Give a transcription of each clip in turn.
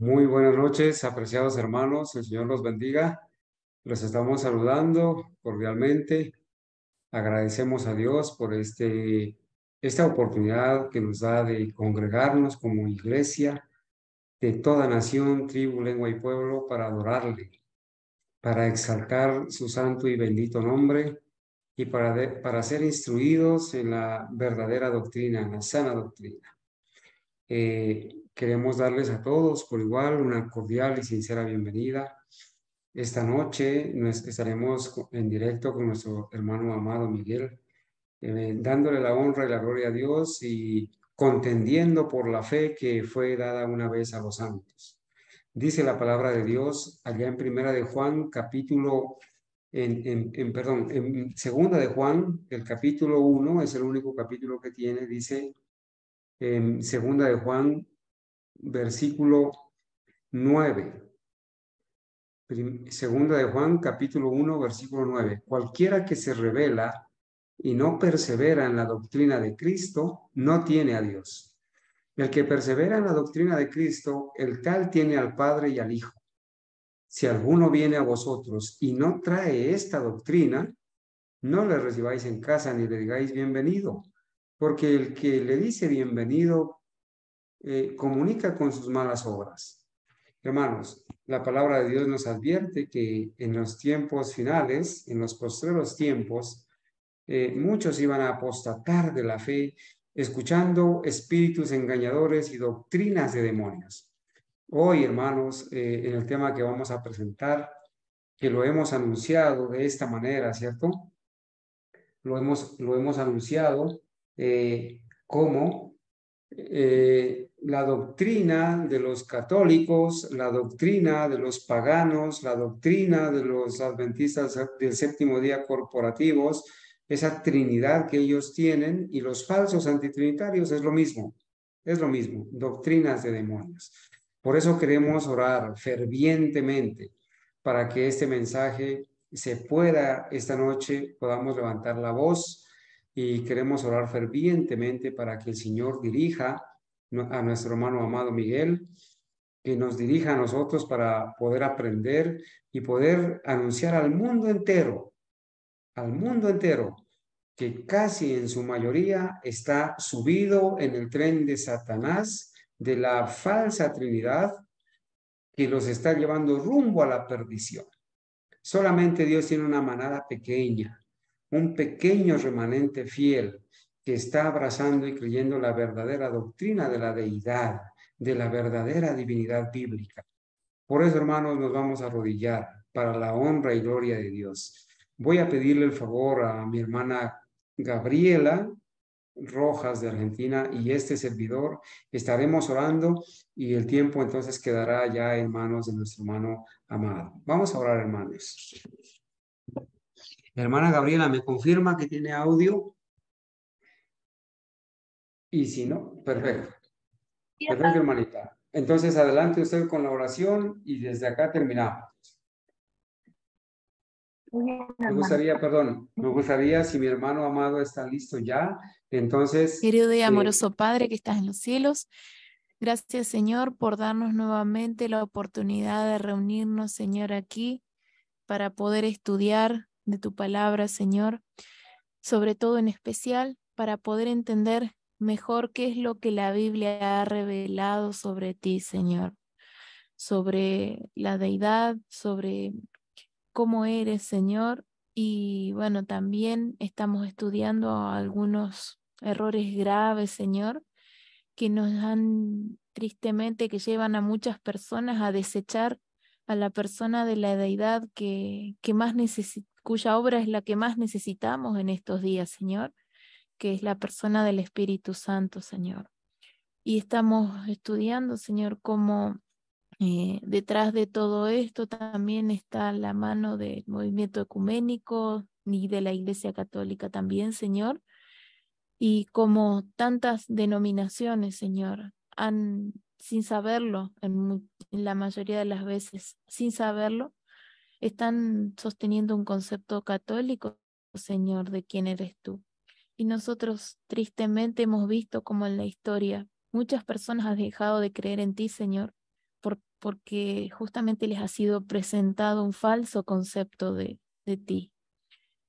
Muy buenas noches, apreciados hermanos, el Señor los bendiga. Los estamos saludando cordialmente. Agradecemos a Dios por este, esta oportunidad que nos da de congregarnos como iglesia de toda nación, tribu, lengua y pueblo para adorarle, para exaltar su santo y bendito nombre y para, para ser instruidos en la verdadera doctrina, en la sana doctrina. Eh, Queremos darles a todos por igual una cordial y sincera bienvenida. Esta noche nos estaremos en directo con nuestro hermano amado Miguel, eh, dándole la honra y la gloria a Dios y contendiendo por la fe que fue dada una vez a los santos. Dice la palabra de Dios allá en Primera de Juan, capítulo en, en, perdón, en segunda de Juan, el capítulo 1 es el único capítulo que tiene, dice en segunda de Juan versículo 9. Segunda de Juan, capítulo 1, versículo 9. Cualquiera que se revela y no persevera en la doctrina de Cristo, no tiene a Dios. El que persevera en la doctrina de Cristo, el tal tiene al Padre y al Hijo. Si alguno viene a vosotros y no trae esta doctrina, no le recibáis en casa ni le digáis bienvenido, porque el que le dice bienvenido eh, comunica con sus malas obras. Hermanos, la palabra de Dios nos advierte que en los tiempos finales, en los postreros tiempos, eh, muchos iban a apostatar de la fe, escuchando espíritus engañadores y doctrinas de demonios. Hoy, hermanos, eh, en el tema que vamos a presentar, que lo hemos anunciado de esta manera, ¿cierto? Lo hemos, lo hemos anunciado como la doctrina de los católicos, la doctrina de los paganos, la doctrina de los adventistas del séptimo día corporativos, esa trinidad que ellos tienen y los falsos antitrinitarios es lo mismo, es lo mismo, doctrinas de demonios. Por eso queremos orar fervientemente para que este mensaje se pueda esta noche, podamos levantar la voz y queremos orar fervientemente para que el Señor dirija a nuestro hermano amado Miguel, que nos dirija a nosotros para poder aprender y poder anunciar al mundo entero, al mundo entero, que casi en su mayoría está subido en el tren de Satanás, de la falsa Trinidad, que los está llevando rumbo a la perdición. Solamente Dios tiene una manada pequeña, un pequeño remanente fiel que está abrazando y creyendo la verdadera doctrina de la deidad, de la verdadera divinidad bíblica. Por eso, hermanos, nos vamos a arrodillar para la honra y gloria de Dios. Voy a pedirle el favor a mi hermana Gabriela Rojas de Argentina y este servidor. Estaremos orando y el tiempo entonces quedará ya en manos de nuestro hermano amado. Vamos a orar, hermanos. Hermana Gabriela, ¿me confirma que tiene audio? Y si no, perfecto. Perfecto, hermanita. Entonces, adelante usted con la oración y desde acá terminamos. Me gustaría, perdón, me gustaría si mi hermano amado está listo ya, entonces... Querido y eh, amoroso Padre que estás en los cielos, gracias Señor por darnos nuevamente la oportunidad de reunirnos, Señor, aquí para poder estudiar de tu palabra, Señor, sobre todo en especial para poder entender mejor qué es lo que la Biblia ha revelado sobre ti, Señor, sobre la deidad, sobre cómo eres, Señor. Y bueno, también estamos estudiando algunos errores graves, Señor, que nos han tristemente, que llevan a muchas personas a desechar a la persona de la deidad que, que más cuya obra es la que más necesitamos en estos días, Señor que es la persona del Espíritu Santo, Señor. Y estamos estudiando, Señor, cómo eh, detrás de todo esto también está la mano del movimiento ecuménico y de la Iglesia Católica también, Señor. Y como tantas denominaciones, Señor, han, sin saberlo, en la mayoría de las veces, sin saberlo, están sosteniendo un concepto católico, Señor, de quién eres tú. Y nosotros tristemente hemos visto como en la historia muchas personas han dejado de creer en ti, Señor, por, porque justamente les ha sido presentado un falso concepto de, de ti.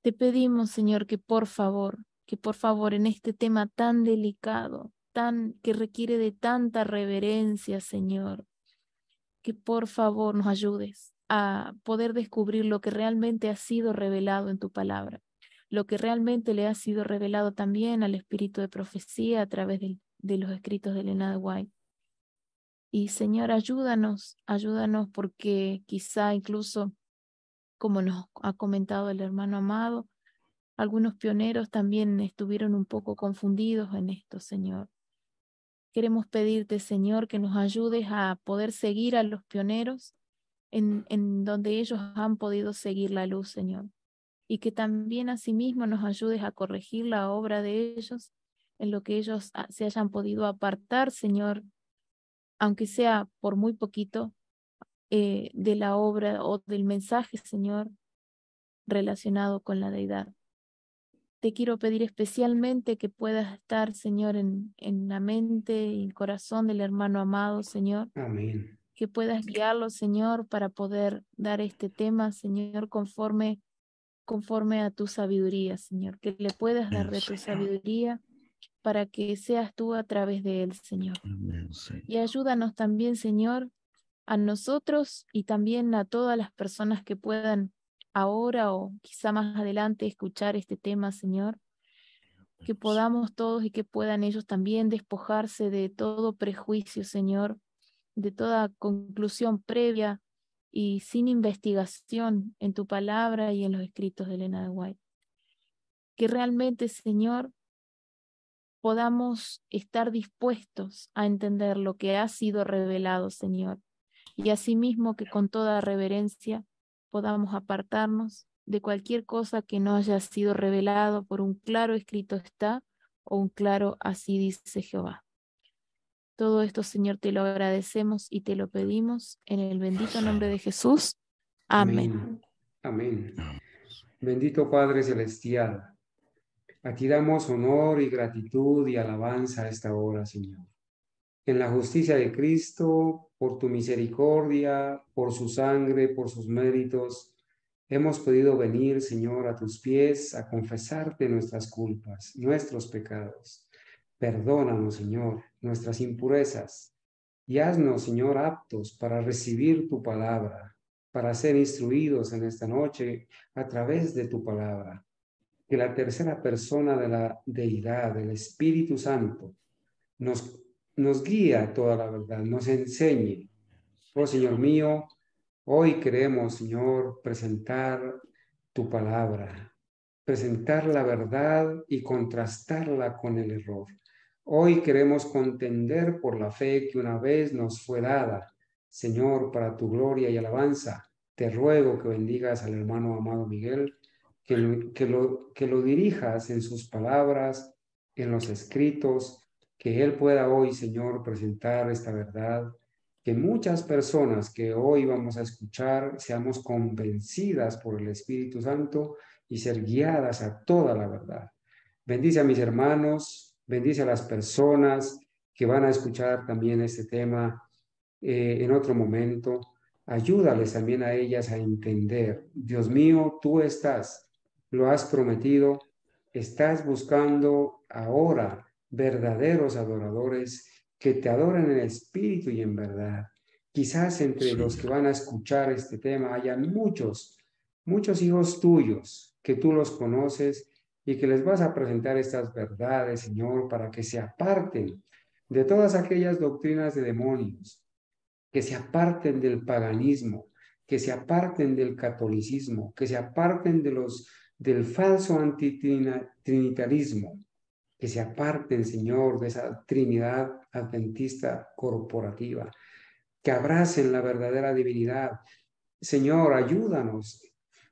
Te pedimos, Señor, que por favor, que por favor en este tema tan delicado, tan que requiere de tanta reverencia, Señor, que por favor nos ayudes a poder descubrir lo que realmente ha sido revelado en tu palabra lo que realmente le ha sido revelado también al espíritu de profecía a través de, los escritos de Elena White. Y Señor, ayúdanos, ayúdanos porque quizá incluso, como nos ha comentado el hermano amado, algunos pioneros también estuvieron un poco confundidos en esto, Señor. Queremos pedirte, Señor, que nos ayudes a poder seguir a los pioneros en, en donde ellos han podido seguir la luz, Señor y que también asimismo nos ayudes a corregir la obra de ellos en lo que ellos ah, se hayan podido apartar, Señor, aunque sea por muy poquito, eh, de la obra o del mensaje, Señor, relacionado con la deidad. Te quiero pedir especialmente que puedas estar, Señor, en, en la mente y el corazón del hermano amado, Señor. Amén. Que puedas guiarlo, Señor, para poder dar este tema, Señor, conforme conforme a tu sabiduría, Señor, que le puedas dar de tu sabiduría para que seas tú a través de él, Señor. Y ayúdanos también, Señor, a nosotros y también a todas las personas que puedan ahora o quizá más adelante escuchar este tema, Señor, que podamos todos y que puedan ellos también despojarse de todo prejuicio, Señor, de toda conclusión previa y sin investigación en tu palabra y en los escritos de Elena de White. Que realmente, Señor, podamos estar dispuestos a entender lo que ha sido revelado, Señor, y asimismo que con toda reverencia podamos apartarnos de cualquier cosa que no haya sido revelado por un claro escrito está o un claro así dice Jehová. Todo esto, Señor, te lo agradecemos y te lo pedimos en el bendito nombre de Jesús. Amén. Amén. Bendito Padre Celestial, a ti damos honor y gratitud y alabanza a esta hora, Señor. En la justicia de Cristo, por tu misericordia, por su sangre, por sus méritos, hemos podido venir, Señor, a tus pies a confesarte nuestras culpas, nuestros pecados. Perdónanos, Señor nuestras impurezas y haznos, Señor, aptos para recibir tu palabra, para ser instruidos en esta noche a través de tu palabra. Que la tercera persona de la deidad, del Espíritu Santo, nos, nos guía toda la verdad, nos enseñe. Oh Señor mío, hoy queremos, Señor, presentar tu palabra, presentar la verdad y contrastarla con el error. Hoy queremos contender por la fe que una vez nos fue dada. Señor, para tu gloria y alabanza, te ruego que bendigas al hermano amado Miguel, que lo, que lo, dirijas en sus palabras, en los escritos, que él pueda hoy, Señor, presentar esta verdad que muchas personas que hoy vamos a escuchar seamos convencidas por el Espíritu Santo y ser guiadas a toda la verdad. Bendice a mis hermanos, bendice a las personas que van a escuchar también este tema eh, en otro momento. Ayúdales también a ellas a entender, Dios mío, tú estás, lo has prometido, estás buscando ahora verdaderos adoradores que te adoren en espíritu y en verdad. Quizás entre los que van a escuchar este tema haya muchos, muchos hijos tuyos que tú los conoces y que les vas a presentar estas verdades, Señor, para que se aparten de todas aquellas doctrinas de demonios, que se aparten del paganismo, que se aparten del catolicismo, que se aparten de los del falso antitrinitarismo, que se aparten, Señor, de esa Trinidad adventista corporativa, que abracen la verdadera divinidad. Señor, ayúdanos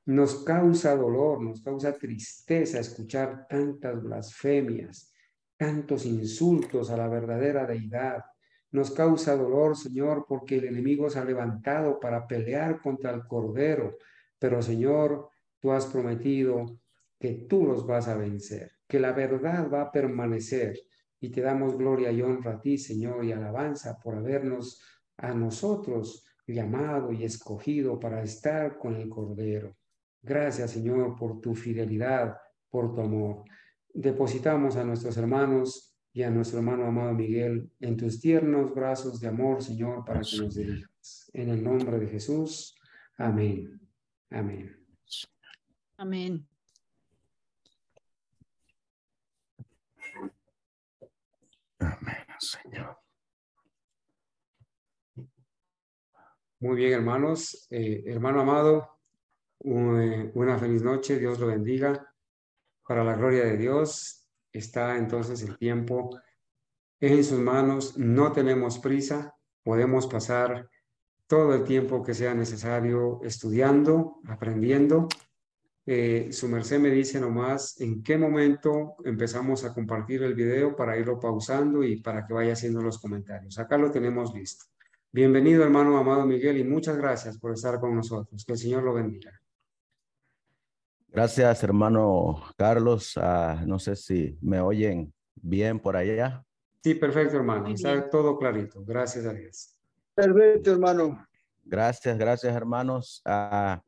nos causa dolor, nos causa tristeza escuchar tantas blasfemias, tantos insultos a la verdadera deidad. Nos causa dolor, Señor, porque el enemigo se ha levantado para pelear contra el Cordero. Pero, Señor, tú has prometido que tú los vas a vencer, que la verdad va a permanecer. Y te damos gloria y honra a ti, Señor, y alabanza por habernos a nosotros llamado y escogido para estar con el Cordero. Gracias, Señor, por tu fidelidad, por tu amor. Depositamos a nuestros hermanos y a nuestro hermano amado Miguel en tus tiernos brazos de amor, Señor, para que nos dirijas. En el nombre de Jesús. Amén. Amén. Amén. Amén, Señor. Muy bien, hermanos. Eh, hermano amado, una feliz noche, Dios lo bendiga. Para la gloria de Dios está entonces el tiempo en sus manos, no tenemos prisa, podemos pasar todo el tiempo que sea necesario estudiando, aprendiendo. Eh, su merced me dice nomás en qué momento empezamos a compartir el video para irlo pausando y para que vaya haciendo los comentarios. Acá lo tenemos listo. Bienvenido hermano amado Miguel y muchas gracias por estar con nosotros. Que el Señor lo bendiga. Gracias, hermano Carlos. Ah, no sé si me oyen bien por allá. Sí, perfecto, hermano. Está todo clarito. Gracias a Perfecto, hermano. Gracias, gracias, hermanos. Ah,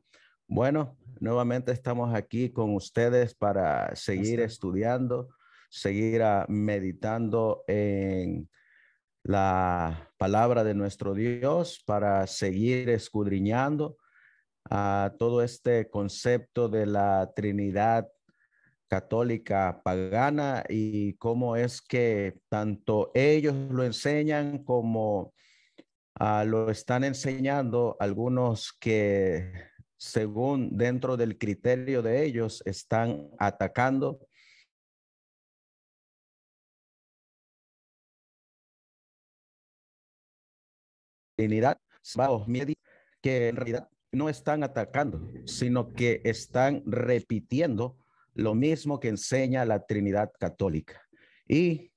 bueno, nuevamente estamos aquí con ustedes para seguir estudiando, seguir ah, meditando en la palabra de nuestro Dios, para seguir escudriñando a todo este concepto de la Trinidad católica pagana y cómo es que tanto ellos lo enseñan como ah, lo están enseñando algunos que según dentro del criterio de ellos están atacando Trinidad, que en realidad no están atacando, sino que están repitiendo lo mismo que enseña la Trinidad Católica. Y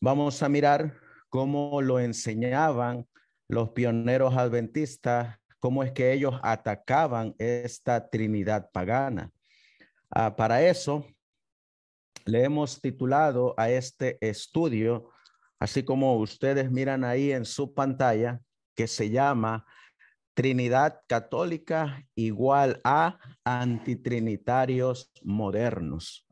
vamos a mirar cómo lo enseñaban los pioneros adventistas, cómo es que ellos atacaban esta Trinidad pagana. Ah, para eso, le hemos titulado a este estudio, así como ustedes miran ahí en su pantalla, que se llama Trinidad católica igual a antitrinitarios modernos.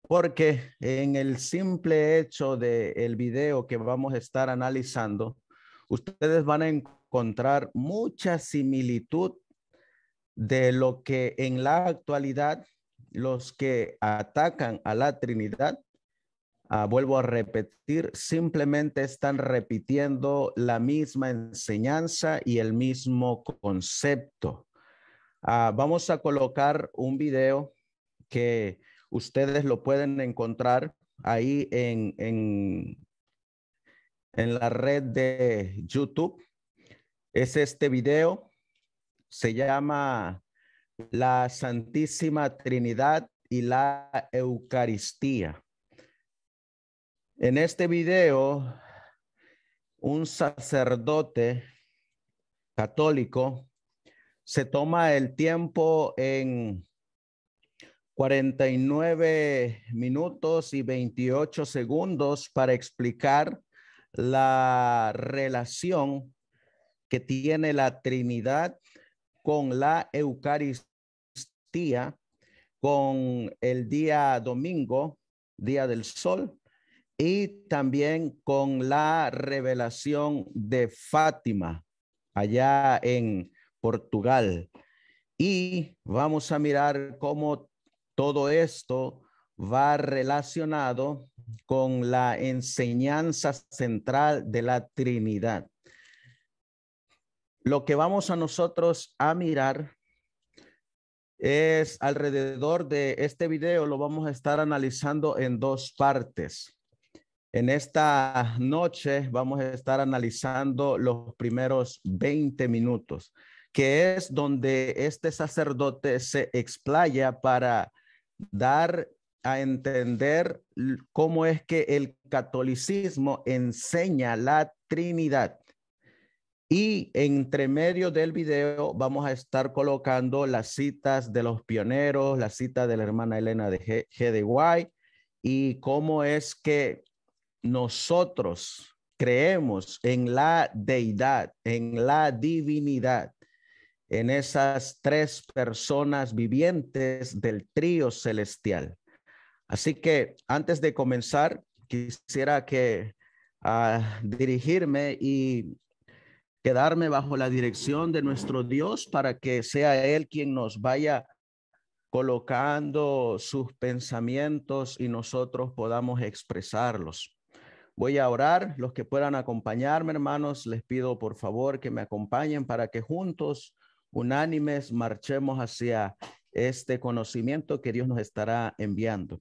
Porque en el simple hecho del el video que vamos a estar analizando, ustedes van a encontrar mucha similitud de lo que en la actualidad los que atacan a la Trinidad Ah, vuelvo a repetir, simplemente están repitiendo la misma enseñanza y el mismo concepto. Ah, vamos a colocar un video que ustedes lo pueden encontrar ahí en, en la red de YouTube. Es este video, se llama La Santísima Trinidad y la Eucaristía. En este video, un sacerdote católico se toma el tiempo en 49 minutos y 28 segundos para explicar la relación que tiene la Trinidad con la Eucaristía, con el día domingo, día del sol, y también con la revelación de Fátima allá en Portugal. Y vamos a mirar cómo todo esto va relacionado con la enseñanza central de la Trinidad. Lo que vamos a nosotros a mirar es alrededor de este video, lo vamos a estar analizando en dos partes. En esta noche vamos a estar analizando los primeros 20 minutos, que es donde este sacerdote se explaya para dar a entender cómo es que el catolicismo enseña la Trinidad. Y entre medio del video vamos a estar colocando las citas de los pioneros, la cita de la hermana Elena de G. de Guay, y cómo es que nosotros creemos en la deidad, en la divinidad, en esas tres personas vivientes del trío celestial. Así que antes de comenzar, quisiera que ah, dirigirme y quedarme bajo la dirección de nuestro Dios para que sea Él quien nos vaya colocando sus pensamientos y nosotros podamos expresarlos. Voy a orar. Los que puedan acompañarme, hermanos, les pido por favor que me acompañen para que juntos, unánimes, marchemos hacia este conocimiento que Dios nos estará enviando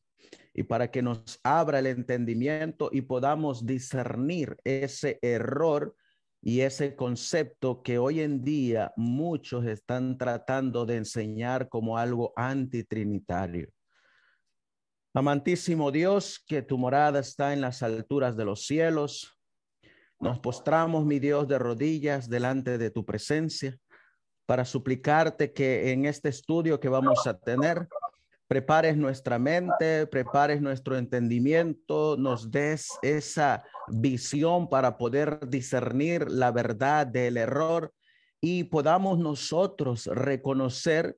y para que nos abra el entendimiento y podamos discernir ese error y ese concepto que hoy en día muchos están tratando de enseñar como algo antitrinitario. Amantísimo Dios, que tu morada está en las alturas de los cielos, nos postramos, mi Dios, de rodillas delante de tu presencia para suplicarte que en este estudio que vamos a tener, prepares nuestra mente, prepares nuestro entendimiento, nos des esa visión para poder discernir la verdad del error y podamos nosotros reconocer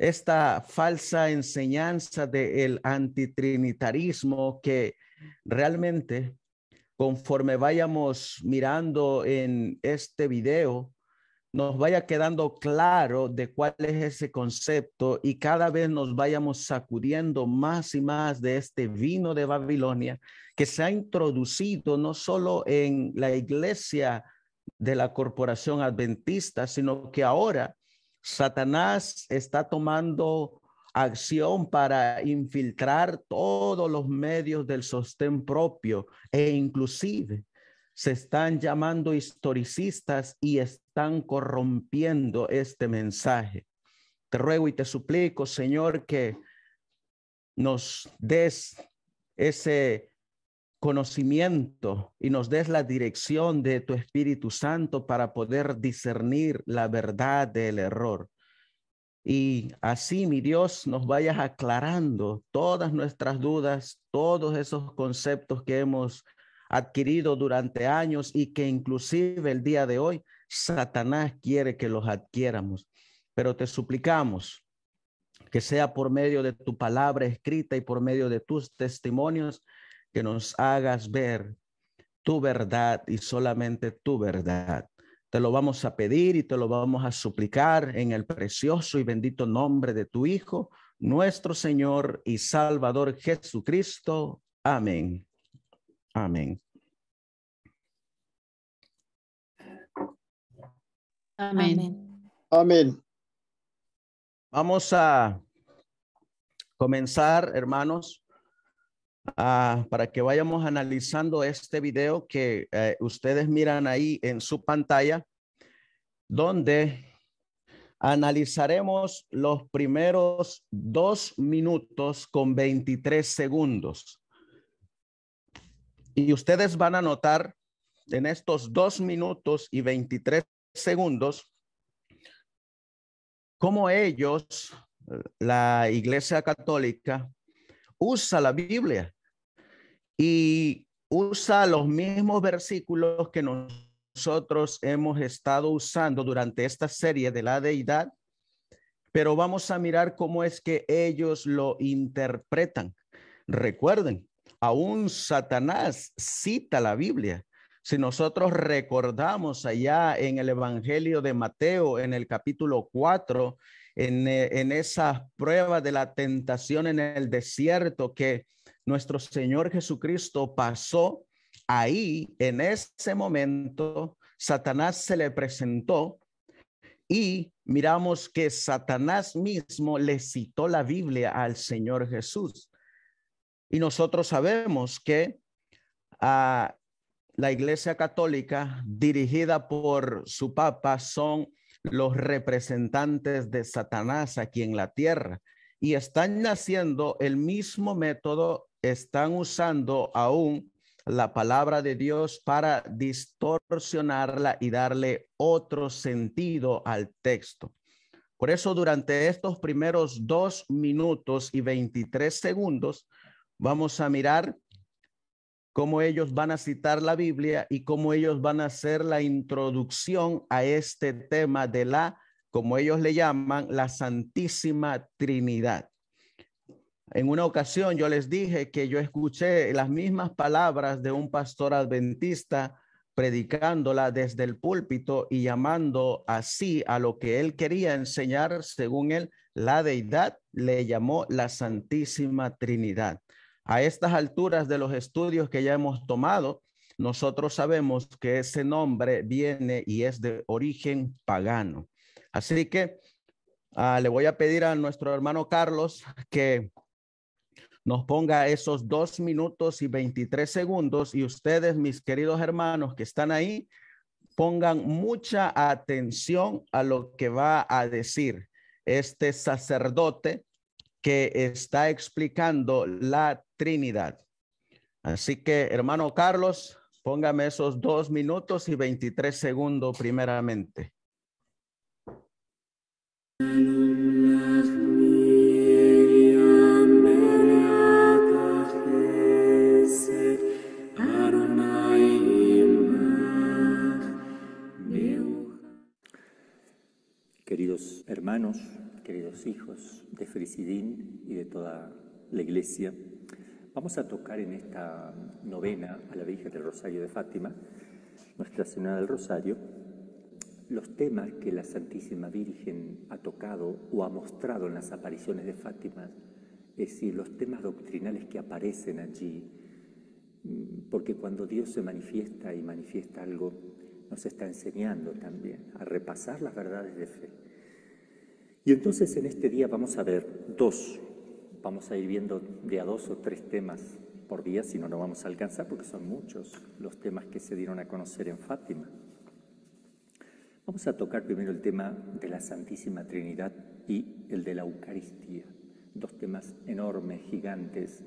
esta falsa enseñanza del antitrinitarismo que realmente conforme vayamos mirando en este video, nos vaya quedando claro de cuál es ese concepto y cada vez nos vayamos sacudiendo más y más de este vino de Babilonia que se ha introducido no solo en la iglesia de la corporación adventista, sino que ahora Satanás está tomando acción para infiltrar todos los medios del sostén propio e inclusive se están llamando historicistas y están corrompiendo este mensaje. Te ruego y te suplico, Señor, que nos des ese conocimiento y nos des la dirección de tu Espíritu Santo para poder discernir la verdad del error. Y así, mi Dios, nos vayas aclarando todas nuestras dudas, todos esos conceptos que hemos adquirido durante años y que inclusive el día de hoy Satanás quiere que los adquiéramos. Pero te suplicamos que sea por medio de tu palabra escrita y por medio de tus testimonios que nos hagas ver tu verdad y solamente tu verdad. Te lo vamos a pedir y te lo vamos a suplicar en el precioso y bendito nombre de tu Hijo, nuestro Señor y Salvador Jesucristo. Amén. Amén. Amén. Amén. Vamos a comenzar, hermanos, Ah, para que vayamos analizando este video que eh, ustedes miran ahí en su pantalla, donde analizaremos los primeros dos minutos con 23 segundos. Y ustedes van a notar en estos dos minutos y 23 segundos cómo ellos, la Iglesia Católica, usa la Biblia y usa los mismos versículos que nosotros hemos estado usando durante esta serie de la deidad, pero vamos a mirar cómo es que ellos lo interpretan. Recuerden, aún Satanás cita la Biblia. Si nosotros recordamos allá en el Evangelio de Mateo, en el capítulo 4, en, eh, en esas pruebas de la tentación en el desierto que nuestro Señor Jesucristo pasó ahí, en ese momento, Satanás se le presentó y miramos que Satanás mismo le citó la Biblia al Señor Jesús. Y nosotros sabemos que a ah, la Iglesia Católica, dirigida por su Papa, son los representantes de Satanás aquí en la tierra y están haciendo el mismo método están usando aún la palabra de Dios para distorsionarla y darle otro sentido al texto. Por eso durante estos primeros dos minutos y veintitrés segundos vamos a mirar cómo ellos van a citar la Biblia y cómo ellos van a hacer la introducción a este tema de la, como ellos le llaman, la Santísima Trinidad. En una ocasión yo les dije que yo escuché las mismas palabras de un pastor adventista predicándola desde el púlpito y llamando así a lo que él quería enseñar, según él, la deidad, le llamó la Santísima Trinidad. A estas alturas de los estudios que ya hemos tomado, nosotros sabemos que ese nombre viene y es de origen pagano. Así que ah, le voy a pedir a nuestro hermano Carlos que nos ponga esos dos minutos y 23 segundos y ustedes, mis queridos hermanos que están ahí, pongan mucha atención a lo que va a decir este sacerdote que está explicando la Trinidad. Así que, hermano Carlos, póngame esos dos minutos y 23 segundos primeramente. queridos hermanos, queridos hijos de Frisidín y de toda la Iglesia, vamos a tocar en esta novena a la Virgen del Rosario de Fátima, Nuestra Señora del Rosario, los temas que la Santísima Virgen ha tocado o ha mostrado en las apariciones de Fátima, es decir, los temas doctrinales que aparecen allí, porque cuando Dios se manifiesta y manifiesta algo, nos está enseñando también a repasar las verdades de fe y entonces en este día vamos a ver dos, vamos a ir viendo de a dos o tres temas por día, si no, no vamos a alcanzar porque son muchos los temas que se dieron a conocer en Fátima. Vamos a tocar primero el tema de la Santísima Trinidad y el de la Eucaristía, dos temas enormes, gigantes,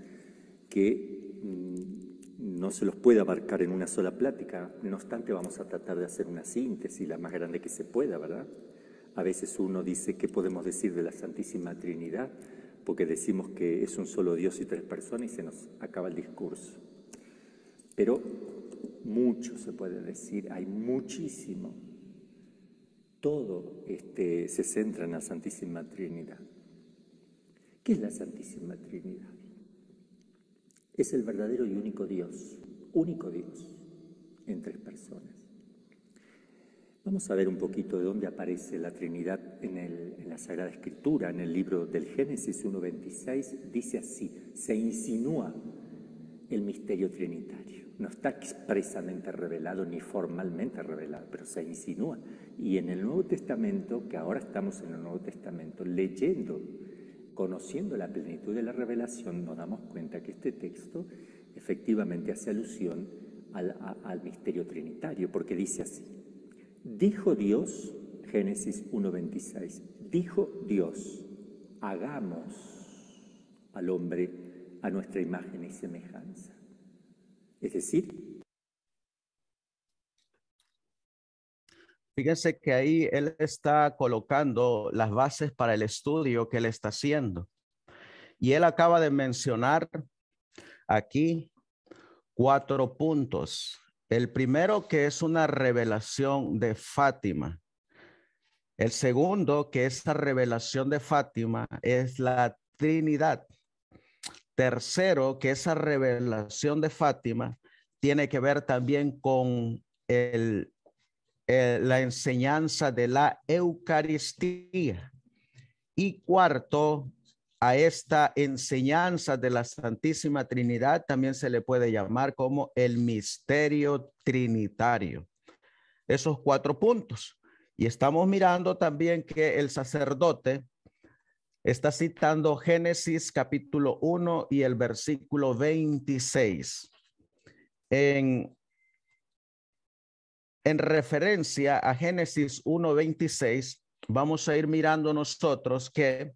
que mm, no se los puede abarcar en una sola plática, no obstante vamos a tratar de hacer una síntesis, la más grande que se pueda, ¿verdad? A veces uno dice, ¿qué podemos decir de la Santísima Trinidad? Porque decimos que es un solo Dios y tres personas y se nos acaba el discurso. Pero mucho se puede decir, hay muchísimo. Todo este, se centra en la Santísima Trinidad. ¿Qué es la Santísima Trinidad? Es el verdadero y único Dios, único Dios en tres personas. Vamos a ver un poquito de dónde aparece la Trinidad en, la Sagrada Escritura, en el libro del Génesis 1.26, dice así, se insinúa el misterio trinitario. No está expresamente revelado ni formalmente revelado, pero se insinúa. Y en el Nuevo Testamento, que ahora estamos en el Nuevo Testamento, leyendo, conociendo la plenitud de la revelación, nos damos cuenta que este texto efectivamente hace alusión al misterio trinitario, porque dice así. Dijo Dios, Génesis 1.26, dijo Dios, hagamos al hombre a nuestra imagen y semejanza. Es decir, Fíjense que ahí él está colocando las bases para el estudio que él está haciendo. Y él acaba de mencionar aquí cuatro puntos el primero que es una revelación de Fátima. El segundo que esta revelación de Fátima es la Trinidad. Tercero que esa revelación de Fátima tiene que ver también con eh, la enseñanza de la Eucaristía. Y cuarto, a esta enseñanza de la Santísima Trinidad también se le puede llamar como el misterio trinitario. Esos cuatro puntos. Y estamos mirando también que el sacerdote está citando Génesis capítulo 1 y el versículo 26. En, en referencia a Génesis 1, 26, vamos a ir mirando nosotros que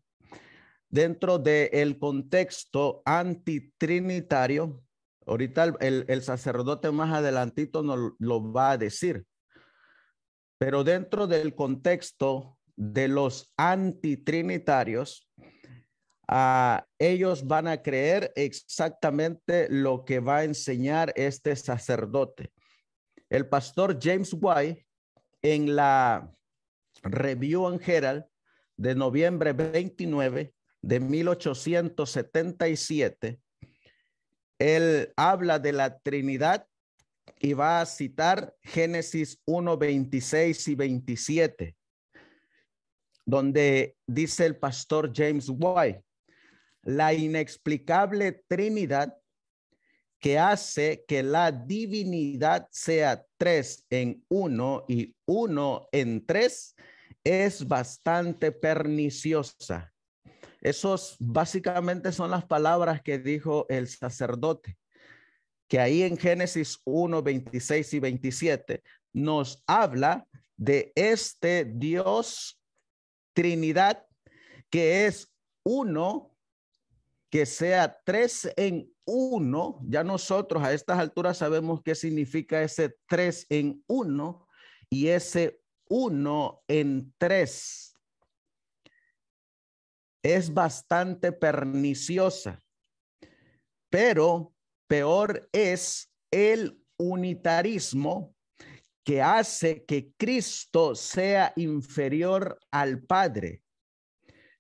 dentro del contexto antitrinitario. Ahorita el, sacerdote más adelantito nos lo va a decir. Pero dentro del contexto de los antitrinitarios, ah, ellos van a creer exactamente lo que va a enseñar este sacerdote. El pastor James White en la Review and de noviembre 29 de 1877, él habla de la Trinidad y va a citar Génesis 1, 26 y 27, donde dice el pastor James White, la inexplicable Trinidad que hace que la divinidad sea tres en uno y uno en tres es bastante perniciosa esos básicamente son las palabras que dijo el sacerdote, que ahí en Génesis 1, 26 y 27 nos habla de este Dios Trinidad que es uno, que sea tres en uno. Ya nosotros a estas alturas sabemos qué significa ese tres en uno y ese uno en tres es bastante perniciosa, pero peor es el unitarismo que hace que Cristo sea inferior al Padre.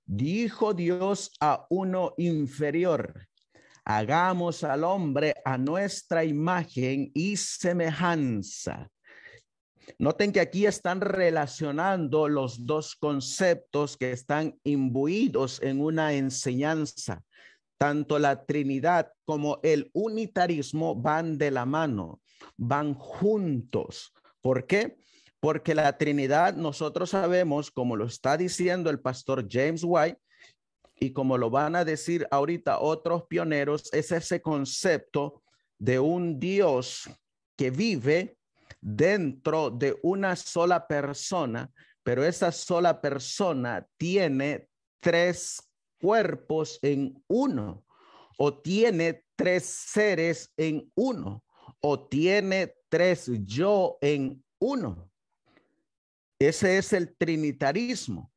Dijo Dios a uno inferior, hagamos al hombre a nuestra imagen y semejanza Noten que aquí están relacionando los dos conceptos que están imbuidos en una enseñanza. Tanto la Trinidad como el unitarismo van de la mano, van juntos. ¿Por qué? Porque la Trinidad, nosotros sabemos, como lo está diciendo el pastor James White, y como lo van a decir ahorita otros pioneros, es ese concepto de un Dios que vive dentro de una sola persona, pero esa sola persona tiene tres cuerpos en uno, o tiene tres seres en uno, o tiene tres yo en uno. Ese es el trinitarismo.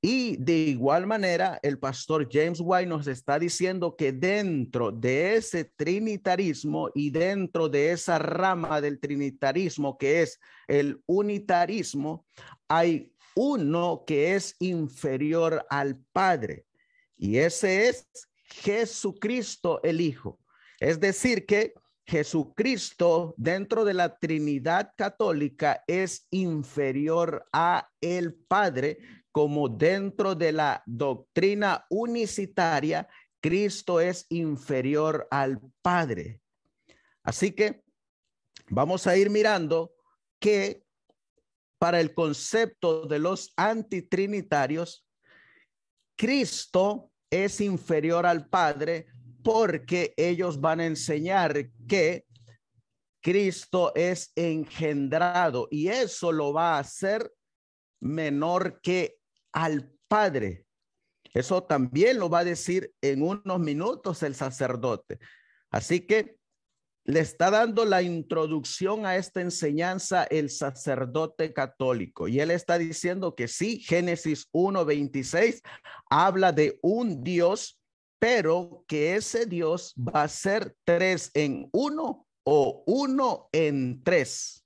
Y de igual manera, el pastor James White nos está diciendo que dentro de ese trinitarismo y dentro de esa rama del trinitarismo que es el unitarismo, hay uno que es inferior al Padre y ese es Jesucristo el Hijo. Es decir, que Jesucristo dentro de la Trinidad Católica es inferior a el Padre como dentro de la doctrina unicitaria, Cristo es inferior al Padre. Así que vamos a ir mirando que para el concepto de los antitrinitarios, Cristo es inferior al Padre porque ellos van a enseñar que Cristo es engendrado y eso lo va a hacer menor que al Padre. Eso también lo va a decir en unos minutos el sacerdote. Así que le está dando la introducción a esta enseñanza el sacerdote católico y él está diciendo que sí, Génesis 1:26 habla de un Dios, pero que ese Dios va a ser tres en uno o uno en tres.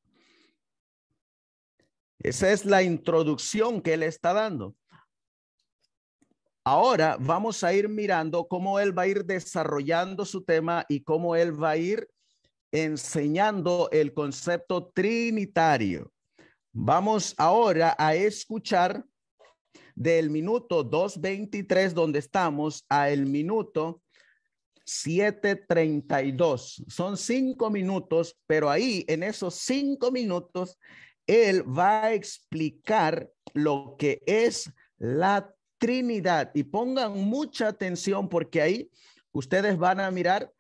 Esa es la introducción que él está dando. Ahora vamos a ir mirando cómo él va a ir desarrollando su tema y cómo él va a ir enseñando el concepto trinitario. Vamos ahora a escuchar del minuto 2.23 donde estamos a el minuto 7.32. Son cinco minutos, pero ahí en esos cinco minutos él va a explicar lo que es la Trinidad. Y pongan mucha atención porque ahí ustedes van a mirar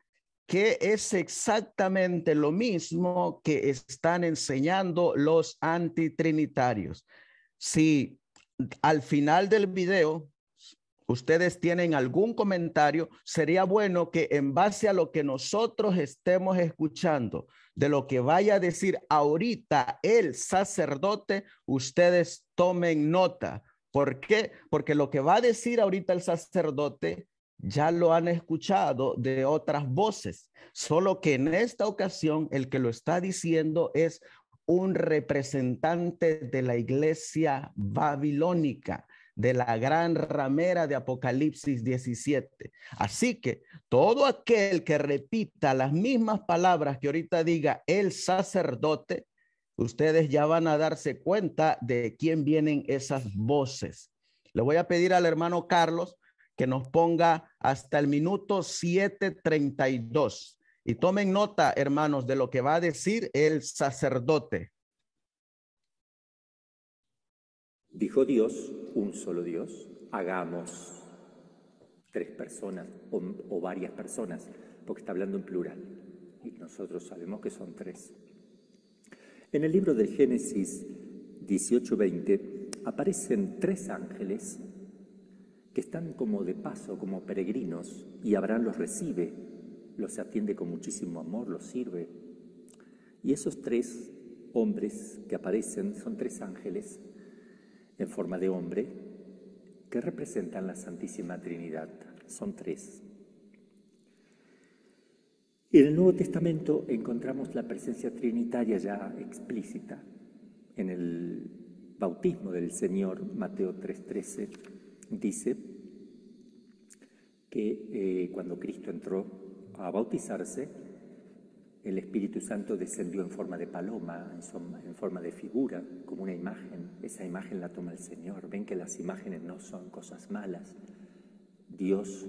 que es exactamente lo mismo que están enseñando los antitrinitarios. Si al final del video ustedes tienen algún comentario, sería bueno que en base a lo que nosotros estemos escuchando, de lo que vaya a decir ahorita el sacerdote, ustedes tomen nota. ¿Por qué? Porque lo que va a decir ahorita el sacerdote ya lo han escuchado de otras voces, solo que en esta ocasión el que lo está diciendo es un representante de la iglesia babilónica de la gran ramera de Apocalipsis 17. Así que todo aquel que repita las mismas palabras que ahorita diga el sacerdote, ustedes ya van a darse cuenta de quién vienen esas voces. Le voy a pedir al hermano Carlos que nos ponga hasta el minuto 7:32. Y tomen nota, hermanos, de lo que va a decir el sacerdote. Dijo Dios, un solo Dios, hagamos tres personas o, varias personas, porque está hablando en plural. Y nosotros sabemos que son tres. En el libro del Génesis 18:20 aparecen tres ángeles que están como de paso, como peregrinos, y Abraham los recibe, los atiende con muchísimo amor, los sirve. Y esos tres hombres que aparecen son tres ángeles en forma de hombre que representan la Santísima Trinidad. Son tres. En el Nuevo Testamento encontramos la presencia trinitaria ya explícita en el bautismo del Señor, Mateo 3:13, dice que eh, cuando Cristo entró a bautizarse, el Espíritu Santo descendió en forma de paloma, en forma de figura, como una imagen. Esa imagen la toma el Señor. Ven que las imágenes no son cosas malas. Dios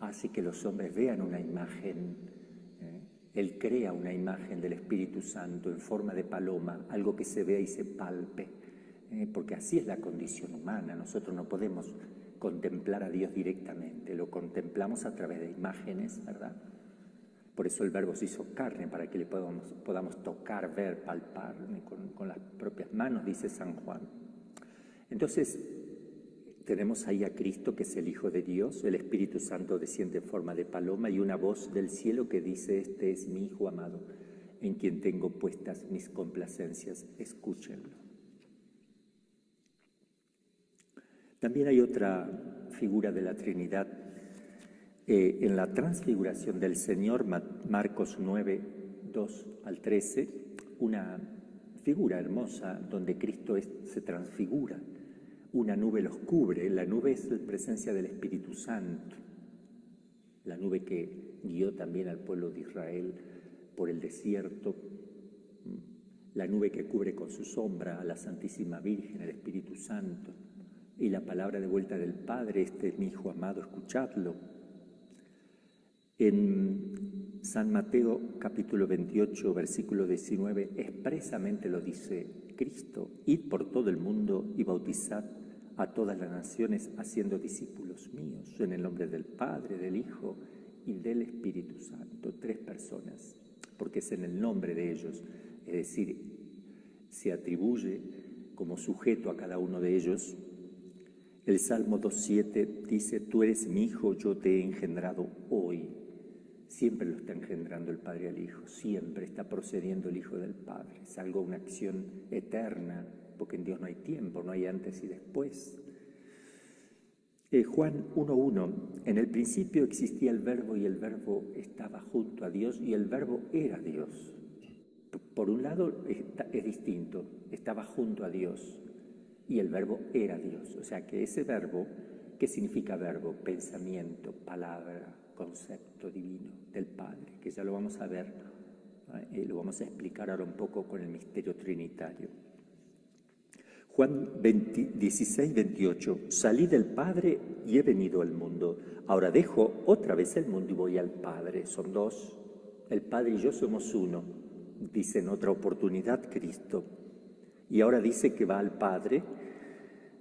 hace que los hombres vean una imagen. ¿eh? Él crea una imagen del Espíritu Santo en forma de paloma, algo que se vea y se palpe. ¿eh? Porque así es la condición humana. Nosotros no podemos contemplar a Dios directamente. Lo contemplamos a través de imágenes, ¿verdad? Por eso el verbo se hizo carne, para que le podamos, podamos tocar, ver, palpar con, con las propias manos, dice San Juan. Entonces, tenemos ahí a Cristo, que es el Hijo de Dios, el Espíritu Santo desciende en forma de paloma y una voz del cielo que dice, este es mi Hijo amado, en quien tengo puestas mis complacencias, escúchenlo. También hay otra figura de la Trinidad eh, en la transfiguración del Señor, Marcos 9, 2 al 13, una figura hermosa donde Cristo se transfigura. Una nube los cubre, la nube es la presencia del Espíritu Santo, la nube que guió también al pueblo de Israel por el desierto, la nube que cubre con su sombra a la Santísima Virgen, el Espíritu Santo, y la palabra de vuelta del Padre, este es mi Hijo amado, escuchadlo, en San Mateo capítulo 28, versículo 19, expresamente lo dice Cristo, id por todo el mundo y bautizad a todas las naciones haciendo discípulos míos, en el nombre del Padre, del Hijo y del Espíritu Santo, tres personas, porque es en el nombre de ellos, es decir, se atribuye como sujeto a cada uno de ellos. El Salmo 2.7 dice, tú eres mi hijo, yo te he engendrado hoy. Siempre lo está engendrando el Padre al Hijo, siempre está procediendo el Hijo del Padre. Es algo, una acción eterna, porque en Dios no hay tiempo, no hay antes y después. Eh, Juan 1.1, en el principio existía el verbo y el verbo estaba junto a Dios y el verbo era Dios. Por un lado es distinto, estaba junto a Dios y el verbo era Dios. O sea que ese verbo, ¿qué significa verbo? Pensamiento, palabra, concepto divino del Padre, que ya lo vamos a ver y eh, lo vamos a explicar ahora un poco con el misterio trinitario. Juan 16, 28, salí del Padre y he venido al mundo. Ahora dejo otra vez el mundo y voy al Padre. Son dos. El Padre y yo somos uno, dice en otra oportunidad Cristo. Y ahora dice que va al Padre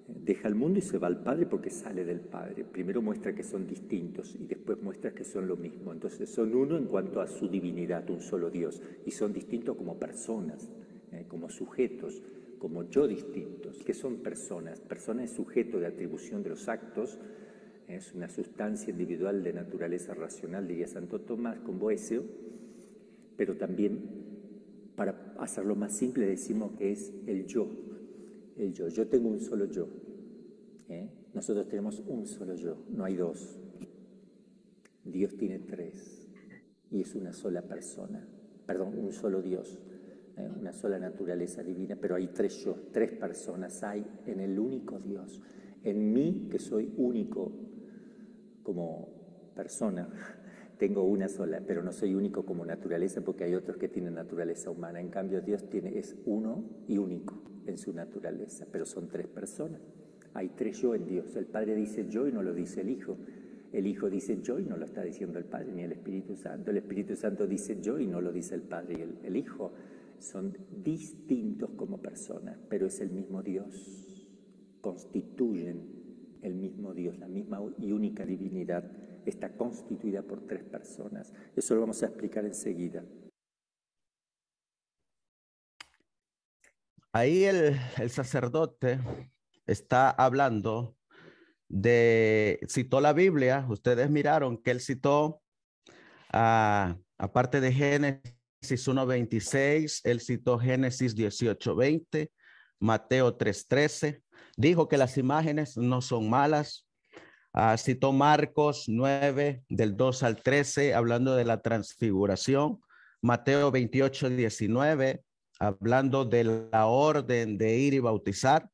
deja el mundo y se va al Padre porque sale del Padre. Primero muestra que son distintos y después muestra que son lo mismo. Entonces son uno en cuanto a su divinidad, un solo Dios, y son distintos como personas, eh, como sujetos, como yo distintos. que son personas? Personas es sujeto de atribución de los actos, es una sustancia individual de naturaleza racional, diría Santo Tomás con Boesio, pero también, para hacerlo más simple, decimos que es el yo yo. Yo tengo un solo yo. ¿eh? Nosotros tenemos un solo yo, no hay dos. Dios tiene tres y es una sola persona, perdón, un solo Dios, ¿eh? una sola naturaleza divina, pero hay tres yo, tres personas hay en el único Dios, en mí que soy único como persona, tengo una sola, pero no soy único como naturaleza porque hay otros que tienen naturaleza humana. En cambio, Dios tiene, es uno y único en su naturaleza, pero son tres personas. Hay tres yo en Dios. El Padre dice yo y no lo dice el Hijo. El Hijo dice yo y no lo está diciendo el Padre ni el Espíritu Santo. El Espíritu Santo dice yo y no lo dice el Padre y el, Hijo. Son distintos como personas, pero es el mismo Dios. Constituyen el mismo Dios, la misma y única divinidad. Está constituida por tres personas. Eso lo vamos a explicar enseguida. Ahí el, sacerdote está hablando de, citó la Biblia, ustedes miraron que él citó, aparte de Génesis 1.26, él citó Génesis 18.20, Mateo 3.13, dijo que las imágenes no son malas, ah, citó Marcos 9, del 2 al 13, hablando de la transfiguración, Mateo 28.19, hablando de la orden de ir y bautizar.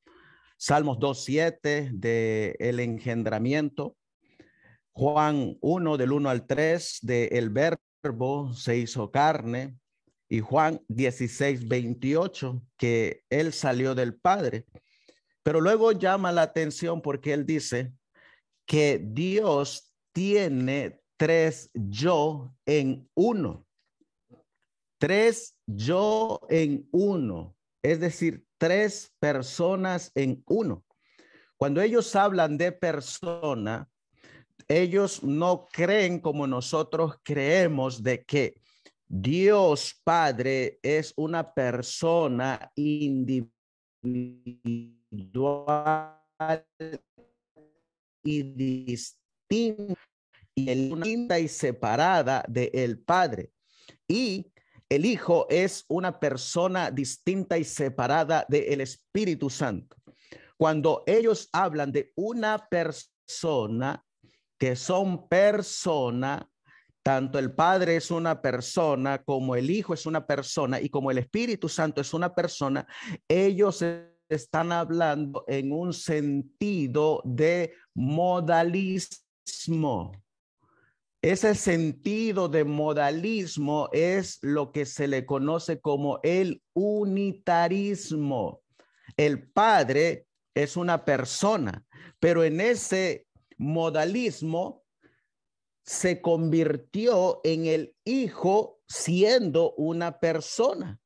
Salmos 2.7 de el engendramiento. Juan 1 del 1 al 3 de el verbo se hizo carne. Y Juan 16.28 que él salió del Padre. Pero luego llama la atención porque él dice que Dios tiene tres yo en uno. Tres yo en uno, es decir, tres personas en uno. Cuando ellos hablan de persona, ellos no creen como nosotros creemos de que Dios Padre es una persona individual y distinta y, y separada del Padre. Y el Hijo es una persona distinta y separada del Espíritu Santo. Cuando ellos hablan de una persona, que son persona, tanto el Padre es una persona, como el Hijo es una persona, y como el Espíritu Santo es una persona, ellos están hablando en un sentido de modalismo. Ese sentido de modalismo es lo que se le conoce como el unitarismo. El Padre es una persona, pero en ese modalismo se convirtió en el Hijo siendo una persona.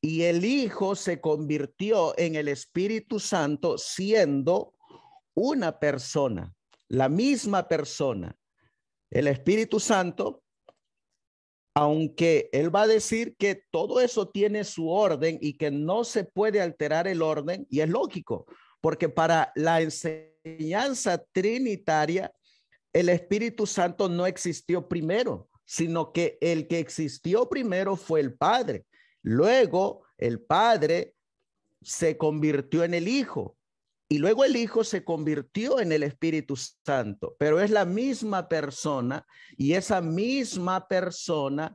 Y el Hijo se convirtió en el Espíritu Santo siendo una persona, la misma persona. El Espíritu Santo, aunque él va a decir que todo eso tiene su orden y que no se puede alterar el orden, y es lógico, porque para la enseñanza trinitaria, el Espíritu Santo no existió primero, sino que el que existió primero fue el Padre. Luego, el Padre se convirtió en el Hijo y luego el Hijo se convirtió en el Espíritu Santo, pero es la misma persona y esa misma persona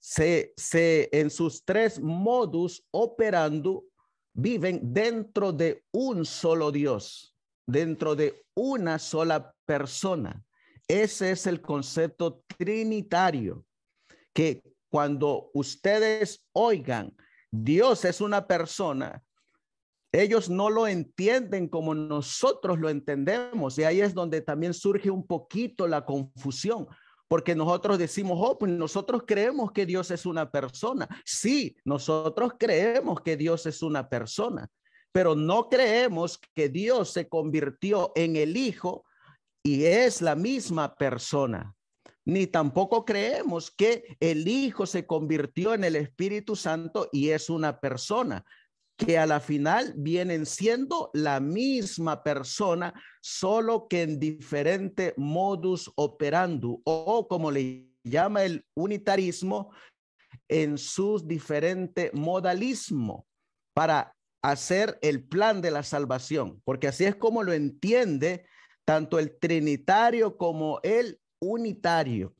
se, en sus tres modus operando viven dentro de un solo Dios, dentro de una sola persona. Ese es el concepto trinitario, que cuando ustedes oigan, Dios es una persona, ellos no lo entienden como nosotros lo entendemos y ahí es donde también surge un poquito la confusión, porque nosotros decimos, oh, pues nosotros creemos que Dios es una persona. Sí, nosotros creemos que Dios es una persona, pero no creemos que Dios se convirtió en el Hijo y es la misma persona. Ni tampoco creemos que el Hijo se convirtió en el Espíritu Santo y es una persona que a la final vienen siendo la misma persona, solo que en diferente modus operandi o como le llama el unitarismo, en sus diferentes modalismo, para hacer el plan de la salvación, porque así es como lo entiende tanto el trinitario como el unitario.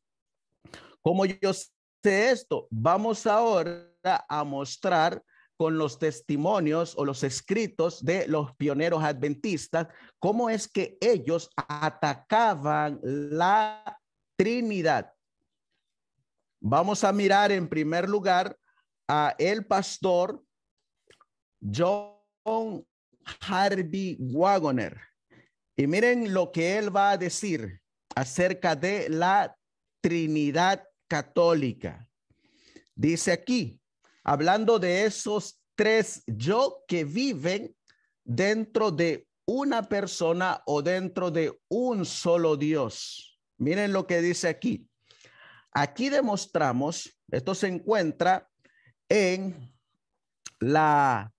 Como yo sé esto, vamos ahora a mostrar con los testimonios o los escritos de los pioneros adventistas, cómo es que ellos atacaban la Trinidad. Vamos a mirar en primer lugar a el pastor John Harvey Wagoner. Y miren lo que él va a decir acerca de la Trinidad Católica. Dice aquí, hablando de esos tres yo que viven dentro de una persona o dentro de un solo Dios. Miren lo que dice aquí. Aquí demostramos, esto se encuentra en la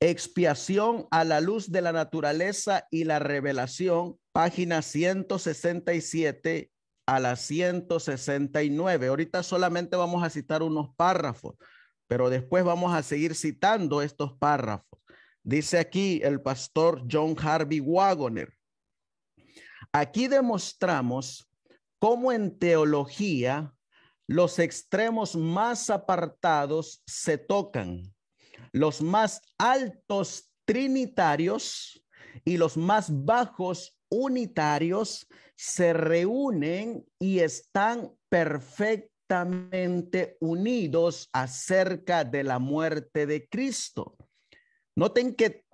expiación a la luz de la naturaleza y la revelación, página 167 a la 169. Ahorita solamente vamos a citar unos párrafos, pero después vamos a seguir citando estos párrafos. Dice aquí el pastor John Harvey Wagoner. Aquí demostramos cómo en teología los extremos más apartados se tocan, los más altos trinitarios y los más bajos unitarios se reúnen y están perfectos perfectamente unidos acerca de la muerte de Cristo. Noten que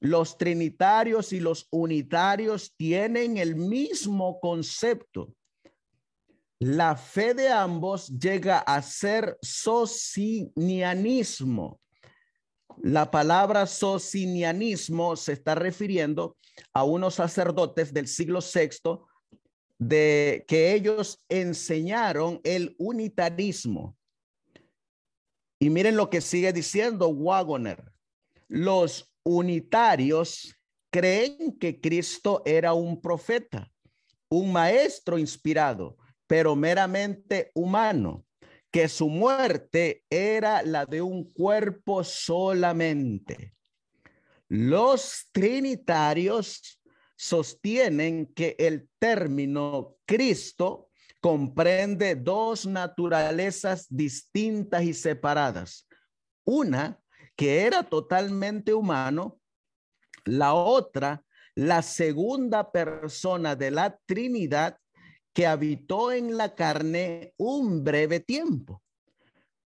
los trinitarios y los unitarios tienen el mismo concepto. La fe de ambos llega a ser socinianismo. La palabra socinianismo se está refiriendo a unos sacerdotes del siglo VI de que ellos enseñaron el unitarismo. Y miren lo que sigue diciendo Wagoner. Los unitarios creen que Cristo era un profeta, un maestro inspirado, pero meramente humano, que su muerte era la de un cuerpo solamente. Los trinitarios sostienen que el término Cristo comprende dos naturalezas distintas y separadas. Una que era totalmente humano, la otra, la segunda persona de la Trinidad que habitó en la carne un breve tiempo,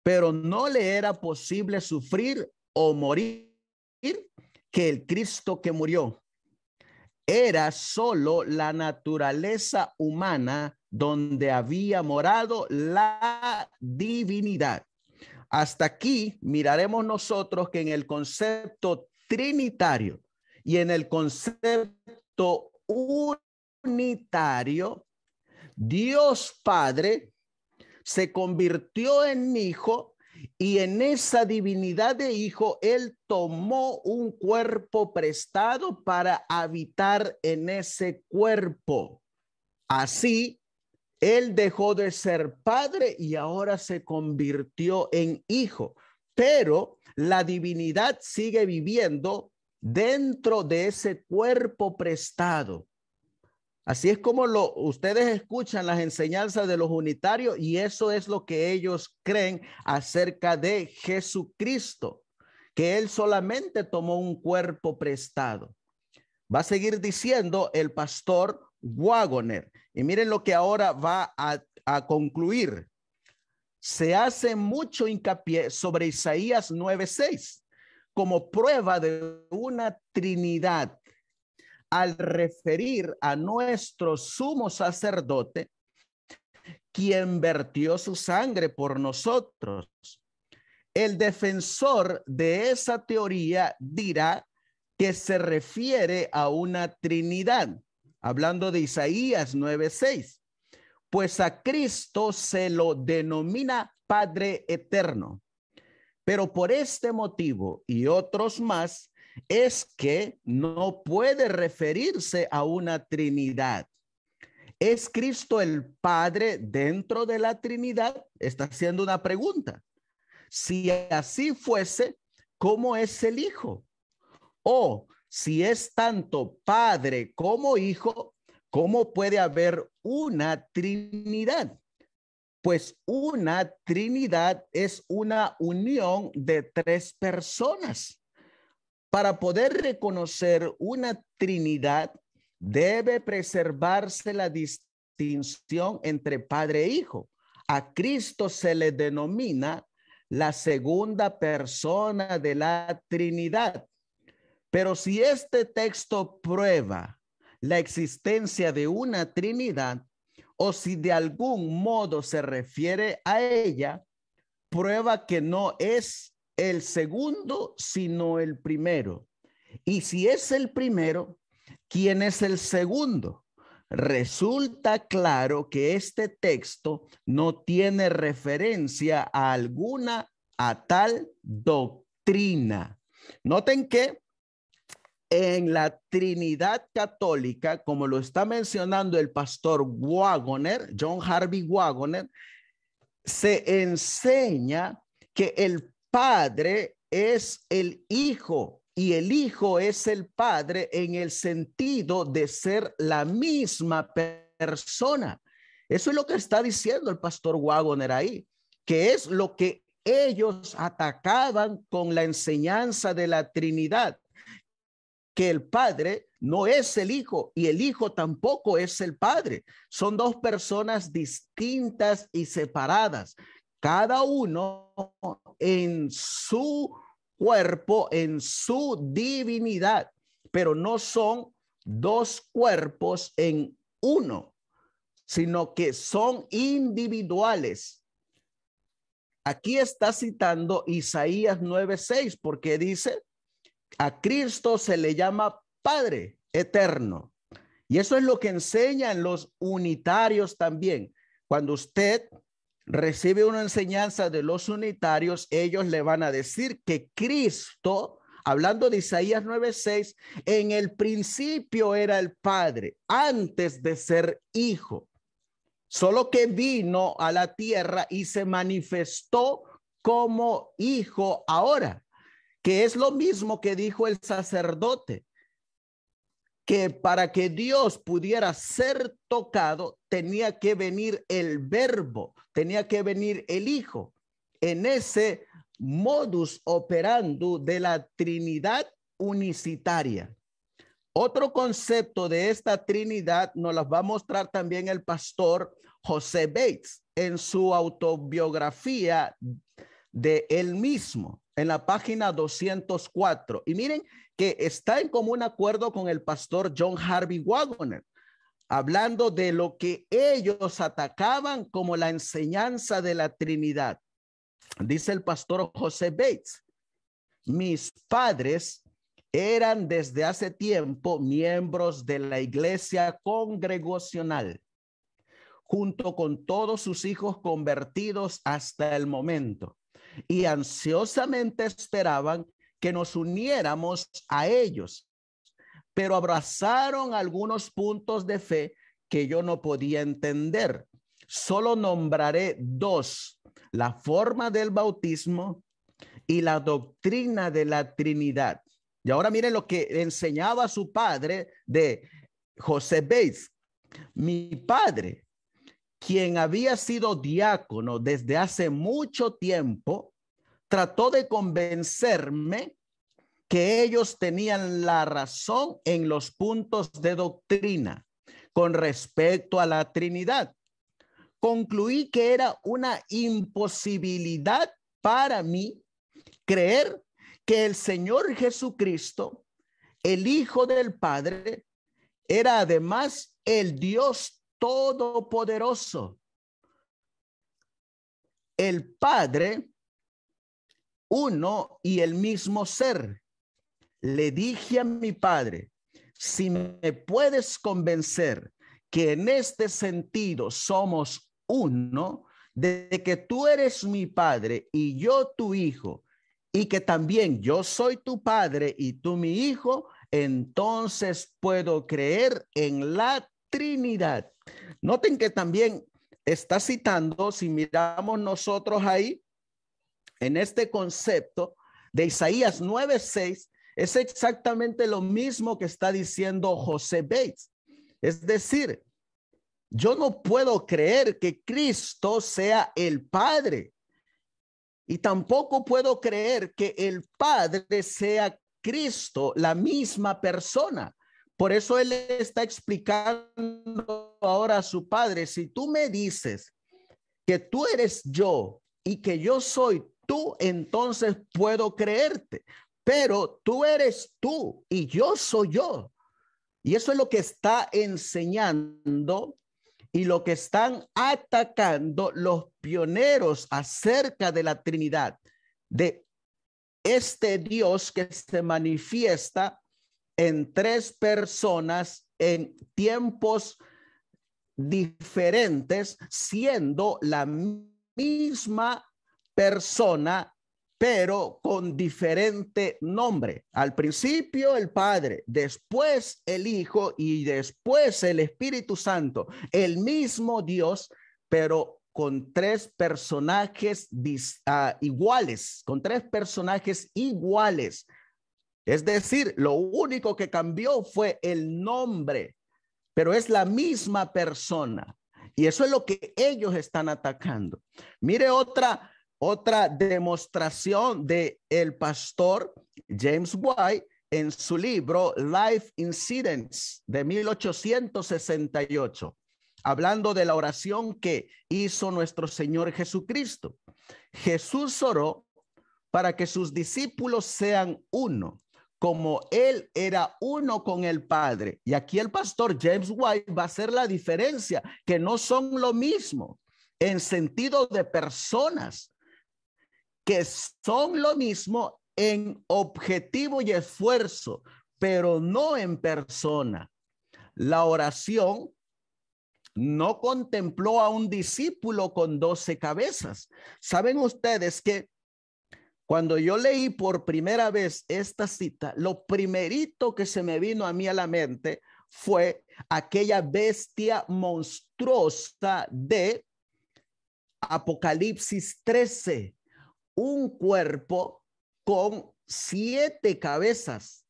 pero no le era posible sufrir o morir que el Cristo que murió era solo la naturaleza humana donde había morado la divinidad. Hasta aquí miraremos nosotros que en el concepto trinitario y en el concepto unitario, Dios Padre se convirtió en Hijo y en esa divinidad de hijo, Él tomó un cuerpo prestado para habitar en ese cuerpo. Así, Él dejó de ser padre y ahora se convirtió en hijo. Pero la divinidad sigue viviendo dentro de ese cuerpo prestado. Así es como lo, ustedes escuchan las enseñanzas de los unitarios y eso es lo que ellos creen acerca de Jesucristo, que él solamente tomó un cuerpo prestado. Va a seguir diciendo el pastor Wagoner. Y miren lo que ahora va a, a concluir. Se hace mucho hincapié sobre Isaías 9:6 como prueba de una trinidad al referir a nuestro sumo sacerdote, quien vertió su sangre por nosotros. El defensor de esa teoría dirá que se refiere a una Trinidad, hablando de Isaías 9:6, pues a Cristo se lo denomina Padre Eterno. Pero por este motivo y otros más, es que no puede referirse a una Trinidad. ¿Es Cristo el Padre dentro de la Trinidad? Está haciendo una pregunta. Si así fuese, ¿cómo es el Hijo? O si es tanto Padre como Hijo, ¿cómo puede haber una Trinidad? Pues una Trinidad es una unión de tres personas. Para poder reconocer una Trinidad, debe preservarse la distinción entre Padre e Hijo. A Cristo se le denomina la segunda persona de la Trinidad. Pero si este texto prueba la existencia de una Trinidad o si de algún modo se refiere a ella, prueba que no es el segundo, sino el primero. Y si es el primero, ¿quién es el segundo? Resulta claro que este texto no tiene referencia a alguna a tal doctrina. Noten que en la Trinidad Católica, como lo está mencionando el pastor Wagoner, John Harvey Wagoner, se enseña que el Padre es el Hijo y el Hijo es el Padre en el sentido de ser la misma persona. Eso es lo que está diciendo el pastor Wagoner ahí, que es lo que ellos atacaban con la enseñanza de la Trinidad, que el Padre no es el Hijo y el Hijo tampoco es el Padre. Son dos personas distintas y separadas cada uno en su cuerpo, en su divinidad, pero no son dos cuerpos en uno, sino que son individuales. Aquí está citando Isaías 9:6 porque dice, a Cristo se le llama Padre eterno. Y eso es lo que enseñan los unitarios también. Cuando usted recibe una enseñanza de los unitarios, ellos le van a decir que Cristo, hablando de Isaías 9:6, en el principio era el Padre, antes de ser hijo, solo que vino a la tierra y se manifestó como hijo ahora, que es lo mismo que dijo el sacerdote que para que Dios pudiera ser tocado tenía que venir el verbo, tenía que venir el Hijo. En ese modus operandi de la Trinidad unicitaria. Otro concepto de esta Trinidad nos las va a mostrar también el pastor José Bates en su autobiografía de él mismo en la página 204. Y miren que está en común acuerdo con el pastor John Harvey Wagoner, hablando de lo que ellos atacaban como la enseñanza de la Trinidad. Dice el pastor José Bates, mis padres eran desde hace tiempo miembros de la iglesia congregacional, junto con todos sus hijos convertidos hasta el momento y ansiosamente esperaban que nos uniéramos a ellos, pero abrazaron algunos puntos de fe que yo no podía entender. Solo nombraré dos, la forma del bautismo y la doctrina de la Trinidad. Y ahora miren lo que enseñaba su padre de José Bates. Mi padre quien había sido diácono desde hace mucho tiempo, trató de convencerme que ellos tenían la razón en los puntos de doctrina con respecto a la Trinidad. Concluí que era una imposibilidad para mí creer que el Señor Jesucristo, el Hijo del Padre, era además el Dios todopoderoso. El Padre, uno y el mismo ser. Le dije a mi Padre, si me puedes convencer que en este sentido somos uno, de que tú eres mi Padre y yo tu Hijo, y que también yo soy tu Padre y tú mi Hijo, entonces puedo creer en la Trinidad. Noten que también está citando, si miramos nosotros ahí, en este concepto de Isaías 9:6, es exactamente lo mismo que está diciendo José Bates. Es decir, yo no puedo creer que Cristo sea el Padre. Y tampoco puedo creer que el Padre sea Cristo, la misma persona. Por eso él está explicando ahora a su padre, si tú me dices que tú eres yo y que yo soy tú, entonces puedo creerte, pero tú eres tú y yo soy yo. Y eso es lo que está enseñando y lo que están atacando los pioneros acerca de la Trinidad, de este Dios que se manifiesta en tres personas en tiempos diferentes, siendo la misma persona, pero con diferente nombre. Al principio el Padre, después el Hijo y después el Espíritu Santo, el mismo Dios, pero con tres personajes ah, iguales, con tres personajes iguales es decir, lo único que cambió fue el nombre, pero es la misma persona. Y eso es lo que ellos están atacando. Mire otra, otra demostración de el pastor James White en su libro Life Incidents de 1868, hablando de la oración que hizo nuestro Señor Jesucristo. Jesús oró para que sus discípulos sean uno, como él era uno con el Padre. Y aquí el pastor James White va a hacer la diferencia, que no son lo mismo en sentido de personas, que son lo mismo en objetivo y esfuerzo, pero no en persona. La oración no contempló a un discípulo con doce cabezas. Saben ustedes que cuando yo leí por primera vez esta cita, lo primerito que se me vino a mí a la mente fue aquella bestia monstruosa de Apocalipsis 13, un cuerpo con siete cabezas.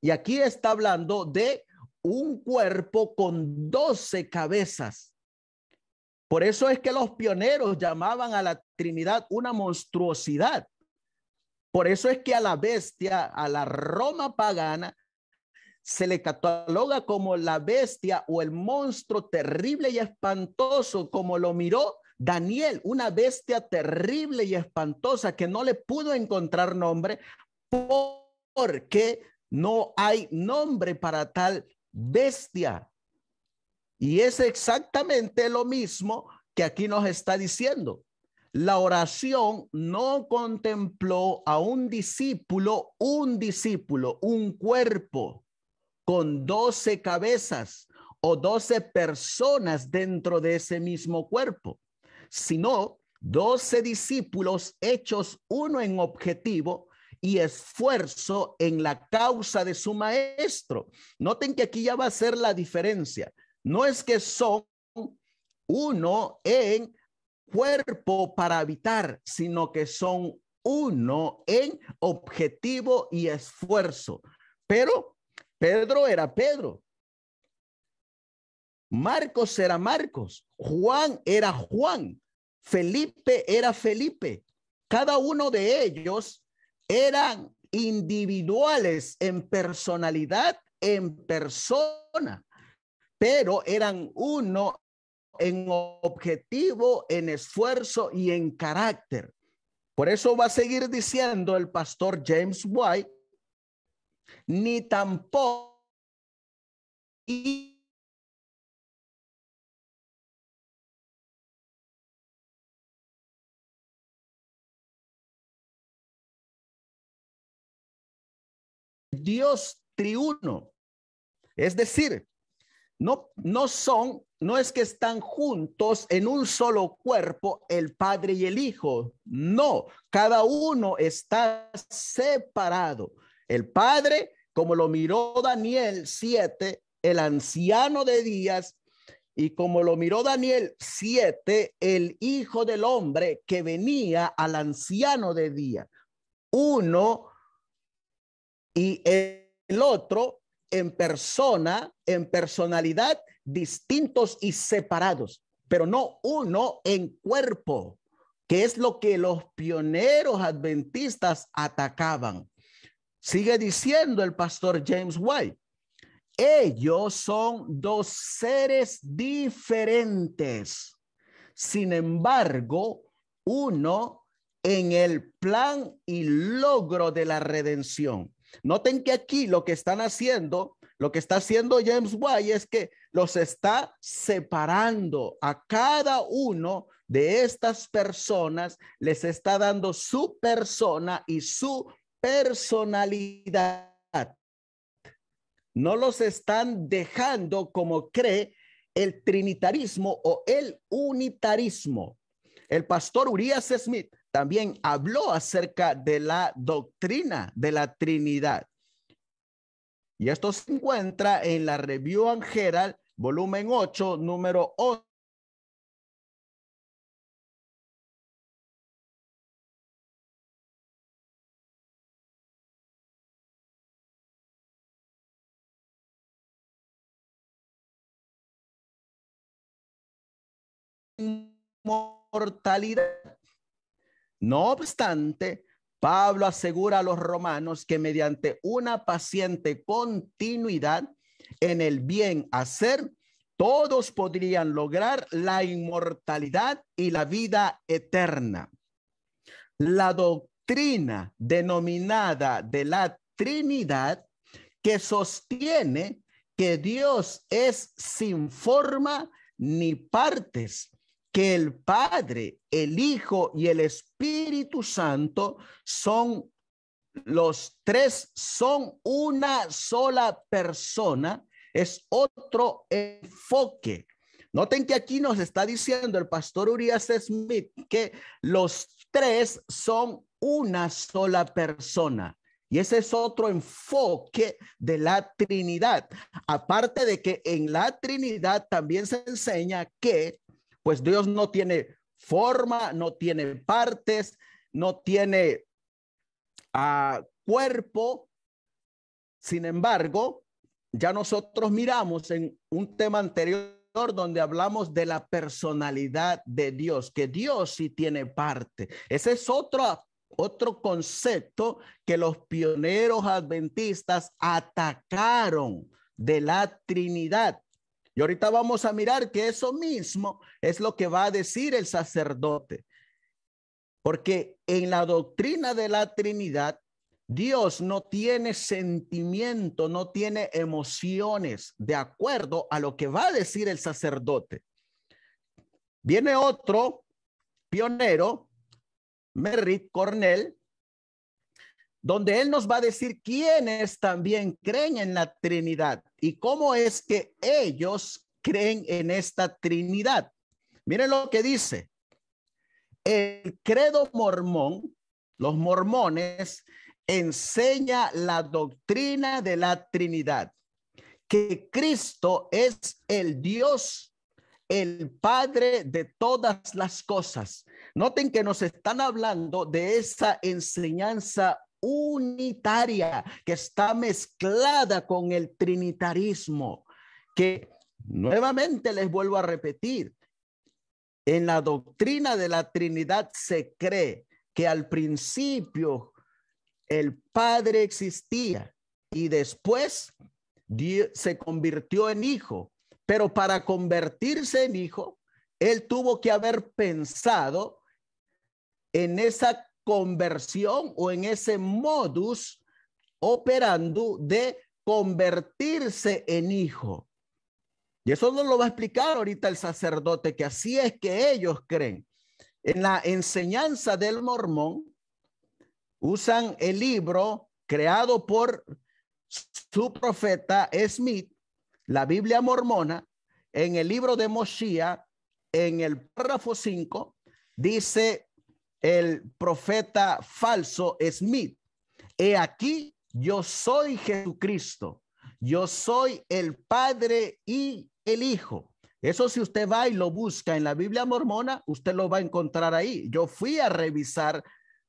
Y aquí está hablando de un cuerpo con doce cabezas. Por eso es que los pioneros llamaban a la Trinidad una monstruosidad por eso es que a la bestia, a la Roma pagana, se le cataloga como la bestia o el monstruo terrible y espantoso, como lo miró Daniel, una bestia terrible y espantosa que no le pudo encontrar nombre porque no hay nombre para tal bestia. Y es exactamente lo mismo que aquí nos está diciendo la oración no contempló a un discípulo, un discípulo, un cuerpo con doce cabezas o doce personas dentro de ese mismo cuerpo, sino doce discípulos hechos uno en objetivo y esfuerzo en la causa de su maestro. Noten que aquí ya va a ser la diferencia. No es que son uno en cuerpo para habitar, sino que son uno en objetivo y esfuerzo. Pero Pedro era Pedro. Marcos era Marcos. Juan era Juan. Felipe era Felipe. Cada uno de ellos eran individuales en personalidad, en persona, pero eran uno en objetivo, en esfuerzo y en carácter. Por eso va a seguir diciendo el pastor James White, ni tampoco Dios triuno. Es decir, no, no son no es que están juntos en un solo cuerpo el Padre y el Hijo. No, cada uno está separado. El Padre, como lo miró Daniel 7, el anciano de días, y como lo miró Daniel 7, el Hijo del Hombre que venía al anciano de día. Uno y el otro en persona, en personalidad distintos y separados, pero no uno en cuerpo, que es lo que los pioneros adventistas atacaban. Sigue diciendo el pastor James White, ellos son dos seres diferentes. Sin embargo, uno en el plan y logro de la redención. Noten que aquí lo que están haciendo, lo que está haciendo James White es que los está separando a cada uno de estas personas, les está dando su persona y su personalidad. No los están dejando como cree el trinitarismo o el unitarismo. El pastor Urias Smith también habló acerca de la doctrina de la Trinidad. Y esto se encuentra en la Review and volumen 8, número 8. mortalidad. No obstante, Pablo asegura a los romanos que mediante una paciente continuidad en el bien hacer, todos podrían lograr la inmortalidad y la vida eterna. La doctrina denominada de la Trinidad que sostiene que Dios es sin forma ni partes, que el Padre, el Hijo y el Espíritu Santo son los tres, son una sola persona, es otro enfoque. Noten que aquí nos está diciendo el pastor Urias Smith que los tres son una sola persona. Y ese es otro enfoque de la Trinidad. Aparte de que en la Trinidad también se enseña que pues Dios no tiene forma, no tiene partes, no tiene ah, cuerpo. Sin embargo, ya nosotros miramos en un tema anterior donde hablamos de la personalidad de Dios, que Dios sí tiene parte. Ese es otro, otro concepto que los pioneros adventistas atacaron de la Trinidad. Y ahorita vamos a mirar que eso mismo es lo que va a decir el sacerdote. Porque en la doctrina de la Trinidad, Dios no tiene sentimiento, no tiene emociones, de acuerdo a lo que va a decir el sacerdote. Viene otro pionero, Merritt Cornell, donde él nos va a decir quiénes también creen en la Trinidad y cómo es que ellos creen en esta Trinidad. Miren lo que dice. El credo mormón, los mormones, enseña la doctrina de la Trinidad, que Cristo es el Dios, el Padre de todas las cosas. Noten que nos están hablando de esa enseñanza unitaria que está mezclada con el trinitarismo, que nuevamente les vuelvo a repetir, en la doctrina de la Trinidad se cree que al principio el Padre existía y después se convirtió en hijo, pero para convertirse en hijo, él tuvo que haber pensado en esa conversión o en ese modus operando de convertirse en hijo. Y eso no lo va a explicar ahorita el sacerdote, que así es que ellos creen. En la enseñanza del mormón, usan el libro creado por su profeta Smith, la Biblia mormona, en el libro de mosía en el párrafo 5, dice el profeta falso Smith. He aquí, yo soy Jesucristo, yo soy el Padre y el Hijo. Eso si usted va y lo busca en la Biblia mormona, usted lo va a encontrar ahí. Yo fui a revisar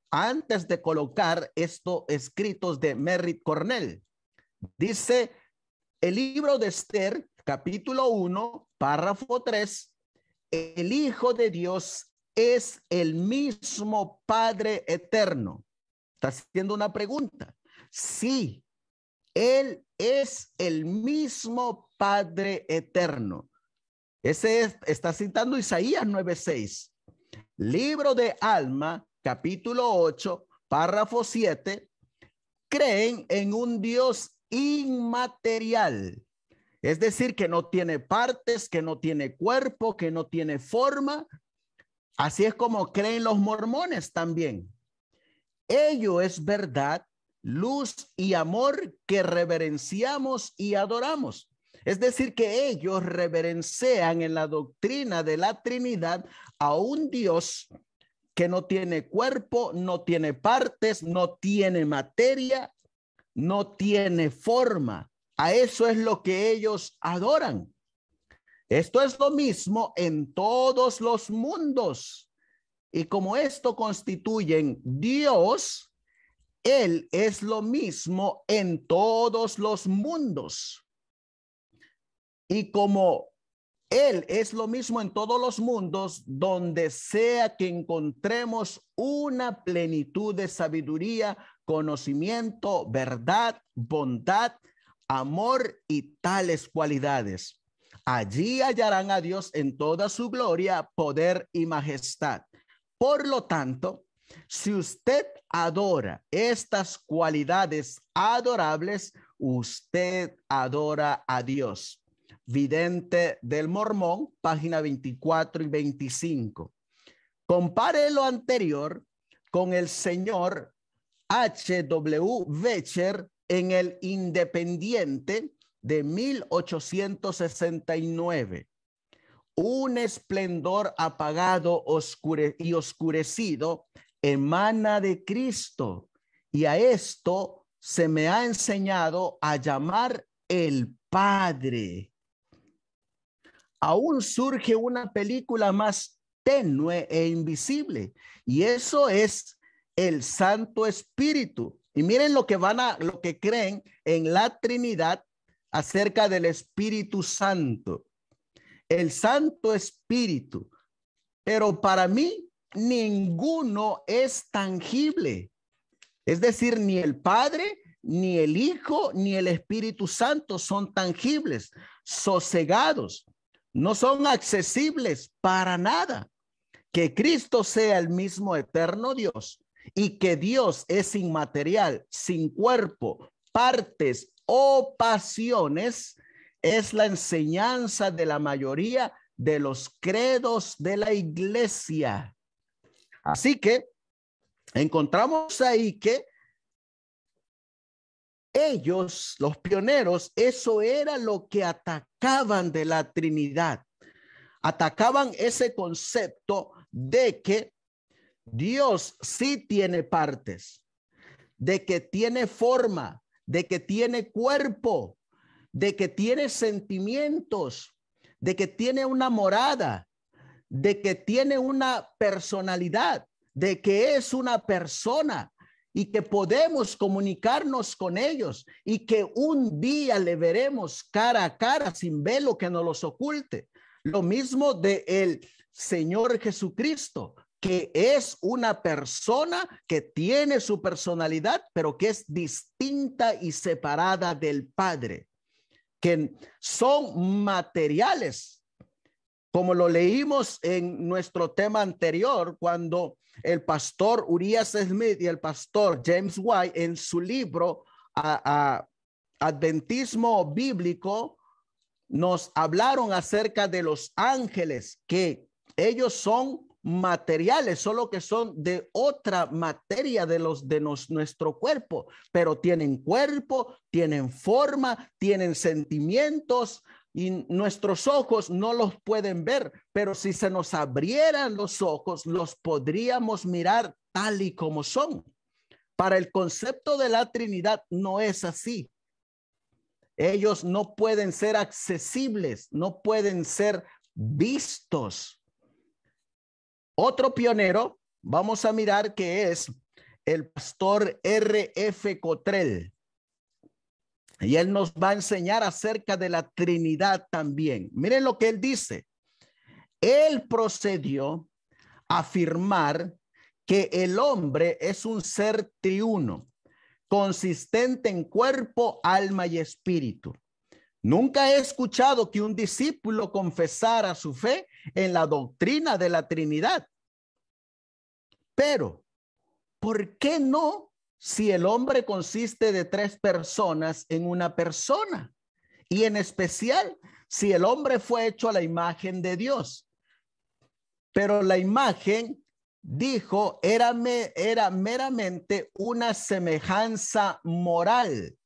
antes de colocar estos escritos de Merritt Cornell. Dice el libro de Esther, capítulo 1, párrafo 3, el Hijo de Dios es el mismo Padre eterno? Está haciendo una pregunta. Sí, Él es el mismo Padre eterno. Ese es, está citando Isaías 9:6. Libro de Alma, capítulo 8, párrafo 7. Creen en un Dios inmaterial. Es decir, que no tiene partes, que no tiene cuerpo, que no tiene forma, Así es como creen los mormones también. Ello es verdad, luz y amor que reverenciamos y adoramos. Es decir, que ellos reverencian en la doctrina de la Trinidad a un Dios que no tiene cuerpo, no tiene partes, no tiene materia, no tiene forma. A eso es lo que ellos adoran. Esto es lo mismo en todos los mundos. Y como esto constituyen Dios, Él es lo mismo en todos los mundos. Y como Él es lo mismo en todos los mundos, donde sea que encontremos una plenitud de sabiduría, conocimiento, verdad, bondad, amor y tales cualidades Allí hallarán a Dios en toda su gloria, poder y majestad. Por lo tanto, si usted adora estas cualidades adorables, usted adora a Dios. Vidente del Mormón, página 24 y 25. Compare lo anterior con el señor H.W. Becher en El Independiente, de 1869, un esplendor apagado oscure y oscurecido emana de Cristo y a esto se me ha enseñado a llamar el Padre. Aún surge una película más tenue e invisible y eso es el Santo Espíritu. Y miren lo que van a, lo que creen en la Trinidad acerca del Espíritu Santo, el Santo Espíritu, pero para mí ninguno es tangible. Es decir, ni el Padre, ni el Hijo, ni el Espíritu Santo son tangibles, sosegados, no son accesibles para nada. Que Cristo sea el mismo eterno Dios y que Dios es inmaterial, sin cuerpo, partes, o pasiones es la enseñanza de la mayoría de los credos de la iglesia. Así que encontramos ahí que ellos, los pioneros, eso era lo que atacaban de la Trinidad. Atacaban ese concepto de que Dios sí tiene partes, de que tiene forma, de que tiene cuerpo, de que tiene sentimientos, de que tiene una morada, de que tiene una personalidad, de que es una persona y que podemos comunicarnos con ellos y que un día le veremos cara a cara sin velo que nos los oculte. Lo mismo de el Señor Jesucristo que es una persona que tiene su personalidad, pero que es distinta y separada del Padre, que son materiales, como lo leímos en nuestro tema anterior, cuando el pastor Urias Smith y el pastor James White en su libro Adventismo Bíblico nos hablaron acerca de los ángeles, que ellos son materiales, solo que son de otra materia de los de nuestro cuerpo, pero tienen cuerpo, tienen forma, tienen sentimientos y nuestros ojos no los pueden ver, pero si se nos abrieran los ojos, los podríamos mirar tal y como son. Para el concepto de la Trinidad no es así. Ellos no pueden ser accesibles, no pueden ser vistos otro pionero, vamos a mirar que es el pastor R.F. Cotrell. Y él nos va a enseñar acerca de la Trinidad también. Miren lo que él dice. Él procedió a afirmar que el hombre es un ser triuno, consistente en cuerpo, alma y espíritu. Nunca he escuchado que un discípulo confesara su fe en la doctrina de la Trinidad. Pero, ¿por qué no si el hombre consiste de tres personas en una persona? Y en especial si el hombre fue hecho a la imagen de Dios. Pero la imagen, dijo, era, era meramente una semejanza moral.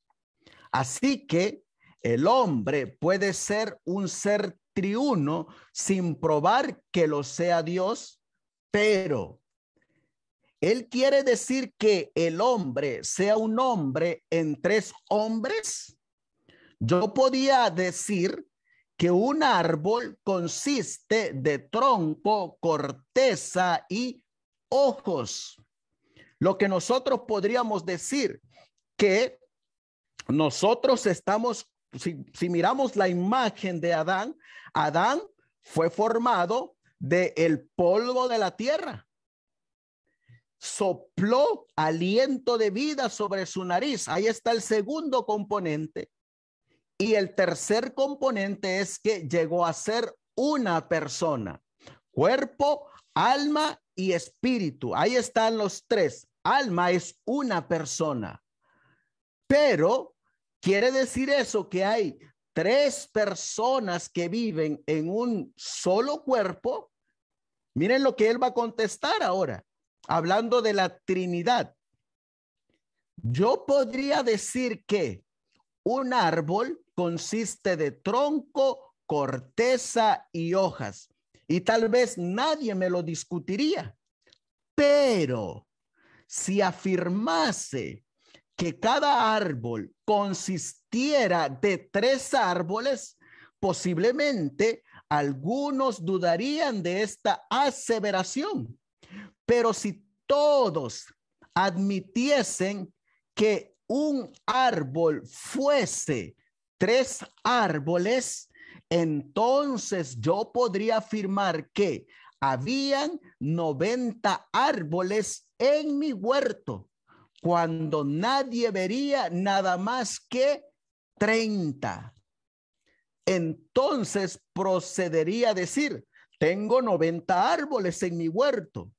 Así que el hombre puede ser un ser triuno sin probar que lo sea Dios, pero él quiere decir que el hombre sea un hombre en tres hombres. Yo podía decir que un árbol consiste de tronco, corteza y ojos. Lo que nosotros podríamos decir que nosotros estamos si, miramos la imagen de Adán, Adán fue formado del el polvo de la tierra. Sopló aliento de vida sobre su nariz. Ahí está el segundo componente. Y el tercer componente es que llegó a ser una persona, cuerpo, alma y espíritu. Ahí están los tres. Alma es una persona, pero Quiere decir eso que hay tres personas que viven en un solo cuerpo. Miren lo que él va a contestar ahora, hablando de la Trinidad. Yo podría decir que un árbol consiste de tronco, corteza y hojas. Y tal vez nadie me lo discutiría. Pero si afirmase que cada árbol consistiera de tres árboles, posiblemente algunos dudarían de esta aseveración. Pero si todos admitiesen que un árbol fuese tres árboles, entonces yo podría afirmar que habían 90 árboles en mi huerto cuando nadie vería nada más que 30. Entonces procedería a decir, tengo 90 árboles en mi huerto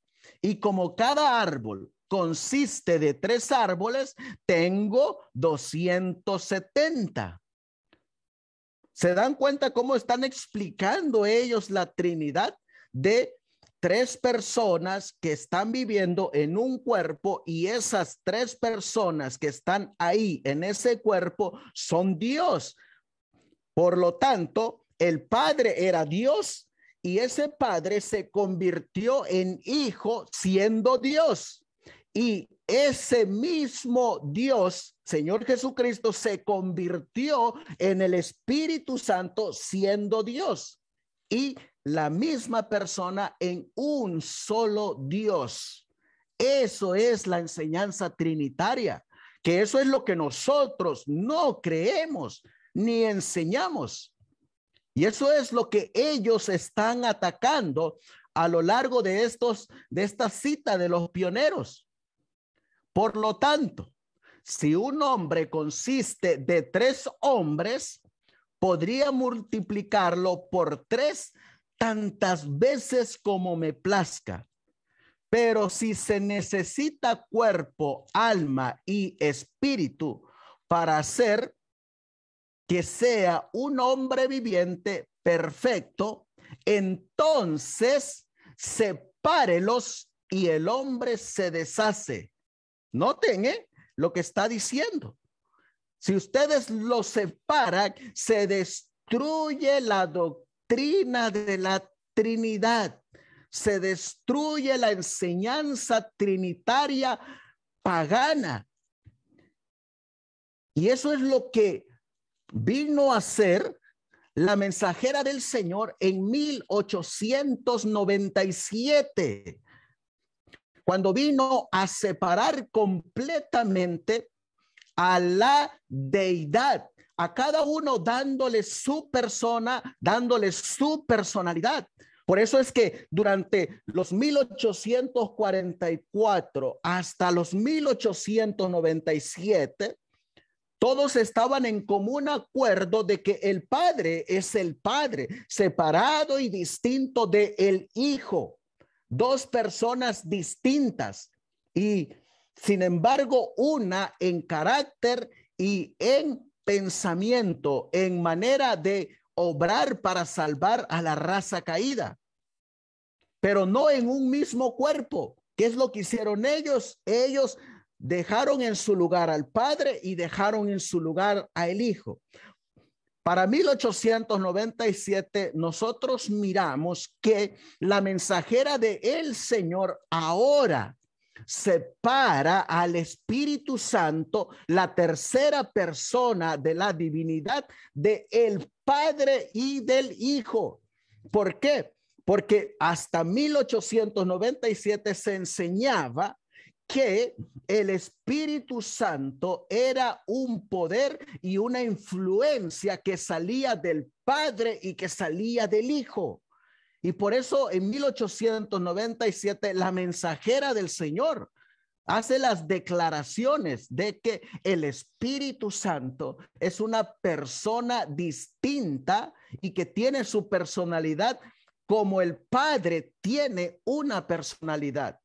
y como cada árbol consiste de tres árboles, tengo 270. ¿Se dan cuenta cómo están explicando ellos la Trinidad de tres personas que están viviendo en un cuerpo y esas tres personas que están ahí en ese cuerpo son Dios. Por lo tanto, el Padre era Dios y ese Padre se convirtió en Hijo siendo Dios. Y ese mismo Dios, Señor Jesucristo, se convirtió en el Espíritu Santo siendo Dios. Y la misma persona en un solo Dios. Eso es la enseñanza trinitaria, que eso es lo que nosotros no creemos ni enseñamos. Y eso es lo que ellos están atacando a lo largo de estos de esta cita de los pioneros. Por lo tanto, si un hombre consiste de tres hombres, podría multiplicarlo por tres tantas veces como me plazca. Pero si se necesita cuerpo, alma y espíritu para hacer que sea un hombre viviente perfecto, entonces sepárelos y el hombre se deshace. Noten ¿eh? lo que está diciendo. Si ustedes los separan, se destruye la doctrina trina de la Trinidad. Se destruye la enseñanza trinitaria pagana. Y eso es lo que vino a ser la mensajera del Señor en 1897, cuando vino a separar completamente a la deidad a cada uno dándole su persona, dándole su personalidad. Por eso es que durante los 1844 hasta los 1897, todos estaban en común acuerdo de que el padre es el padre, separado y distinto de el hijo, dos personas distintas y sin embargo una en carácter y en pensamiento, en manera de obrar para salvar a la raza caída, pero no en un mismo cuerpo. ¿Qué es lo que hicieron ellos? Ellos dejaron en su lugar al Padre y dejaron en su lugar al Hijo. Para 1897, nosotros miramos que la mensajera de el Señor ahora separa al Espíritu Santo, la tercera persona de la divinidad, de el Padre y del Hijo. ¿Por qué? Porque hasta 1897 se enseñaba que el Espíritu Santo era un poder y una influencia que salía del Padre y que salía del Hijo. Y por eso en 1897 la mensajera del Señor hace las declaraciones de que el Espíritu Santo es una persona distinta y que tiene su personalidad como el Padre tiene una personalidad.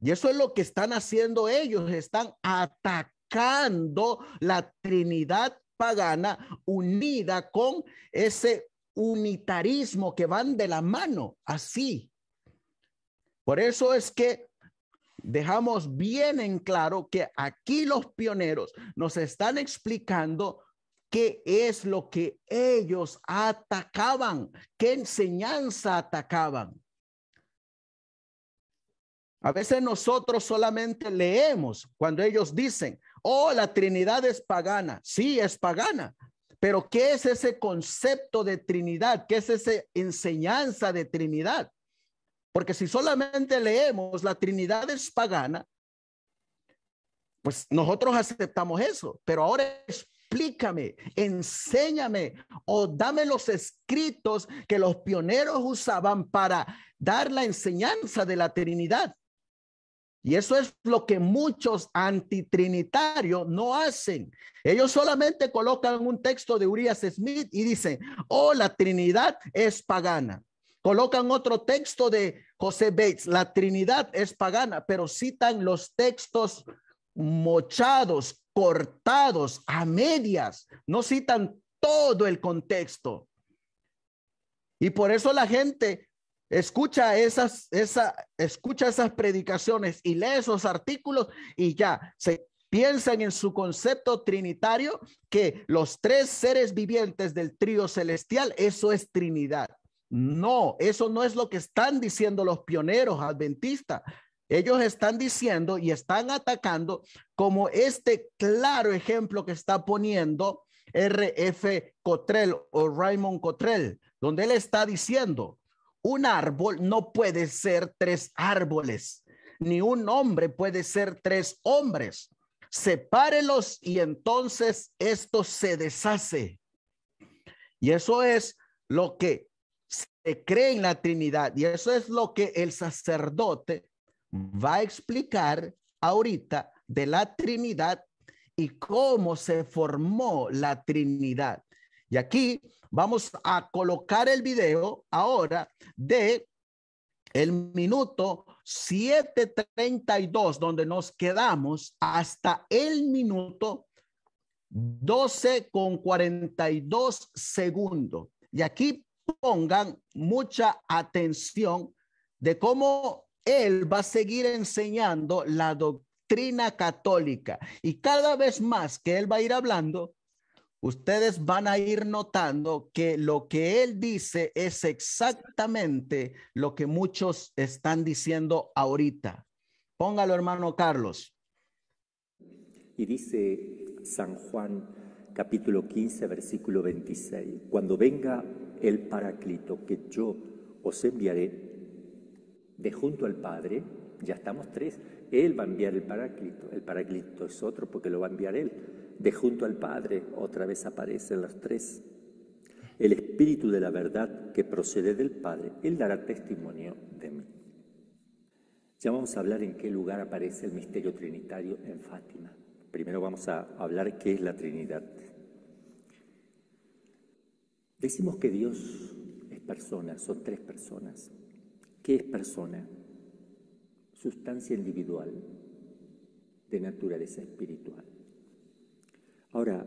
Y eso es lo que están haciendo ellos, están atacando la Trinidad pagana unida con ese unitarismo que van de la mano, así. Por eso es que dejamos bien en claro que aquí los pioneros nos están explicando qué es lo que ellos atacaban, qué enseñanza atacaban. A veces nosotros solamente leemos cuando ellos dicen, oh, la Trinidad es pagana. Sí, es pagana, pero ¿qué es ese concepto de Trinidad? ¿Qué es esa enseñanza de Trinidad? Porque si solamente leemos la Trinidad es pagana, pues nosotros aceptamos eso. Pero ahora explícame, enséñame o dame los escritos que los pioneros usaban para dar la enseñanza de la Trinidad. Y eso es lo que muchos antitrinitarios no hacen. Ellos solamente colocan un texto de Urias Smith y dicen, oh, la Trinidad es pagana. Colocan otro texto de José Bates, la Trinidad es pagana, pero citan los textos mochados, cortados, a medias. No citan todo el contexto. Y por eso la gente Escucha esas, esa, escucha esas predicaciones y lee esos artículos y ya se piensan en su concepto trinitario que los tres seres vivientes del trío celestial, eso es Trinidad. No, eso no es lo que están diciendo los pioneros adventistas. Ellos están diciendo y están atacando como este claro ejemplo que está poniendo RF Cottrell o Raymond Cottrell donde él está diciendo, un árbol no puede ser tres árboles, ni un hombre puede ser tres hombres. Sepárelos y entonces esto se deshace. Y eso es lo que se cree en la Trinidad. Y eso es lo que el sacerdote va a explicar ahorita de la Trinidad y cómo se formó la Trinidad. Y aquí vamos a colocar el video ahora de el minuto 7.32, donde nos quedamos hasta el minuto doce con dos segundos. Y aquí pongan mucha atención de cómo él va a seguir enseñando la doctrina católica. Y cada vez más que él va a ir hablando, ustedes van a ir notando que lo que él dice es exactamente lo que muchos están diciendo ahorita. Póngalo, hermano Carlos. Y dice San Juan capítulo 15, versículo 26, cuando venga el Paraclito que yo os enviaré de junto al Padre, ya estamos tres, Él va a enviar el Paraclito, el Paraclito es otro porque lo va a enviar Él de junto al Padre, otra vez aparecen los tres. El Espíritu de la verdad que procede del Padre, Él dará testimonio de mí. Ya vamos a hablar en qué lugar aparece el misterio trinitario en Fátima. Primero vamos a hablar qué es la Trinidad. Decimos que Dios es persona, son tres personas. ¿Qué es persona? Sustancia individual de naturaleza espiritual. Ahora,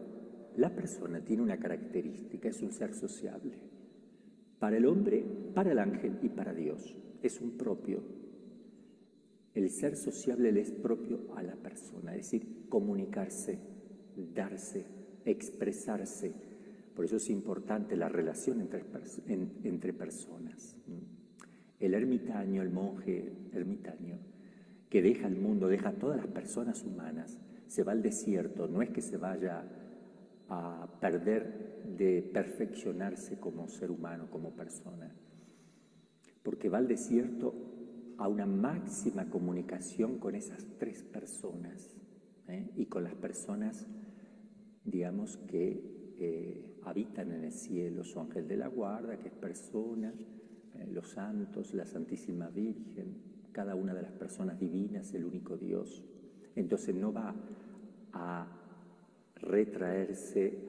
la persona tiene una característica, es un ser sociable. Para el hombre, para el ángel y para Dios. Es un propio. El ser sociable le es propio a la persona, es decir, comunicarse, darse, expresarse. Por eso es importante la relación entre, personas. El ermitaño, el monje ermitaño, que deja el mundo, deja todas las personas humanas se va al desierto, no es que se vaya a perder de perfeccionarse como ser humano, como persona, porque va al desierto a una máxima comunicación con esas tres personas ¿eh? y con las personas, digamos, que eh, habitan en el cielo, su ángel de la guarda, que es persona, eh, los santos, la Santísima Virgen, cada una de las personas divinas, el único Dios. Entonces no va a retraerse,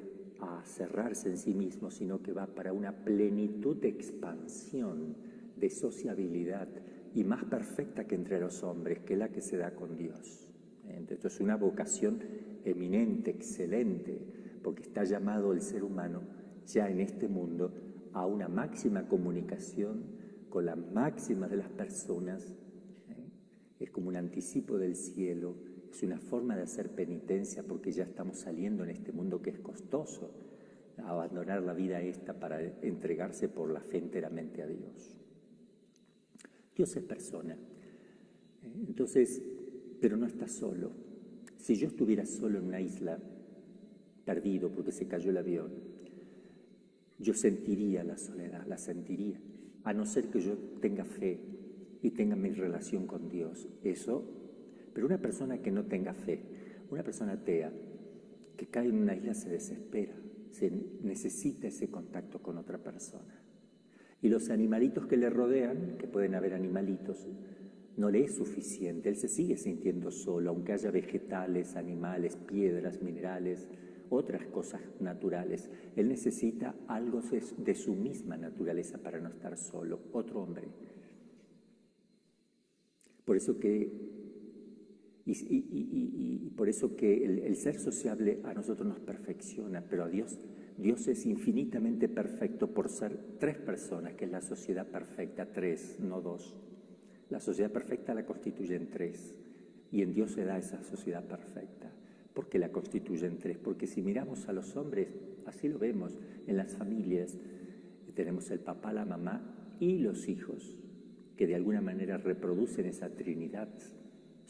a cerrarse en sí mismo, sino que va para una plenitud de expansión, de sociabilidad y más perfecta que entre los hombres, que la que se da con Dios. Entonces es una vocación eminente, excelente, porque está llamado el ser humano ya en este mundo a una máxima comunicación con las máximas de las personas. ¿eh? Es como un anticipo del cielo es una forma de hacer penitencia porque ya estamos saliendo en este mundo que es costoso, abandonar la vida esta para entregarse por la fe enteramente a Dios. Dios es persona. ¿Eh? Entonces, pero no está solo. Si yo estuviera solo en una isla, perdido porque se cayó el avión, yo sentiría la soledad, la sentiría. A no ser que yo tenga fe y tenga mi relación con Dios. Eso pero una persona que no tenga fe, una persona atea, que cae en una isla se desespera, se necesita ese contacto con otra persona. Y los animalitos que le rodean, que pueden haber animalitos, no le es suficiente, él se sigue sintiendo solo, aunque haya vegetales, animales, piedras, minerales, otras cosas naturales. Él necesita algo de su misma naturaleza para no estar solo, otro hombre. Por eso que y, por eso que el, ser sociable a nosotros nos perfecciona, pero a Dios, Dios es infinitamente perfecto por ser tres personas, que es la sociedad perfecta, tres, no dos. La sociedad perfecta la constituye en tres, y en Dios se da esa sociedad perfecta. ¿Por qué la constituyen tres? Porque si miramos a los hombres, así lo vemos en las familias, tenemos el papá, la mamá y los hijos, que de alguna manera reproducen esa trinidad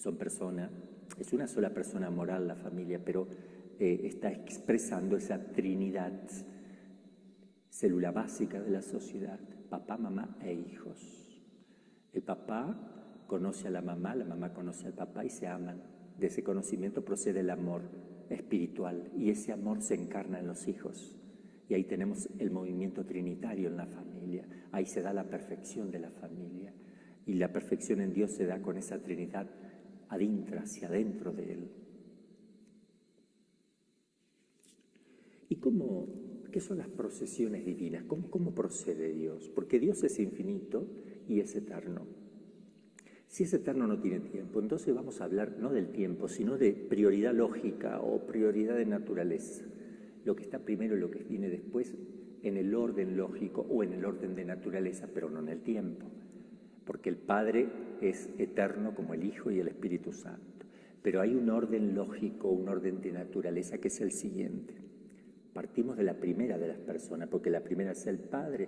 son personas, es una sola persona moral la familia, pero eh, está expresando esa trinidad, célula básica de la sociedad, papá, mamá e hijos. El papá conoce a la mamá, la mamá conoce al papá y se aman. De ese conocimiento procede el amor espiritual y ese amor se encarna en los hijos. Y ahí tenemos el movimiento trinitario en la familia, ahí se da la perfección de la familia y la perfección en Dios se da con esa Trinidad adentra hacia adentro de él. ¿Y cómo, qué son las procesiones divinas? ¿Cómo, ¿Cómo procede Dios? Porque Dios es infinito y es eterno. Si es eterno no tiene tiempo, entonces vamos a hablar no del tiempo, sino de prioridad lógica o prioridad de naturaleza. Lo que está primero y lo que viene después en el orden lógico o en el orden de naturaleza, pero no en el tiempo porque el Padre es eterno como el Hijo y el Espíritu Santo. Pero hay un orden lógico, un orden de naturaleza que es el siguiente. Partimos de la primera de las personas, porque la primera es el Padre,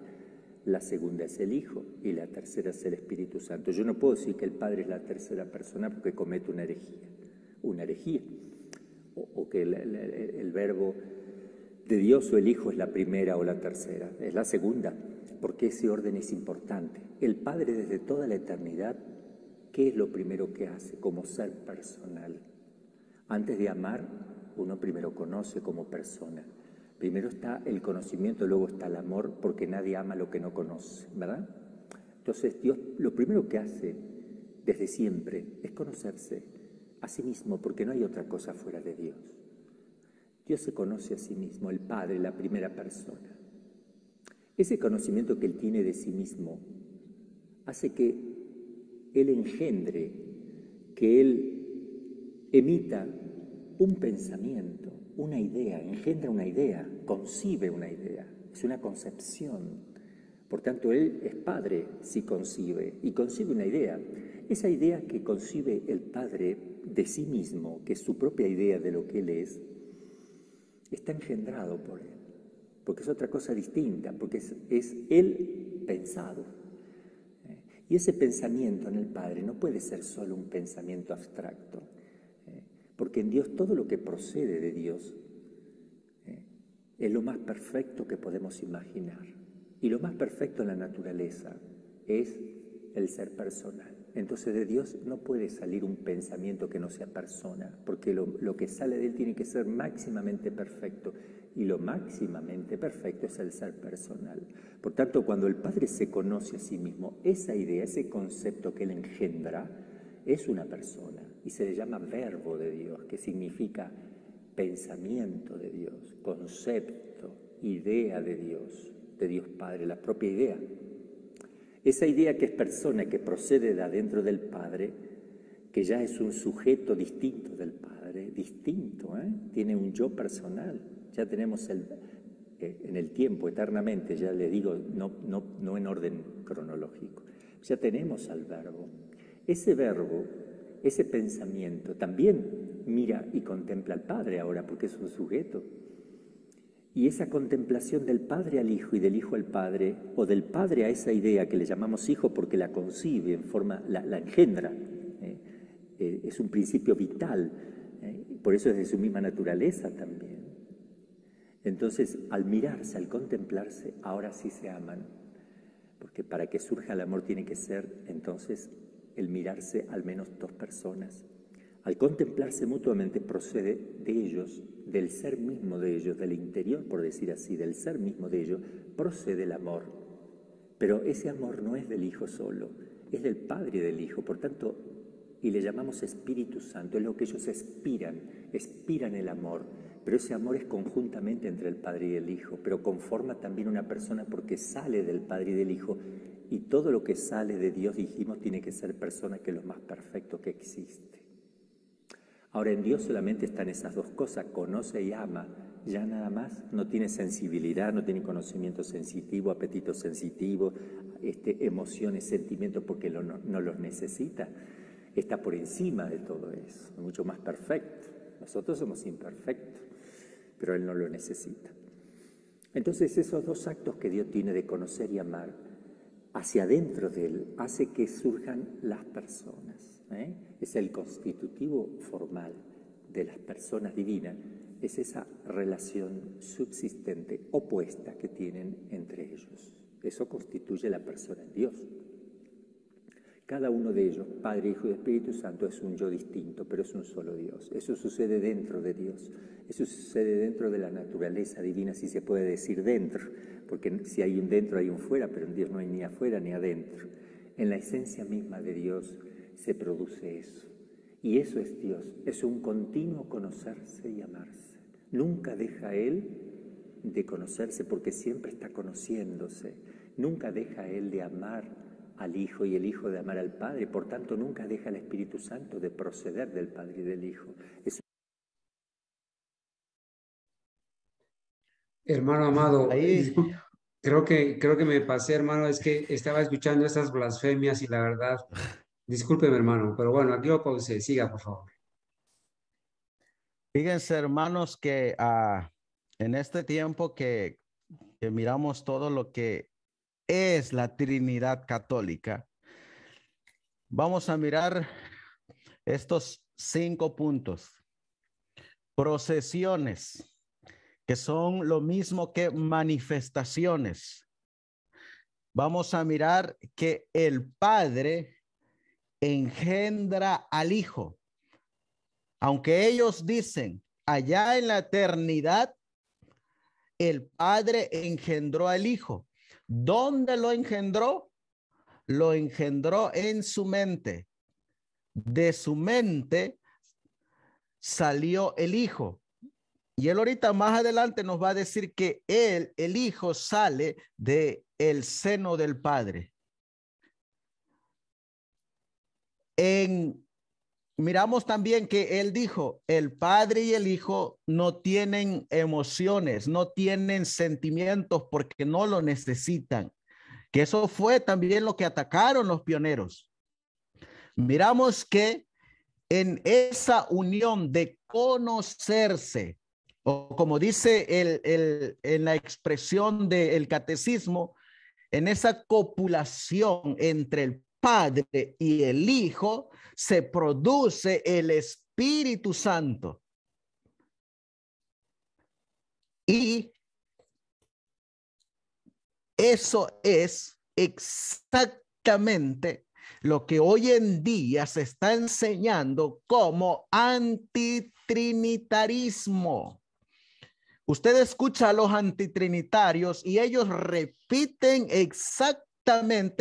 la segunda es el Hijo y la tercera es el Espíritu Santo. Yo no puedo decir que el Padre es la tercera persona porque comete una herejía, una herejía, o, que el, el verbo de Dios o el Hijo es la primera o la tercera, es la segunda porque ese orden es importante. El Padre desde toda la eternidad, ¿qué es lo primero que hace como ser personal? Antes de amar, uno primero conoce como persona. Primero está el conocimiento, luego está el amor, porque nadie ama lo que no conoce, ¿verdad? Entonces Dios lo primero que hace desde siempre es conocerse a sí mismo, porque no hay otra cosa fuera de Dios. Dios se conoce a sí mismo, el Padre, la primera persona. Ese conocimiento que él tiene de sí mismo hace que él engendre, que él emita un pensamiento, una idea, engendra una idea, concibe una idea, es una concepción. Por tanto, él es padre si concibe y concibe una idea. Esa idea que concibe el padre de sí mismo, que es su propia idea de lo que él es, está engendrado por él porque es otra cosa distinta, porque es, el pensado. Eh, y ese pensamiento en el Padre no puede ser solo un pensamiento abstracto, eh, porque en Dios todo lo que procede de Dios eh, es lo más perfecto que podemos imaginar. Y lo más perfecto en la naturaleza es el ser personal. Entonces de Dios no puede salir un pensamiento que no sea persona, porque lo, lo que sale de Él tiene que ser máximamente perfecto y lo máximamente perfecto es el ser personal. Por tanto, cuando el Padre se conoce a sí mismo, esa idea, ese concepto que él engendra, es una persona y se le llama verbo de Dios, que significa pensamiento de Dios, concepto, idea de Dios, de Dios Padre, la propia idea. Esa idea que es persona, que procede de adentro del Padre, que ya es un sujeto distinto del Padre, distinto, ¿eh? tiene un yo personal, ya tenemos el, eh, en el tiempo eternamente, ya le digo, no, no, no en orden cronológico, ya tenemos al verbo. Ese verbo, ese pensamiento también mira y contempla al Padre ahora porque es un sujeto. Y esa contemplación del Padre al Hijo y del Hijo al Padre, o del Padre a esa idea que le llamamos Hijo porque la concibe, en forma, la, engendra, ¿eh? Eh, es un principio vital, por eso es de su misma naturaleza también. Entonces, al mirarse, al contemplarse, ahora sí se aman, porque para que surja el amor tiene que ser entonces el mirarse al menos dos personas. Al contemplarse mutuamente procede de ellos, del ser mismo de ellos, del interior, por decir así, del ser mismo de ellos, procede el amor. Pero ese amor no es del Hijo solo, es del Padre y del Hijo. Por tanto, y le llamamos Espíritu Santo, es lo que ellos expiran, expiran el amor pero ese amor es conjuntamente entre el Padre y el Hijo, pero conforma también una persona porque sale del Padre y del Hijo. Y todo lo que sale de Dios, dijimos, tiene que ser persona que es lo más perfecto que existe. Ahora en Dios solamente están esas dos cosas, conoce y ama. Ya nada más, no tiene sensibilidad, no tiene conocimiento sensitivo, apetito sensitivo, este, emociones, sentimientos, porque no, no los necesita. Está por encima de todo eso, mucho más perfecto. Nosotros somos imperfectos pero él no lo necesita. Entonces esos dos actos que Dios tiene de conocer y amar hacia adentro de él hace que surjan las personas. ¿eh? Es el constitutivo formal de las personas divinas, es esa relación subsistente, opuesta que tienen entre ellos. Eso constituye la persona en Dios. Cada uno de ellos, Padre, Hijo y Espíritu Santo, es un yo distinto, pero es un solo Dios. Eso sucede dentro de Dios. Eso sucede dentro de la naturaleza divina, si se puede decir dentro, porque si hay un dentro hay un fuera, pero en Dios no hay ni afuera ni adentro. En la esencia misma de Dios se produce eso. Y eso es Dios, es un continuo conocerse y amarse. Nunca deja Él de conocerse porque siempre está conociéndose. Nunca deja Él de amar al Hijo y el Hijo de amar al Padre. Por tanto, nunca deja el Espíritu Santo de proceder del Padre y del Hijo. Hermano amado, creo que, creo que me pasé, hermano, es que estaba escuchando esas blasfemias y la verdad, discúlpeme, hermano, pero bueno, aquí lo se siga, por favor. Fíjense, hermanos, que ah, en este tiempo que miramos todo lo que es la Trinidad Católica. Vamos a mirar estos cinco puntos. Procesiones, que son lo mismo que manifestaciones. Vamos a mirar que el Padre engendra al Hijo. Aunque ellos dicen, allá en la eternidad, el Padre engendró al Hijo. ¿Dónde lo engendró? Lo engendró en su mente. De su mente salió el Hijo. Y él ahorita más adelante nos va a decir que él, el Hijo, sale de el seno del Padre. En miramos también que él dijo, el padre y el hijo no tienen emociones, no tienen sentimientos porque no lo necesitan. Que eso fue también lo que atacaron los pioneros. Miramos que en esa unión de conocerse, o como dice el, el, en la expresión del catecismo, en esa copulación entre el padre y el hijo, se produce el Espíritu Santo. Y eso es exactamente lo que hoy en día se está enseñando como antitrinitarismo. Usted escucha a los antitrinitarios y ellos repiten exactamente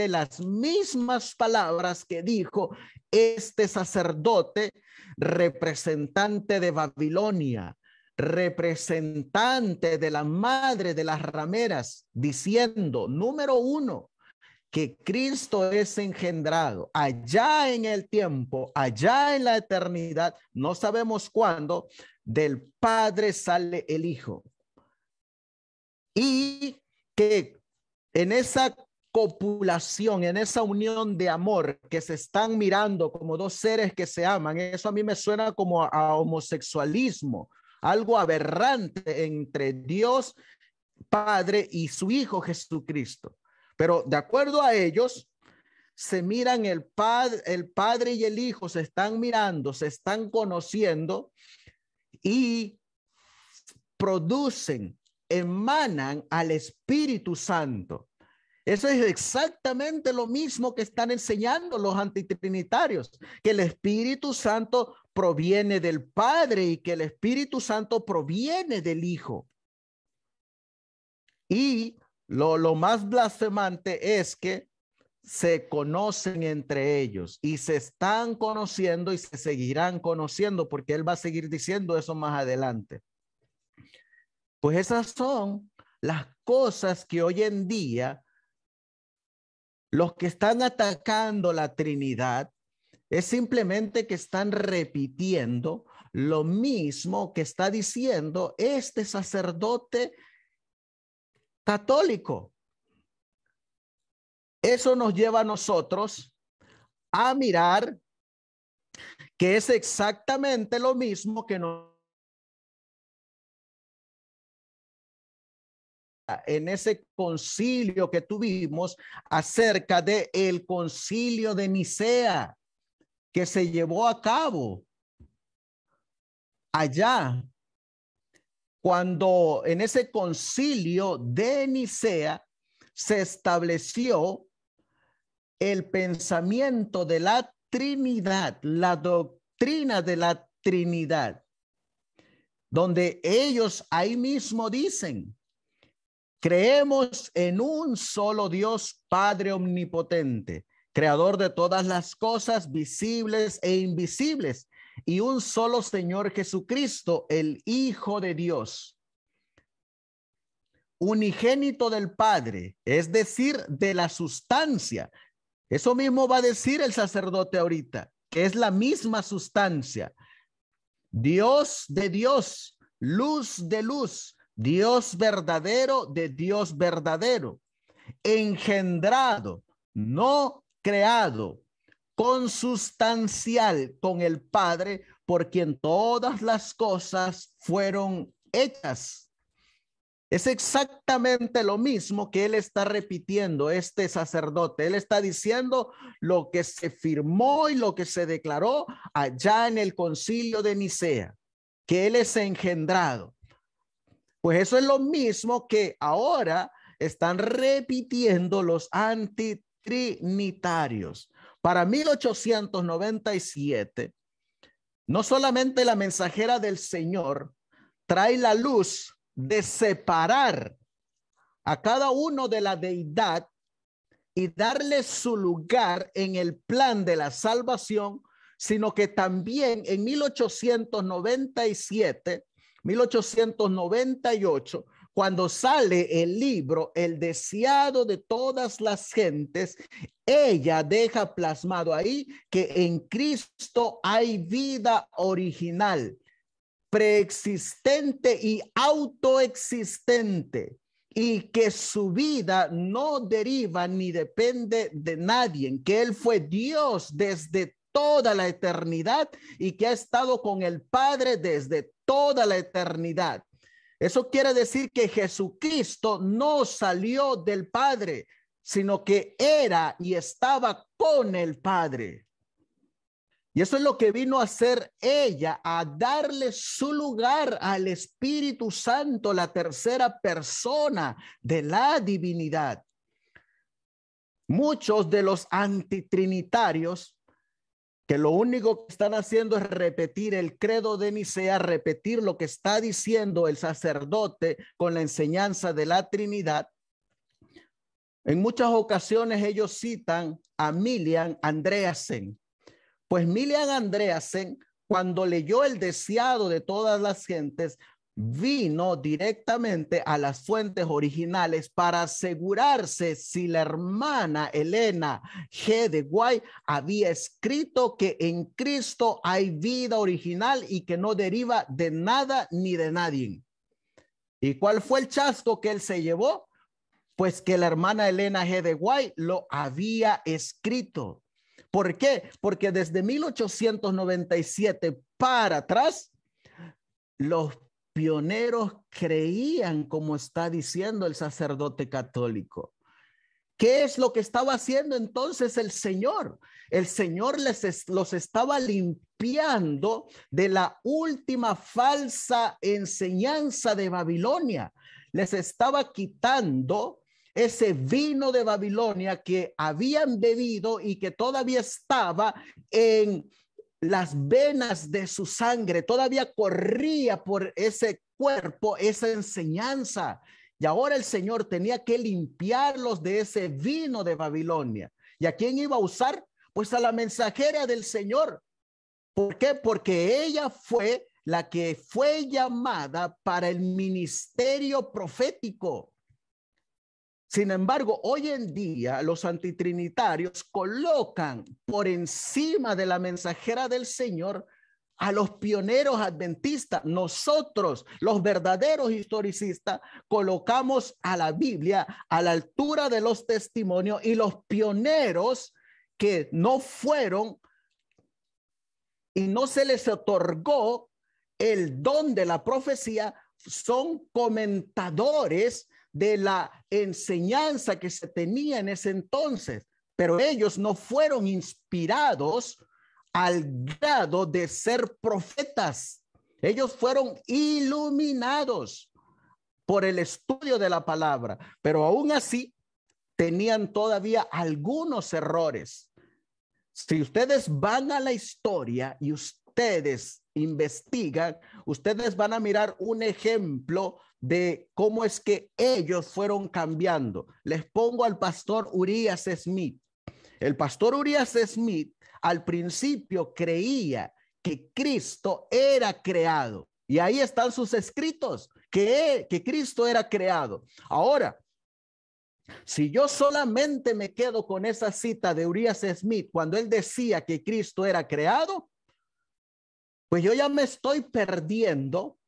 las mismas palabras que dijo este sacerdote representante de Babilonia, representante de la madre de las rameras, diciendo, número uno, que Cristo es engendrado allá en el tiempo, allá en la eternidad, no sabemos cuándo, del Padre sale el Hijo. Y que en esa copulación, en esa unión de amor que se están mirando como dos seres que se aman, eso a mí me suena como a homosexualismo, algo aberrante entre Dios Padre y su Hijo Jesucristo. Pero de acuerdo a ellos, se miran el padre, el padre y el hijo se están mirando, se están conociendo y producen, emanan al Espíritu Santo. Eso es exactamente lo mismo que están enseñando los antitrinitarios, que el Espíritu Santo proviene del Padre y que el Espíritu Santo proviene del Hijo. Y lo, lo más blasfemante es que se conocen entre ellos y se están conociendo y se seguirán conociendo porque él va a seguir diciendo eso más adelante. Pues esas son las cosas que hoy en día los que están atacando la Trinidad es simplemente que están repitiendo lo mismo que está diciendo este sacerdote católico. Eso nos lleva a nosotros a mirar que es exactamente lo mismo que nos en ese concilio que tuvimos acerca de el concilio de Nicea que se llevó a cabo allá cuando en ese concilio de Nicea se estableció el pensamiento de la Trinidad, la doctrina de la Trinidad, donde ellos ahí mismo dicen, Creemos en un solo Dios, Padre Omnipotente, Creador de todas las cosas visibles e invisibles, y un solo Señor Jesucristo, el Hijo de Dios, unigénito del Padre, es decir, de la sustancia. Eso mismo va a decir el sacerdote ahorita, que es la misma sustancia. Dios de Dios, luz de luz, Dios verdadero de Dios verdadero, engendrado, no creado, consustancial con el Padre, por quien todas las cosas fueron hechas. Es exactamente lo mismo que él está repitiendo, este sacerdote. Él está diciendo lo que se firmó y lo que se declaró allá en el concilio de Nicea, que él es engendrado, pues eso es lo mismo que ahora están repitiendo los antitrinitarios. Para 1897, no solamente la mensajera del Señor trae la luz de separar a cada uno de la deidad y darle su lugar en el plan de la salvación, sino que también en 1897 1898, cuando sale el libro El deseado de todas las gentes, ella deja plasmado ahí que en Cristo hay vida original, preexistente y autoexistente y que su vida no deriva ni depende de nadie, que Él fue Dios desde toda la eternidad y que ha estado con el Padre desde toda la eternidad. Eso quiere decir que Jesucristo no salió del Padre, sino que era y estaba con el Padre. Y eso es lo que vino a hacer ella, a darle su lugar al Espíritu Santo, la tercera persona de la divinidad. Muchos de los antitrinitarios que lo único que están haciendo es repetir el credo de Nicea, repetir lo que está diciendo el sacerdote con la enseñanza de la Trinidad. En muchas ocasiones ellos citan a Milian Andreasen. Pues Milian Andreasen, cuando leyó el deseado de todas las gentes, vino directamente a las fuentes originales para asegurarse si la hermana Elena G. de Guay había escrito que en Cristo hay vida original y que no deriva de nada ni de nadie. ¿Y cuál fue el chasco que él se llevó? Pues que la hermana Elena G. de Guay lo había escrito. ¿Por qué? Porque desde 1897 para atrás, los pioneros creían, como está diciendo el sacerdote católico. ¿Qué es lo que estaba haciendo entonces el Señor? El Señor les los estaba limpiando de la última falsa enseñanza de Babilonia. Les estaba quitando ese vino de Babilonia que habían bebido y que todavía estaba en las venas de su sangre, todavía corría por ese cuerpo esa enseñanza. Y ahora el Señor tenía que limpiarlos de ese vino de Babilonia. ¿Y a quién iba a usar? Pues a la mensajera del Señor. ¿Por qué? Porque ella fue la que fue llamada para el ministerio profético. Sin embargo, hoy en día los antitrinitarios colocan por encima de la mensajera del Señor a los pioneros adventistas. Nosotros, los verdaderos historicistas, colocamos a la Biblia a la altura de los testimonios y los pioneros que no fueron y no se les otorgó el don de la profecía son comentadores de la enseñanza que se tenía en ese entonces, pero ellos no fueron inspirados al grado de ser profetas. Ellos fueron iluminados por el estudio de la palabra, pero aún así tenían todavía algunos errores. Si ustedes van a la historia y ustedes investigan, ustedes van a mirar un ejemplo de cómo es que ellos fueron cambiando. Les pongo al pastor Urias Smith. El pastor Urias Smith al principio creía que Cristo era creado. Y ahí están sus escritos, que, e, que Cristo era creado. Ahora, si yo solamente me quedo con esa cita de Urias Smith cuando él decía que Cristo era creado, pues yo ya me estoy perdiendo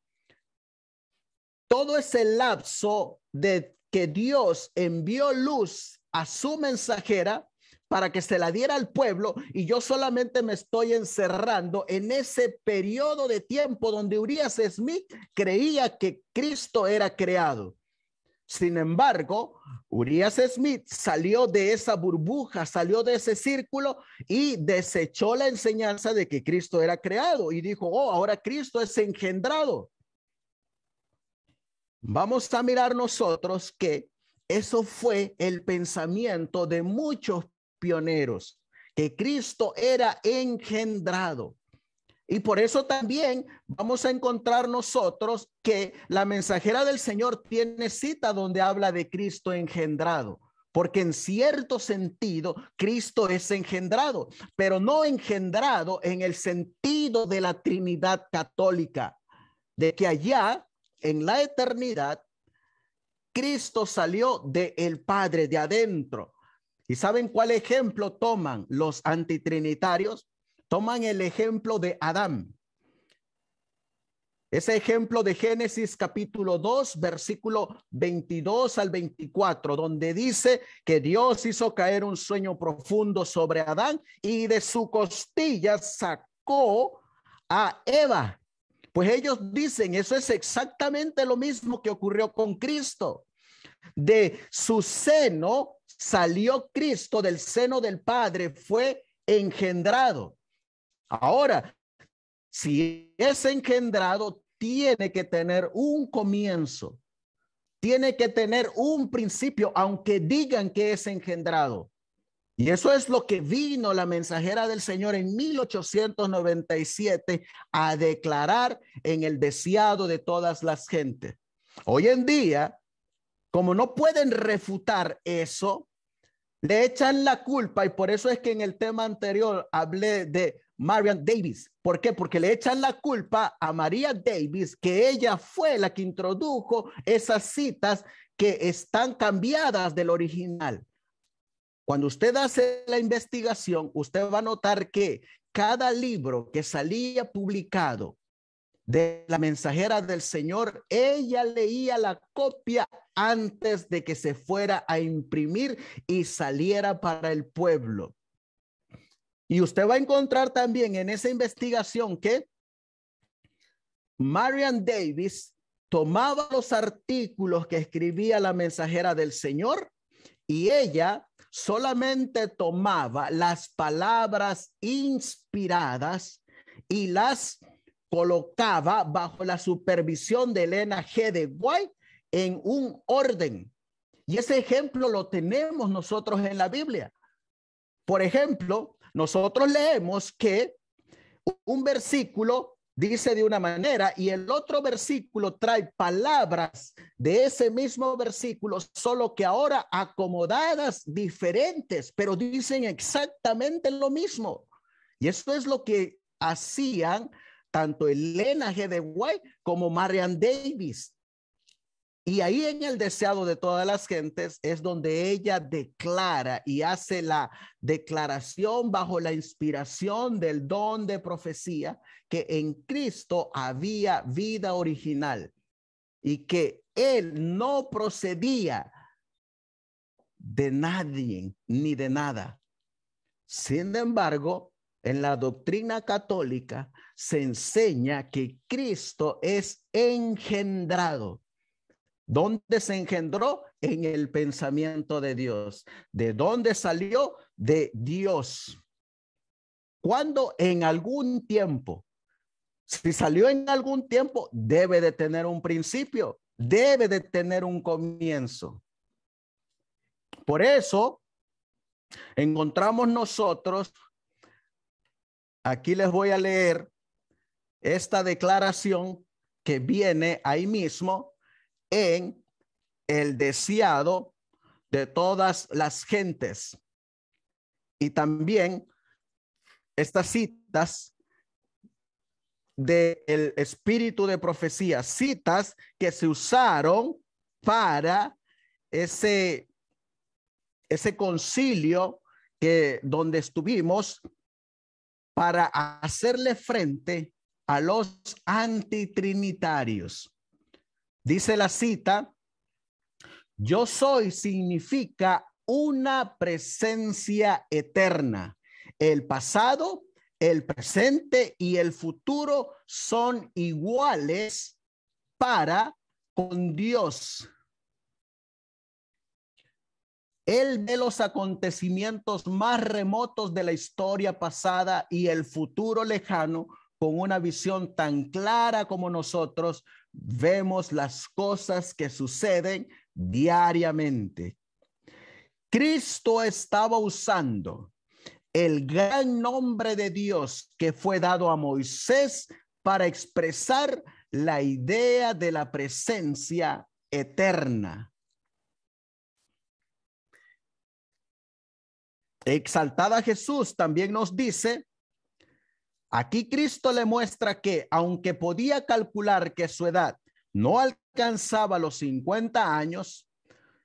todo ese lapso de que Dios envió luz a su mensajera para que se la diera al pueblo y yo solamente me estoy encerrando en ese periodo de tiempo donde Urias Smith creía que Cristo era creado. Sin embargo, Urias Smith salió de esa burbuja, salió de ese círculo y desechó la enseñanza de que Cristo era creado y dijo, oh, ahora Cristo es engendrado. Vamos a mirar nosotros que eso fue el pensamiento de muchos pioneros, que Cristo era engendrado. Y por eso también vamos a encontrar nosotros que la mensajera del Señor tiene cita donde habla de Cristo engendrado, porque en cierto sentido Cristo es engendrado, pero no engendrado en el sentido de la Trinidad católica, de que allá en la eternidad, Cristo salió del Padre de adentro. ¿Y saben cuál ejemplo toman los antitrinitarios? Toman el ejemplo de Adán. Ese ejemplo de Génesis capítulo 2, versículo 22 al 24, donde dice que Dios hizo caer un sueño profundo sobre Adán y de su costilla sacó a Eva. Pues ellos dicen, eso es exactamente lo mismo que ocurrió con Cristo. De su seno salió Cristo, del seno del Padre fue engendrado. Ahora, si es engendrado, tiene que tener un comienzo, tiene que tener un principio, aunque digan que es engendrado. Y eso es lo que vino la mensajera del Señor en 1897 a declarar en el deseado de todas las gentes. Hoy en día, como no pueden refutar eso, le echan la culpa y por eso es que en el tema anterior hablé de Marian Davis. ¿Por qué? Porque le echan la culpa a María Davis, que ella fue la que introdujo esas citas que están cambiadas del original. Cuando usted hace la investigación, usted va a notar que cada libro que salía publicado de la mensajera del Señor, ella leía la copia antes de que se fuera a imprimir y saliera para el pueblo. Y usted va a encontrar también en esa investigación que Marian Davis tomaba los artículos que escribía la mensajera del Señor y ella solamente tomaba las palabras inspiradas y las colocaba bajo la supervisión de Elena G. de White en un orden. Y ese ejemplo lo tenemos nosotros en la Biblia. Por ejemplo, nosotros leemos que un versículo dice de una manera y el otro versículo trae palabras de ese mismo versículo, solo que ahora acomodadas diferentes, pero dicen exactamente lo mismo. Y esto es lo que hacían tanto Elena G. de White como Marian Davis. Y ahí en el deseado de todas las gentes es donde ella declara y hace la declaración bajo la inspiración del don de profecía que en Cristo había vida original y que Él no procedía de nadie ni de nada. Sin embargo, en la doctrina católica se enseña que Cristo es engendrado ¿Dónde se engendró? En el pensamiento de Dios. ¿De dónde salió? De Dios. Cuando en algún tiempo, si salió en algún tiempo, debe de tener un principio, debe de tener un comienzo. Por eso, encontramos nosotros, aquí les voy a leer esta declaración que viene ahí mismo en el deseado de todas las gentes. Y también estas citas del espíritu de profecía, citas que se usaron para ese, ese concilio que donde estuvimos para hacerle frente a los antitrinitarios. Dice la cita, yo soy significa una presencia eterna. El pasado, el presente y el futuro son iguales para con Dios. Él ve los acontecimientos más remotos de la historia pasada y el futuro lejano con una visión tan clara como nosotros vemos las cosas que suceden diariamente. Cristo estaba usando el gran nombre de Dios que fue dado a Moisés para expresar la idea de la presencia eterna. Exaltada Jesús también nos dice Aquí Cristo le muestra que, aunque podía calcular que su edad no alcanzaba los 50 años,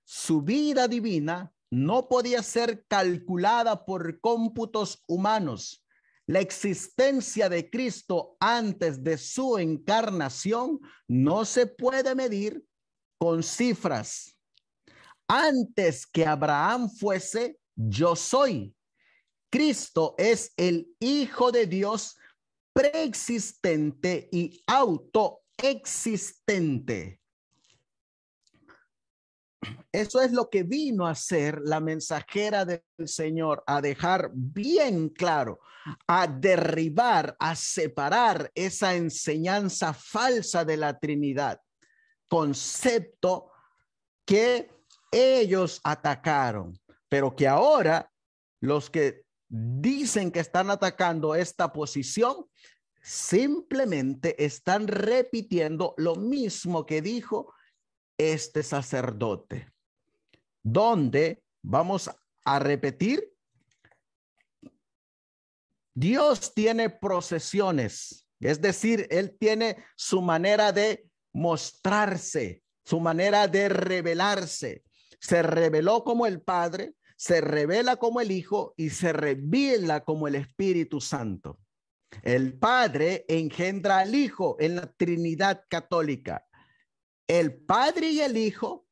su vida divina no podía ser calculada por cómputos humanos. La existencia de Cristo antes de su encarnación no se puede medir con cifras. Antes que Abraham fuese, yo soy. Cristo es el Hijo de Dios preexistente y autoexistente. Eso es lo que vino a ser la mensajera del Señor, a dejar bien claro, a derribar, a separar esa enseñanza falsa de la Trinidad, concepto que ellos atacaron, pero que ahora los que dicen que están atacando esta posición, simplemente están repitiendo lo mismo que dijo este sacerdote, donde vamos a repetir, Dios tiene procesiones, es decir, Él tiene su manera de mostrarse, su manera de revelarse. Se reveló como el Padre, se revela como el Hijo y se revela como el Espíritu Santo. El Padre engendra al Hijo en la Trinidad Católica. El Padre y el Hijo,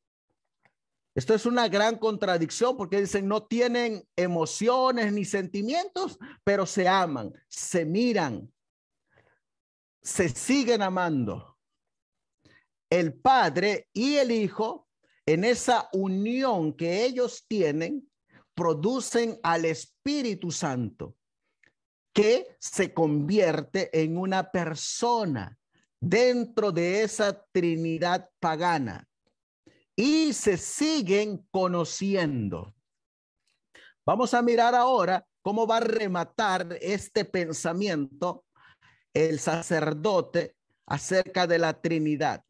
esto es una gran contradicción porque dicen no tienen emociones ni sentimientos, pero se aman, se miran, se siguen amando. El Padre y el Hijo, en esa unión que ellos tienen, producen al Espíritu Santo, que se convierte en una persona dentro de esa Trinidad pagana y se siguen conociendo. Vamos a mirar ahora cómo va a rematar este pensamiento el sacerdote acerca de la Trinidad.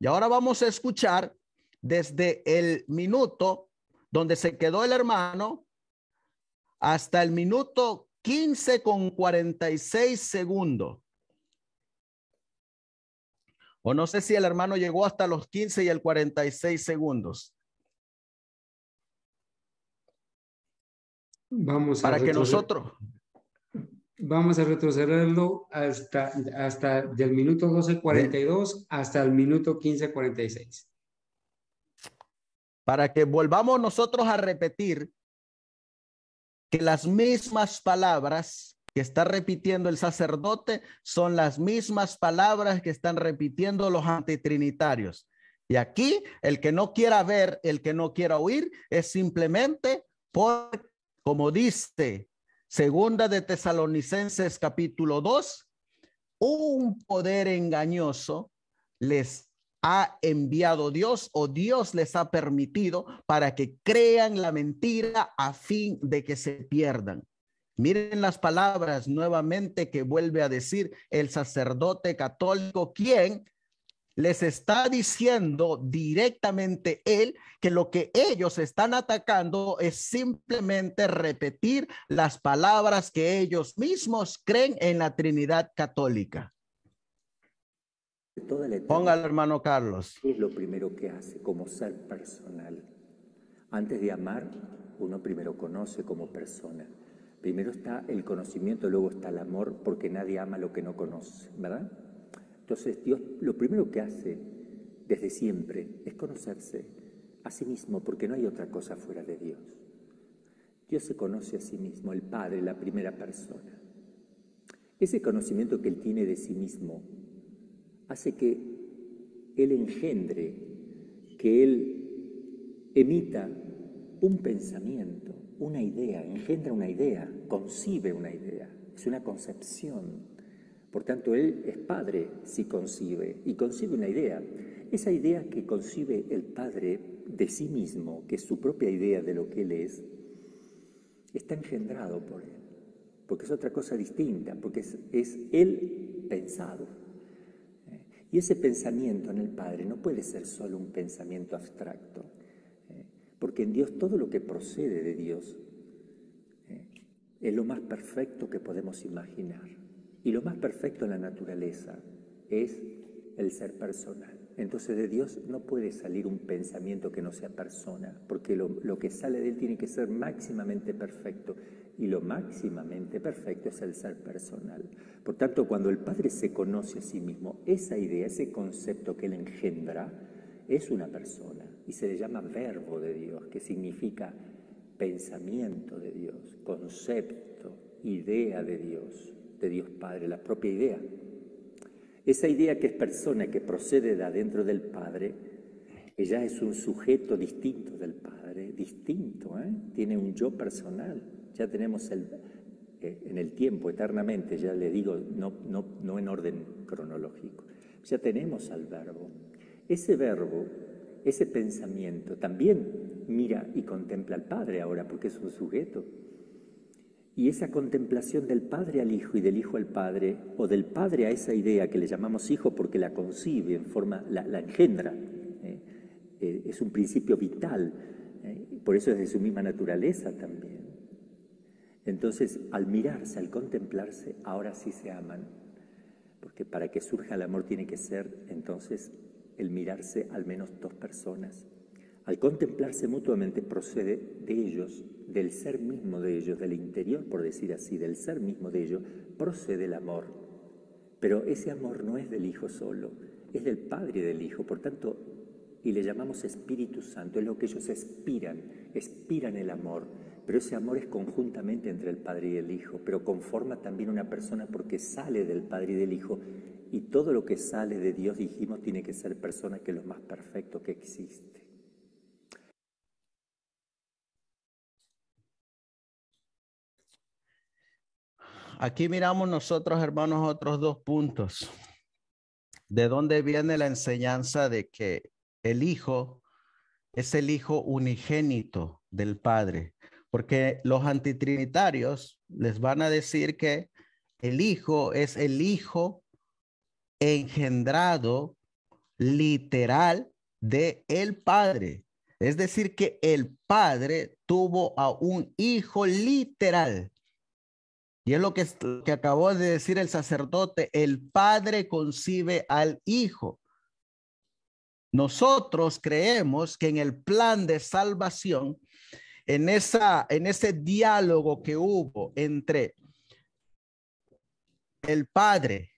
Y ahora vamos a escuchar desde el minuto donde se quedó el hermano hasta el minuto 15 con 46 segundos. O no sé si el hermano llegó hasta los 15 y el 46 segundos. Vamos a Para que nosotros. Vamos a retrocederlo hasta, hasta del minuto 12.42 hasta el minuto 15.46 para que volvamos nosotros a repetir que las mismas palabras que está repitiendo el sacerdote son las mismas palabras que están repitiendo los antitrinitarios. Y aquí el que no quiera ver, el que no quiera oír, es simplemente por, como dice Segunda de Tesalonicenses capítulo 2, un poder engañoso les ha enviado Dios o Dios les ha permitido para que crean la mentira a fin de que se pierdan. Miren las palabras nuevamente que vuelve a decir el sacerdote católico, quien les está diciendo directamente él que lo que ellos están atacando es simplemente repetir las palabras que ellos mismos creen en la Trinidad católica de toda Póngalo, hermano Carlos. es lo primero que hace como ser personal? Antes de amar, uno primero conoce como persona. Primero está el conocimiento, luego está el amor, porque nadie ama lo que no conoce, ¿verdad? Entonces Dios lo primero que hace desde siempre es conocerse a sí mismo, porque no hay otra cosa fuera de Dios. Dios se conoce a sí mismo, el Padre, la primera persona. Ese conocimiento que Él tiene de sí mismo hace que Él engendre, que Él emita un pensamiento, una idea, engendra una idea, concibe una idea, es una concepción. Por tanto, Él es Padre si concibe, y concibe una idea. Esa idea que concibe el Padre de sí mismo, que es su propia idea de lo que Él es, está engendrado por Él, porque es otra cosa distinta, porque es, es Él pensado. Y ese pensamiento en el Padre no puede ser solo un pensamiento abstracto, ¿eh? porque en Dios todo lo que procede de Dios ¿eh? es lo más perfecto que podemos imaginar. Y lo más perfecto en la naturaleza es el ser personal. Entonces de Dios no puede salir un pensamiento que no sea persona, porque lo, que sale de Él tiene que ser máximamente perfecto. Y lo máximamente perfecto es el ser personal. Por tanto, cuando el Padre se conoce a sí mismo, esa idea, ese concepto que Él engendra, es una persona. Y se le llama verbo de Dios, que significa pensamiento de Dios, concepto, idea de Dios, de Dios Padre, la propia idea esa idea que es persona, que procede de adentro del Padre, ella es un sujeto distinto del Padre, distinto, ¿eh? tiene un yo personal. Ya tenemos el, eh, en el tiempo, eternamente, ya le digo, no, no en orden cronológico, ya tenemos al verbo. Ese verbo, ese pensamiento, también mira y contempla al Padre ahora, porque es un sujeto. Y esa contemplación del Padre al Hijo y del Hijo al Padre, o del Padre a esa idea que le llamamos Hijo porque la concibe en forma, la, engendra, ¿eh? Eh, es un principio vital, ¿eh? por eso es de su misma naturaleza también. Entonces, al mirarse, al contemplarse, ahora sí se aman, porque para que surja el amor tiene que ser entonces el mirarse al menos dos personas al contemplarse mutuamente procede de ellos, del ser mismo de ellos, del interior, por decir así, del ser mismo de ellos, procede el amor. Pero ese amor no es del Hijo solo, es del Padre y del Hijo. Por tanto, y le llamamos Espíritu Santo, es lo que ellos expiran, expiran el amor. Pero ese amor es conjuntamente entre el Padre y el Hijo, pero conforma también una persona porque sale del Padre y del Hijo. Y todo lo que sale de Dios, dijimos, tiene que ser persona que es lo más perfecto que existe. Aquí miramos nosotros, hermanos, otros dos puntos. ¿De dónde viene la enseñanza de que el Hijo es el Hijo unigénito del Padre? Porque los antitrinitarios les van a decir que el Hijo es el Hijo engendrado literal de el Padre. Es decir, que el Padre tuvo a un hijo literal. Y es lo que, acabó de decir el sacerdote, el Padre concibe al Hijo. Nosotros creemos que en el plan de salvación, en, esa, en ese diálogo que hubo entre el Padre,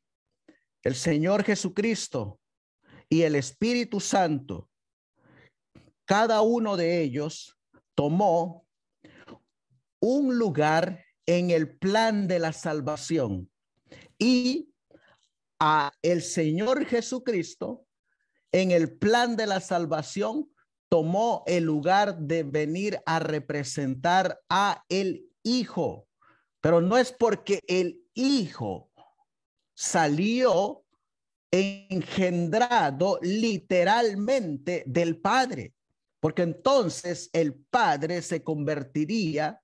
el Señor Jesucristo y el Espíritu Santo, cada uno de ellos tomó un lugar en el plan de la salvación y a el Señor Jesucristo en el plan de la salvación tomó el lugar de venir a representar a el Hijo, pero no es porque el Hijo salió engendrado literalmente del Padre, porque entonces el Padre se convertiría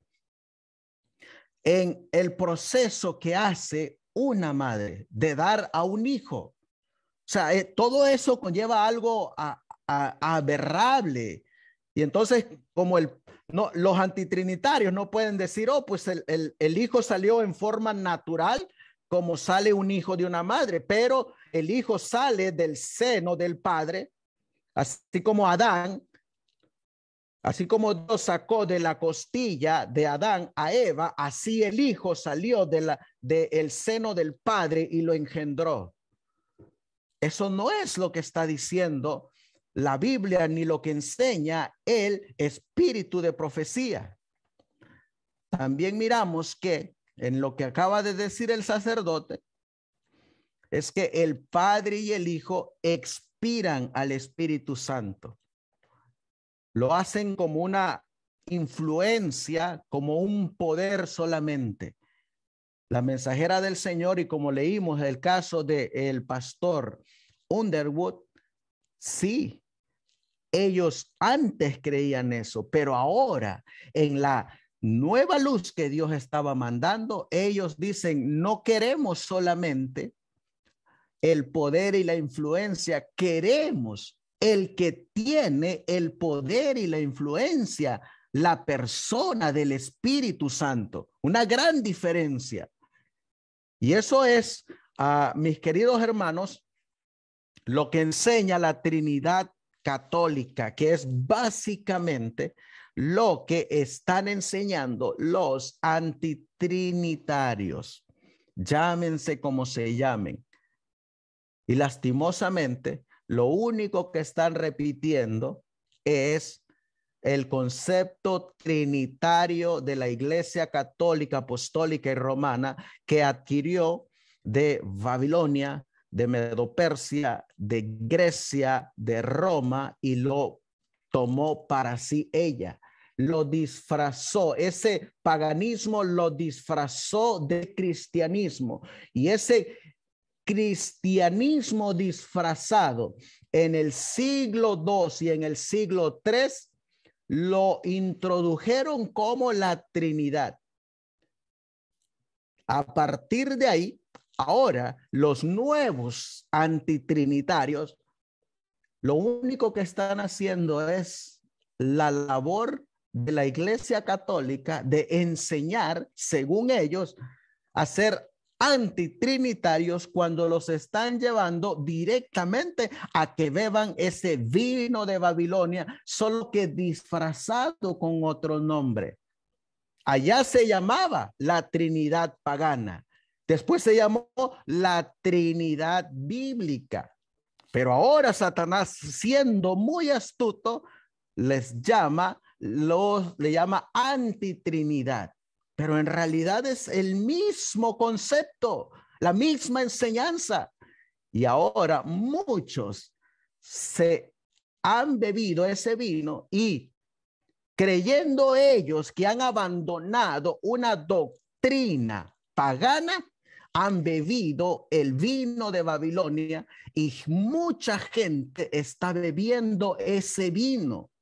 en el proceso que hace una madre de dar a un hijo. O sea, eh, todo eso conlleva algo aberrable. Y entonces, como los antitrinitarios no pueden decir, oh, pues el, el hijo salió en forma natural, como sale un hijo de una madre, pero el hijo sale del seno del padre, así como Adán, Así como Dios sacó de la costilla de Adán a Eva, así el Hijo salió del seno del Padre y lo engendró. Eso no es lo que está diciendo la Biblia ni lo que enseña el espíritu de profecía. También miramos que en lo que acaba de decir el sacerdote, es que el Padre y el Hijo expiran al Espíritu Santo lo hacen como una influencia, como un poder solamente. La mensajera del Señor y como leímos el caso del pastor Underwood, sí, ellos antes creían eso, pero ahora en la nueva luz que Dios estaba mandando, ellos dicen, no queremos solamente el poder y la influencia, queremos el que tiene el poder y la influencia, la persona del Espíritu Santo. Una gran diferencia. Y eso es, a ah, mis queridos hermanos, lo que enseña la Trinidad Católica, que es básicamente lo que están enseñando los antitrinitarios, llámense como se llamen. Y lastimosamente, lo único que están repitiendo es el concepto trinitario de la Iglesia Católica, Apostólica y Romana que adquirió de Babilonia, de Medopersia, de Grecia, de Roma y lo tomó para sí ella. Lo disfrazó, ese paganismo lo disfrazó de cristianismo y ese cristianismo disfrazado en el siglo II y en el siglo III lo introdujeron como la Trinidad. A partir de ahí, ahora los nuevos antitrinitarios lo único que están haciendo es la labor de la Iglesia Católica de enseñar, según ellos, a ser antitrinitarios cuando los están llevando directamente a que beban ese vino de Babilonia, solo que disfrazado con otro nombre. Allá se llamaba la Trinidad pagana. Después se llamó la Trinidad bíblica. Pero ahora Satanás, siendo muy astuto, les llama, los, le llama antitrinidad pero en realidad es el mismo concepto, la misma enseñanza. Y ahora muchos se han bebido ese vino y creyendo ellos que han abandonado una doctrina pagana, han bebido el vino de Babilonia y mucha gente está bebiendo ese vino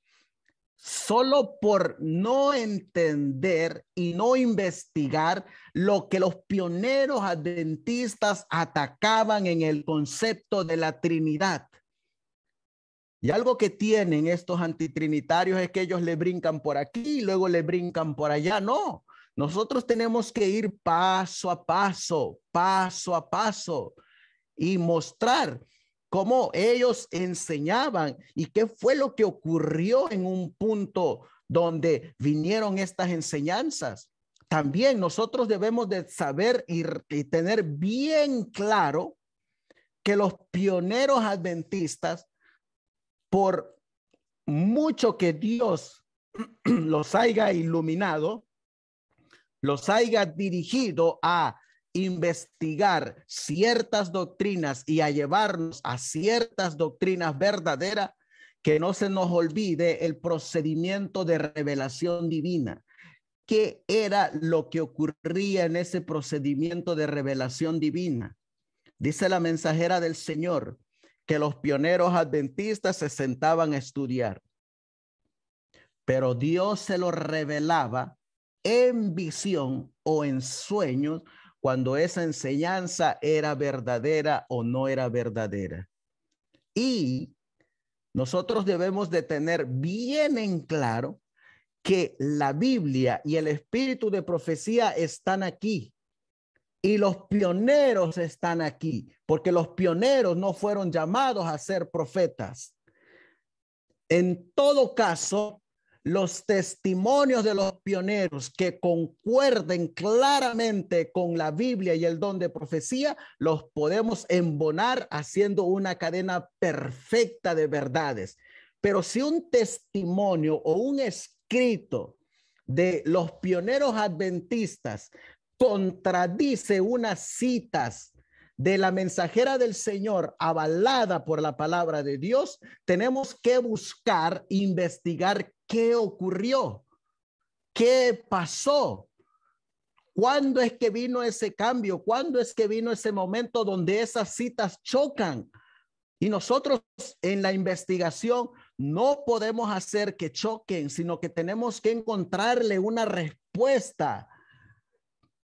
solo por no entender y no investigar lo que los pioneros adventistas atacaban en el concepto de la Trinidad. Y algo que tienen estos antitrinitarios es que ellos le brincan por aquí y luego le brincan por allá. No, nosotros tenemos que ir paso a paso, paso a paso y mostrar cómo ellos enseñaban y qué fue lo que ocurrió en un punto donde vinieron estas enseñanzas. También nosotros debemos de saber y, tener bien claro que los pioneros adventistas, por mucho que Dios los haya iluminado, los haya dirigido a investigar ciertas doctrinas y a llevarnos a ciertas doctrinas verdaderas, que no se nos olvide el procedimiento de revelación divina. ¿Qué era lo que ocurría en ese procedimiento de revelación divina? Dice la mensajera del Señor que los pioneros adventistas se sentaban a estudiar, pero Dios se lo revelaba en visión o en sueños cuando esa enseñanza era verdadera o no era verdadera. Y nosotros debemos de tener bien en claro que la Biblia y el espíritu de profecía están aquí. Y los pioneros están aquí, porque los pioneros no fueron llamados a ser profetas. En todo caso, los testimonios de los pioneros que concuerden claramente con la Biblia y el don de profecía, los podemos embonar haciendo una cadena perfecta de verdades. Pero si un testimonio o un escrito de los pioneros adventistas contradice unas citas de la mensajera del Señor avalada por la palabra de Dios, tenemos que buscar, investigar ¿Qué ocurrió? ¿Qué pasó? ¿Cuándo es que vino ese cambio? ¿Cuándo es que vino ese momento donde esas citas chocan? Y nosotros en la investigación no podemos hacer que choquen, sino que tenemos que encontrarle una respuesta.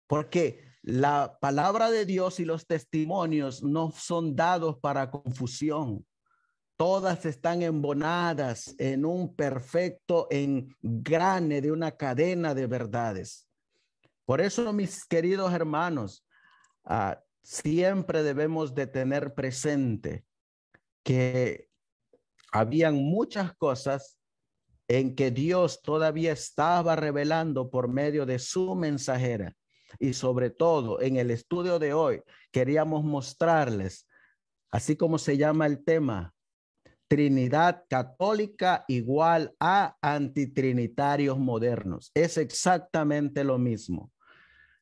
Porque la palabra de Dios y los testimonios no son dados para confusión, Todas están embonadas en un perfecto engrane de una cadena de verdades. Por eso, mis queridos hermanos, ah, siempre debemos de tener presente que habían muchas cosas en que Dios todavía estaba revelando por medio de su mensajera. Y sobre todo en el estudio de hoy queríamos mostrarles, así como se llama el tema, Trinidad católica igual a antitrinitarios modernos. Es exactamente lo mismo.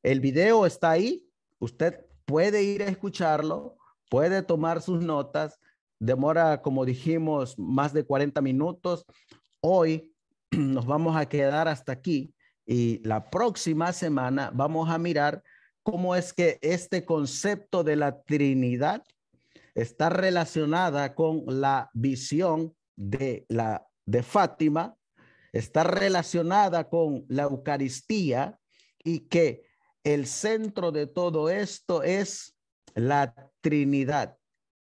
El video está ahí, usted puede ir a escucharlo, puede tomar sus notas, demora, como dijimos, más de 40 minutos. Hoy nos vamos a quedar hasta aquí y la próxima semana vamos a mirar cómo es que este concepto de la Trinidad está relacionada con la visión de, la, de Fátima, está relacionada con la Eucaristía y que el centro de todo esto es la Trinidad,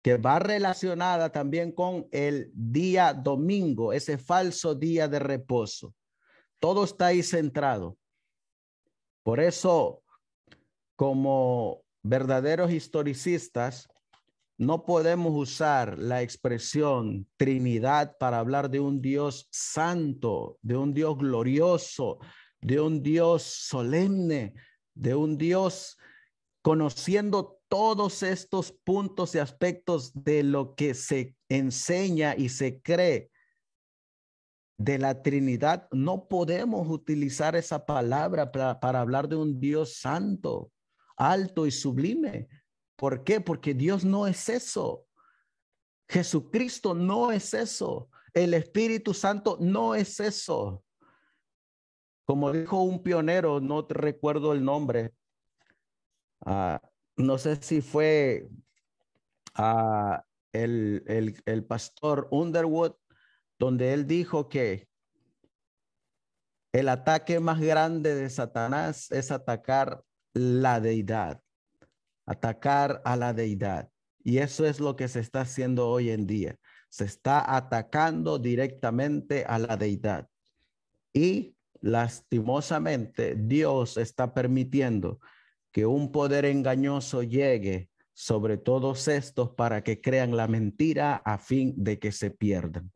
que va relacionada también con el día domingo, ese falso día de reposo. Todo está ahí centrado. Por eso, como verdaderos historicistas, no podemos usar la expresión Trinidad para hablar de un Dios santo, de un Dios glorioso, de un Dios solemne, de un Dios conociendo todos estos puntos y aspectos de lo que se enseña y se cree de la Trinidad, no podemos utilizar esa palabra para, hablar de un Dios santo, alto y sublime ¿Por qué? Porque Dios no es eso. Jesucristo no es eso. El Espíritu Santo no es eso. Como dijo un pionero, no te recuerdo el nombre, ah, no sé si fue ah, el, el pastor Underwood, donde él dijo que el ataque más grande de Satanás es atacar la deidad atacar a la deidad. Y eso es lo que se está haciendo hoy en día. Se está atacando directamente a la deidad. Y lastimosamente Dios está permitiendo que un poder engañoso llegue sobre todos estos para que crean la mentira a fin de que se pierdan.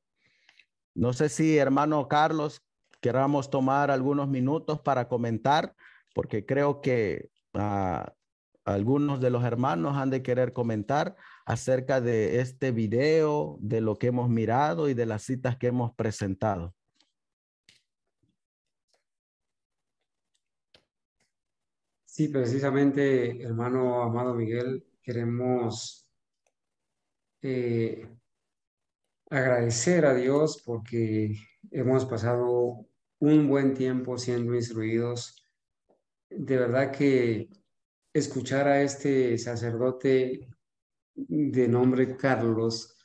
No sé si hermano Carlos queramos tomar algunos minutos para comentar, porque creo que ah, algunos de los hermanos han de querer comentar acerca de este video, de lo que hemos mirado y de las citas que hemos presentado. Sí, precisamente, hermano amado Miguel, queremos eh, agradecer a Dios porque hemos pasado un buen tiempo siendo instruidos. De verdad que escuchar a este sacerdote de nombre Carlos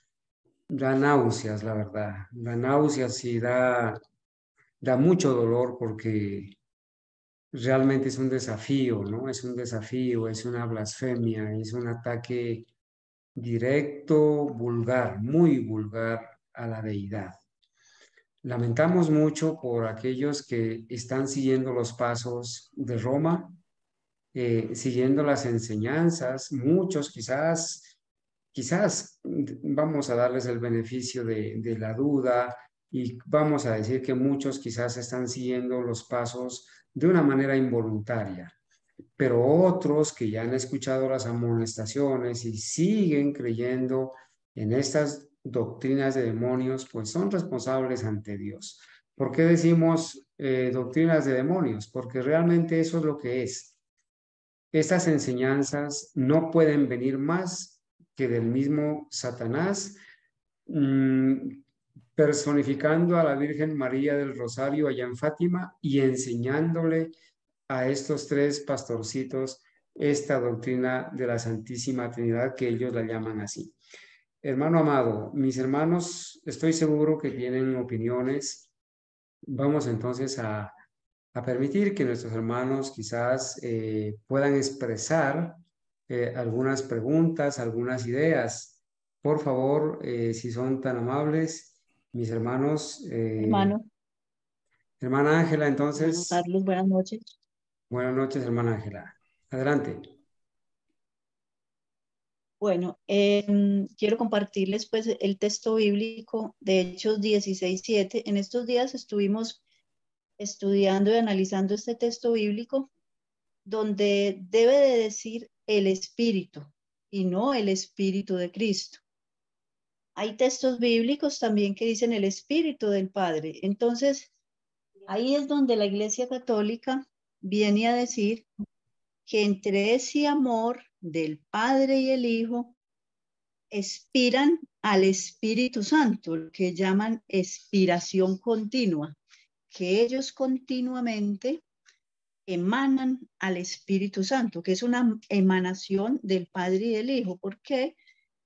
da náuseas, la verdad. Da náuseas y da, da mucho dolor porque realmente es un desafío, ¿no? Es un desafío, es una blasfemia, es un ataque directo, vulgar, muy vulgar a la deidad. Lamentamos mucho por aquellos que están siguiendo los pasos de Roma, eh, siguiendo las enseñanzas, muchos quizás, quizás mm, vamos a darles el beneficio de, la duda y vamos a decir que muchos quizás están siguiendo los pasos de una manera involuntaria, pero otros que ya han escuchado las amonestaciones y siguen creyendo en estas doctrinas de demonios, pues son responsables ante Dios. ¿Por qué decimos eh, doctrinas de demonios? Porque realmente eso es lo que es estas enseñanzas no pueden venir más que del mismo Satanás, mm, personificando a la Virgen María del Rosario allá en Fátima y enseñándole a estos tres pastorcitos esta doctrina de la Santísima Trinidad que ellos la llaman así. Hermano amado, mis hermanos, estoy seguro que tienen opiniones. Vamos entonces a, a permitir que nuestros hermanos quizás eh, puedan expresar eh, algunas preguntas, algunas ideas. Por favor, eh, si son tan amables, mis hermanos. Hermano. Hermana Ángela, entonces. buenas noches. Buenas noches, hermana Ángela. Adelante. Bueno, em, quiero compartirles pues el texto bíblico de Hechos 16.7. En estos días estuvimos estudiando y analizando este texto bíblico, donde debe de decir el Espíritu y no el Espíritu de Cristo. Hay textos bíblicos también que dicen el Espíritu del Padre. Entonces, ahí es donde la Iglesia Católica viene a decir que entre ese amor del Padre y el Hijo expiran al Espíritu Santo, lo que llaman expiración continua que ellos continuamente emanan al Espíritu Santo, que es una emanación del Padre y del Hijo. ¿Por qué?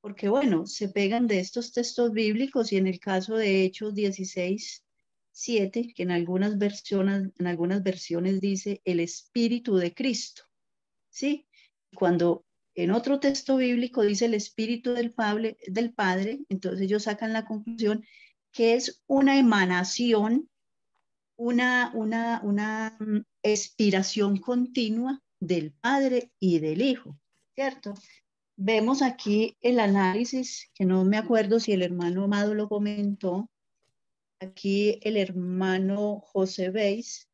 Porque, bueno, se pegan de estos textos bíblicos y en el caso de Hechos 16, 7, que en algunas versiones, en algunas versiones dice el Espíritu de Cristo, ¿sí? Cuando en otro texto bíblico dice el Espíritu del del Padre entonces ellos sacan la conclusión que es una emanación una, una, una mm, expiración continua del Padre y del Hijo, ¿cierto? Vemos aquí el análisis, que no me acuerdo si el hermano Amado lo comentó, aquí el hermano José Beis,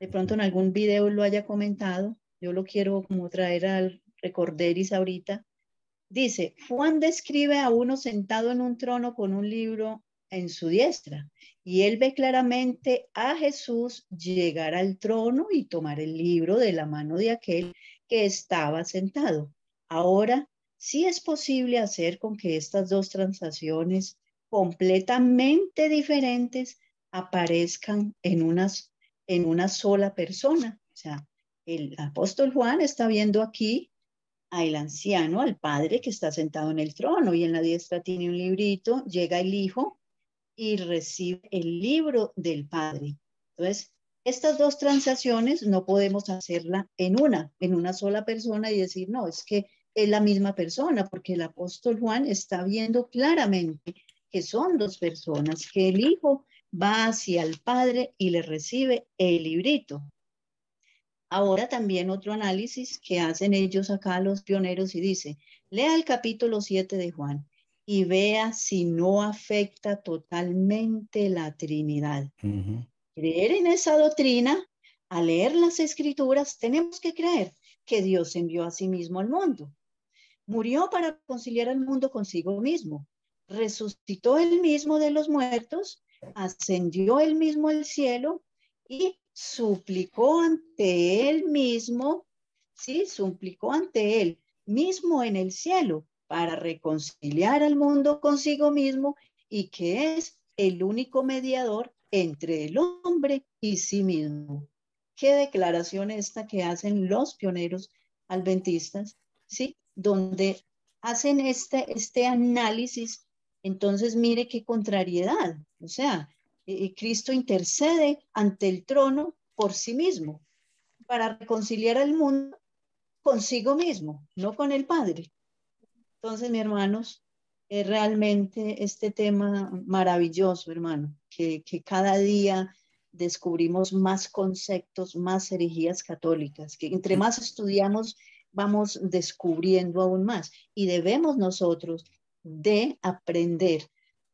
de pronto en algún video lo haya comentado, yo lo quiero como traer al recorderis ahorita, Dice, Juan describe a uno sentado en un trono con un libro en su diestra y él ve claramente a Jesús llegar al trono y tomar el libro de la mano de aquel que estaba sentado. Ahora si es posible hacer con que estas dos transacciones completamente diferentes aparezcan en una, en una sola persona. O sea, el apóstol Juan está viendo aquí al anciano, al padre que está sentado en el trono y en la diestra tiene un librito, llega el hijo y recibe el libro del Padre. Entonces, estas dos transacciones no podemos hacerla en una, en una sola persona y decir, no, es que es la misma persona, porque el apóstol Juan está viendo claramente que son dos personas, que el Hijo va hacia el Padre y le recibe el librito. Ahora también otro análisis que hacen ellos acá los pioneros y dice, lea el capítulo 7 de Juan y vea si no afecta totalmente la Trinidad. Creer en esa doctrina, al leer las escrituras, tenemos que creer que Dios envió a sí mismo al mundo. Murió para conciliar al mundo consigo mismo. Resucitó él mismo de los muertos, ascendió él mismo al cielo y suplicó ante él mismo, sí, suplicó ante él mismo en el cielo para reconciliar al mundo consigo mismo y que es el único mediador entre el hombre y sí mismo. Qué declaración esta que hacen los pioneros adventistas, ¿sí? Donde hacen este, este análisis, entonces mire qué contrariedad, o sea, eh, eh, Cristo intercede ante el trono por sí mismo, para reconciliar al mundo consigo mismo, no con el Padre. Entonces, mi hermanos, es realmente este tema maravilloso, hermano, que, que cada día descubrimos más conceptos, más herejías católicas, que entre más estudiamos, vamos descubriendo aún más. Y debemos nosotros de aprender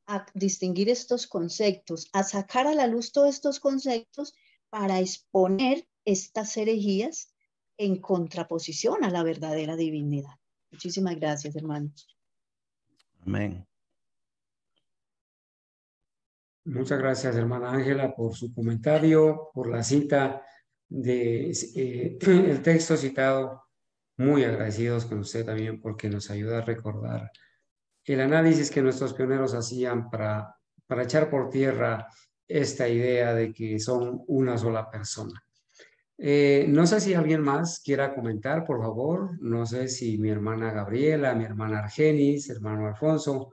a distinguir estos conceptos, a sacar a la luz todos estos conceptos para exponer estas herejías en contraposición a la verdadera divinidad. Muchísimas gracias, hermanos. Amén. Muchas gracias, hermana Ángela, por su comentario, por la cita de eh, el texto citado. Muy agradecidos con usted también porque nos ayuda a recordar el análisis que nuestros pioneros hacían para, para echar por tierra esta idea de que son una sola persona. Eh, no sé si alguien más quiera comentar, por favor. No sé si mi hermana Gabriela, mi hermana Argenis, hermano Alfonso,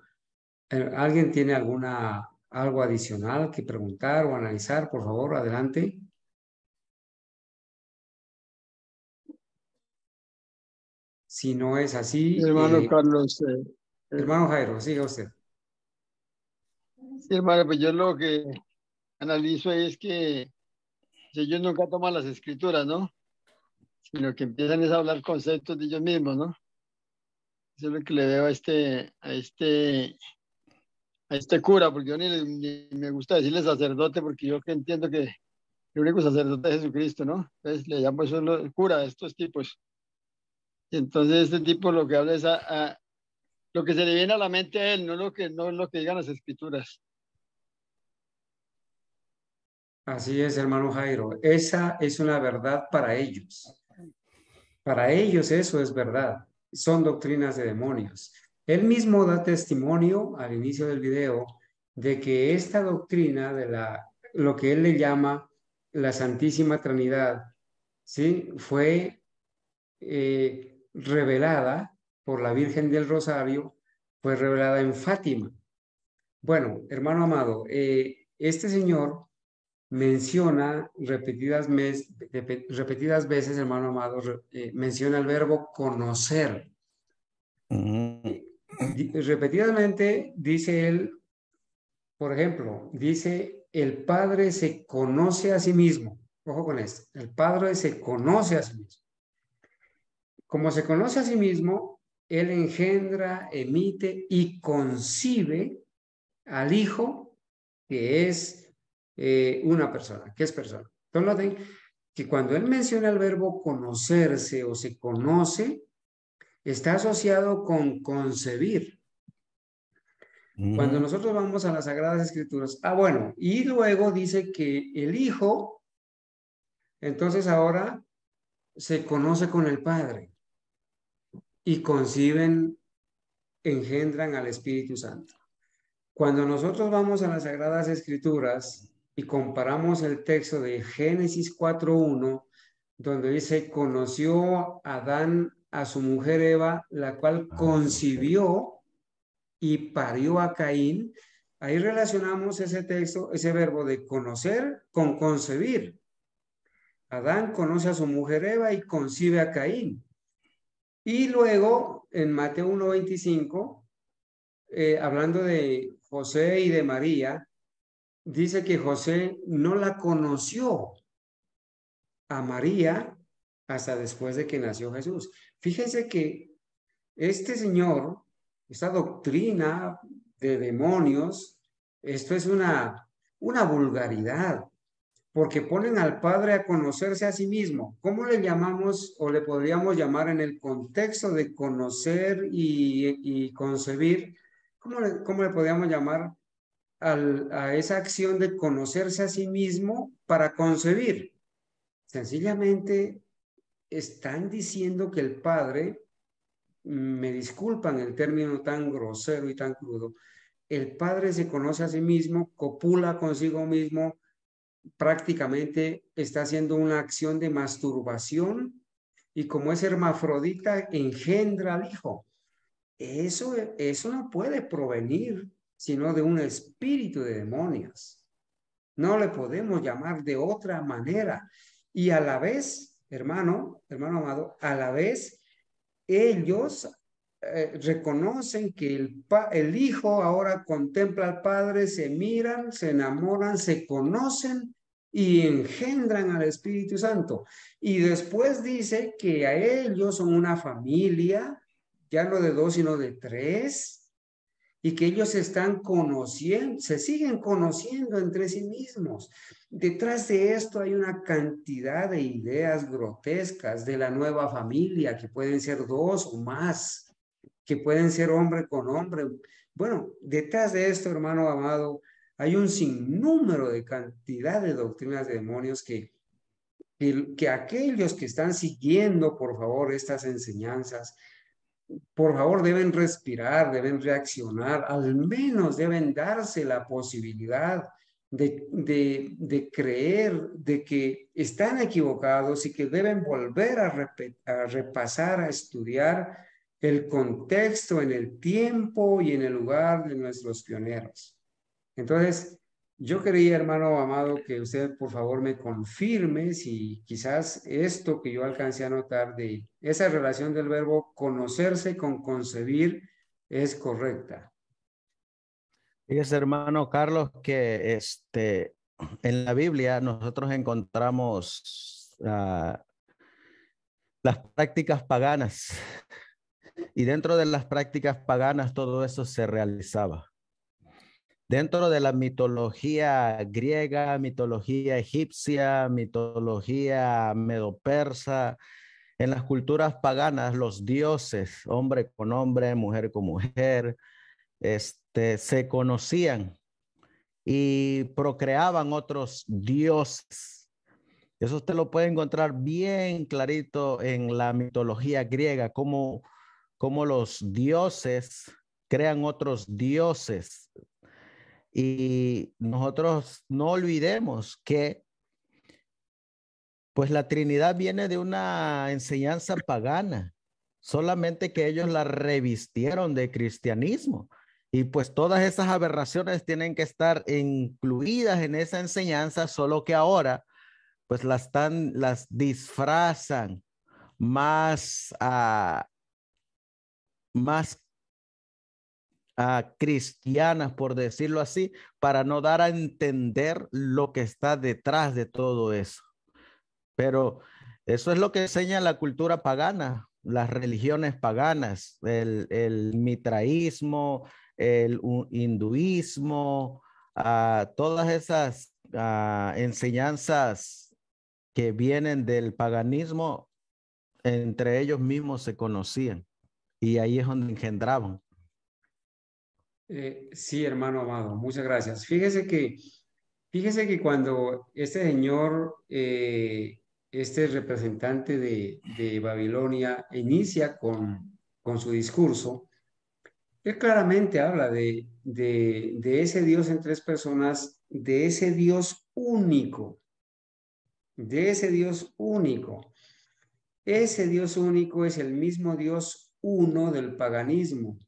eh, alguien tiene alguna algo adicional que preguntar o analizar, por favor, adelante. Si no es así. Hermano eh, Carlos. hermano Jairo, siga usted. Sí, hermano, pues yo lo que analizo es que si ellos nunca toman las escrituras, ¿no? Sino que empiezan a hablar conceptos de ellos mismos, ¿no? Eso es lo que le veo a este, este, a este cura, porque yo ni, me gusta decirle sacerdote, porque yo que entiendo que el único sacerdote es Jesucristo, ¿no? Entonces le llamo eso el cura a estos tipos. Y entonces este tipo lo que habla es a, lo que se le viene a la mente a él, no lo que, no lo que digan las escrituras. Así es, hermano Jairo. Esa es una verdad para ellos. Para ellos eso es verdad. Son doctrinas de demonios. Él mismo da testimonio al inicio del video de que esta doctrina de la, lo que él le llama la Santísima Trinidad, ¿sí? Fue eh, revelada por la Virgen del Rosario, fue revelada en Fátima. Bueno, hermano amado, eh, este señor menciona repetidas, mes, repetidas veces, hermano amado, eh, menciona el verbo conocer. Mm. Repetidamente dice él, por ejemplo, dice, el Padre se conoce a sí mismo. Ojo con esto, el Padre se conoce a sí mismo. Como se conoce a sí mismo, él engendra, emite y concibe al Hijo, que es eh, una persona. que es persona? Entonces que cuando él menciona el verbo conocerse o se conoce, está asociado con concebir. Cuando nosotros vamos a las Sagradas Escrituras, ah, bueno, y luego dice que el Hijo, entonces ahora se conoce con el Padre y conciben, engendran al Espíritu Santo. Cuando nosotros vamos a las Sagradas Escrituras, y comparamos el texto de Génesis 4.1, donde dice, conoció Adán a su mujer Eva, la cual ah, concibió y parió a Caín, ahí relacionamos ese texto, ese verbo de conocer con concebir. Adán conoce a su mujer Eva y concibe a Caín. Y luego, en Mateo 1.25, eh, hablando de José y de María, dice que José no la conoció a María hasta después de que nació Jesús. Fíjense que este señor, esta doctrina de demonios, esto es una, una vulgaridad, porque ponen al Padre a conocerse a sí mismo. ¿Cómo le llamamos o le podríamos llamar en el contexto de conocer y, concebir? ¿Cómo ¿Cómo le podríamos llamar a esa acción de conocerse a sí mismo para concebir. Sencillamente están diciendo que el Padre, me disculpan el término tan grosero y tan crudo, el Padre se conoce a sí mismo, copula consigo mismo, prácticamente está haciendo una acción de masturbación y como es hermafrodita, engendra al Hijo. Eso, eso no puede provenir sino de un espíritu de demonios. No le podemos llamar de otra manera. Y a la vez, hermano, hermano amado, a la vez, ellos eh, reconocen que el, el hijo ahora contempla al padre, se miran, se enamoran, se conocen y engendran al Espíritu Santo. Y después dice que a ellos son una familia, ya no de dos, sino de tres, y que ellos están conociendo, se siguen conociendo entre sí mismos. Detrás de esto hay una cantidad de ideas grotescas de la nueva familia, que pueden ser dos o más, que pueden ser hombre con hombre. Bueno, detrás de esto, hermano amado, hay un sinnúmero de cantidad de doctrinas de demonios que, que, que aquellos que están siguiendo, por favor, estas enseñanzas, por favor, deben respirar, deben reaccionar, al menos deben darse la posibilidad de, creer de que están equivocados y que deben volver a repasar, a estudiar el contexto en el tiempo y en el lugar de nuestros pioneros. Entonces, yo quería, hermano amado, que usted por favor me confirme si quizás esto que yo alcancé a notar de esa relación del verbo conocerse con concebir es correcta. es hermano Carlos, que este, en la Biblia nosotros encontramos ah, las prácticas paganas y dentro de las prácticas paganas todo eso se realizaba dentro de la mitología griega, mitología egipcia, mitología medopersa, en las culturas paganas, los dioses, hombre con hombre, mujer con mujer, este, se conocían y procreaban otros dioses. Eso usted lo puede encontrar bien clarito en la mitología griega, cómo, cómo los dioses crean otros dioses y nosotros no olvidemos que pues la Trinidad viene de una enseñanza pagana, solamente que ellos la revistieron de cristianismo. Y pues todas esas aberraciones tienen que estar incluidas en esa enseñanza, solo que ahora pues las, tan las disfrazan más, a ah, más cristianas, por decirlo así, para no dar a entender lo que está detrás de todo eso. Pero eso es lo que enseña la cultura pagana, las religiones paganas, el, mitraísmo, el hinduismo, ah, todas esas ah, enseñanzas que vienen del paganismo, entre ellos mismos se conocían y ahí es donde engendraban. Eh, sí, hermano amado, muchas gracias. Fíjese que, fíjese que cuando este señor, eh, este representante de, Babilonia, inicia con, su discurso, él claramente habla de ese Dios en tres personas, de ese Dios único, de ese Dios único. Ese Dios único es el mismo Dios uno del paganismo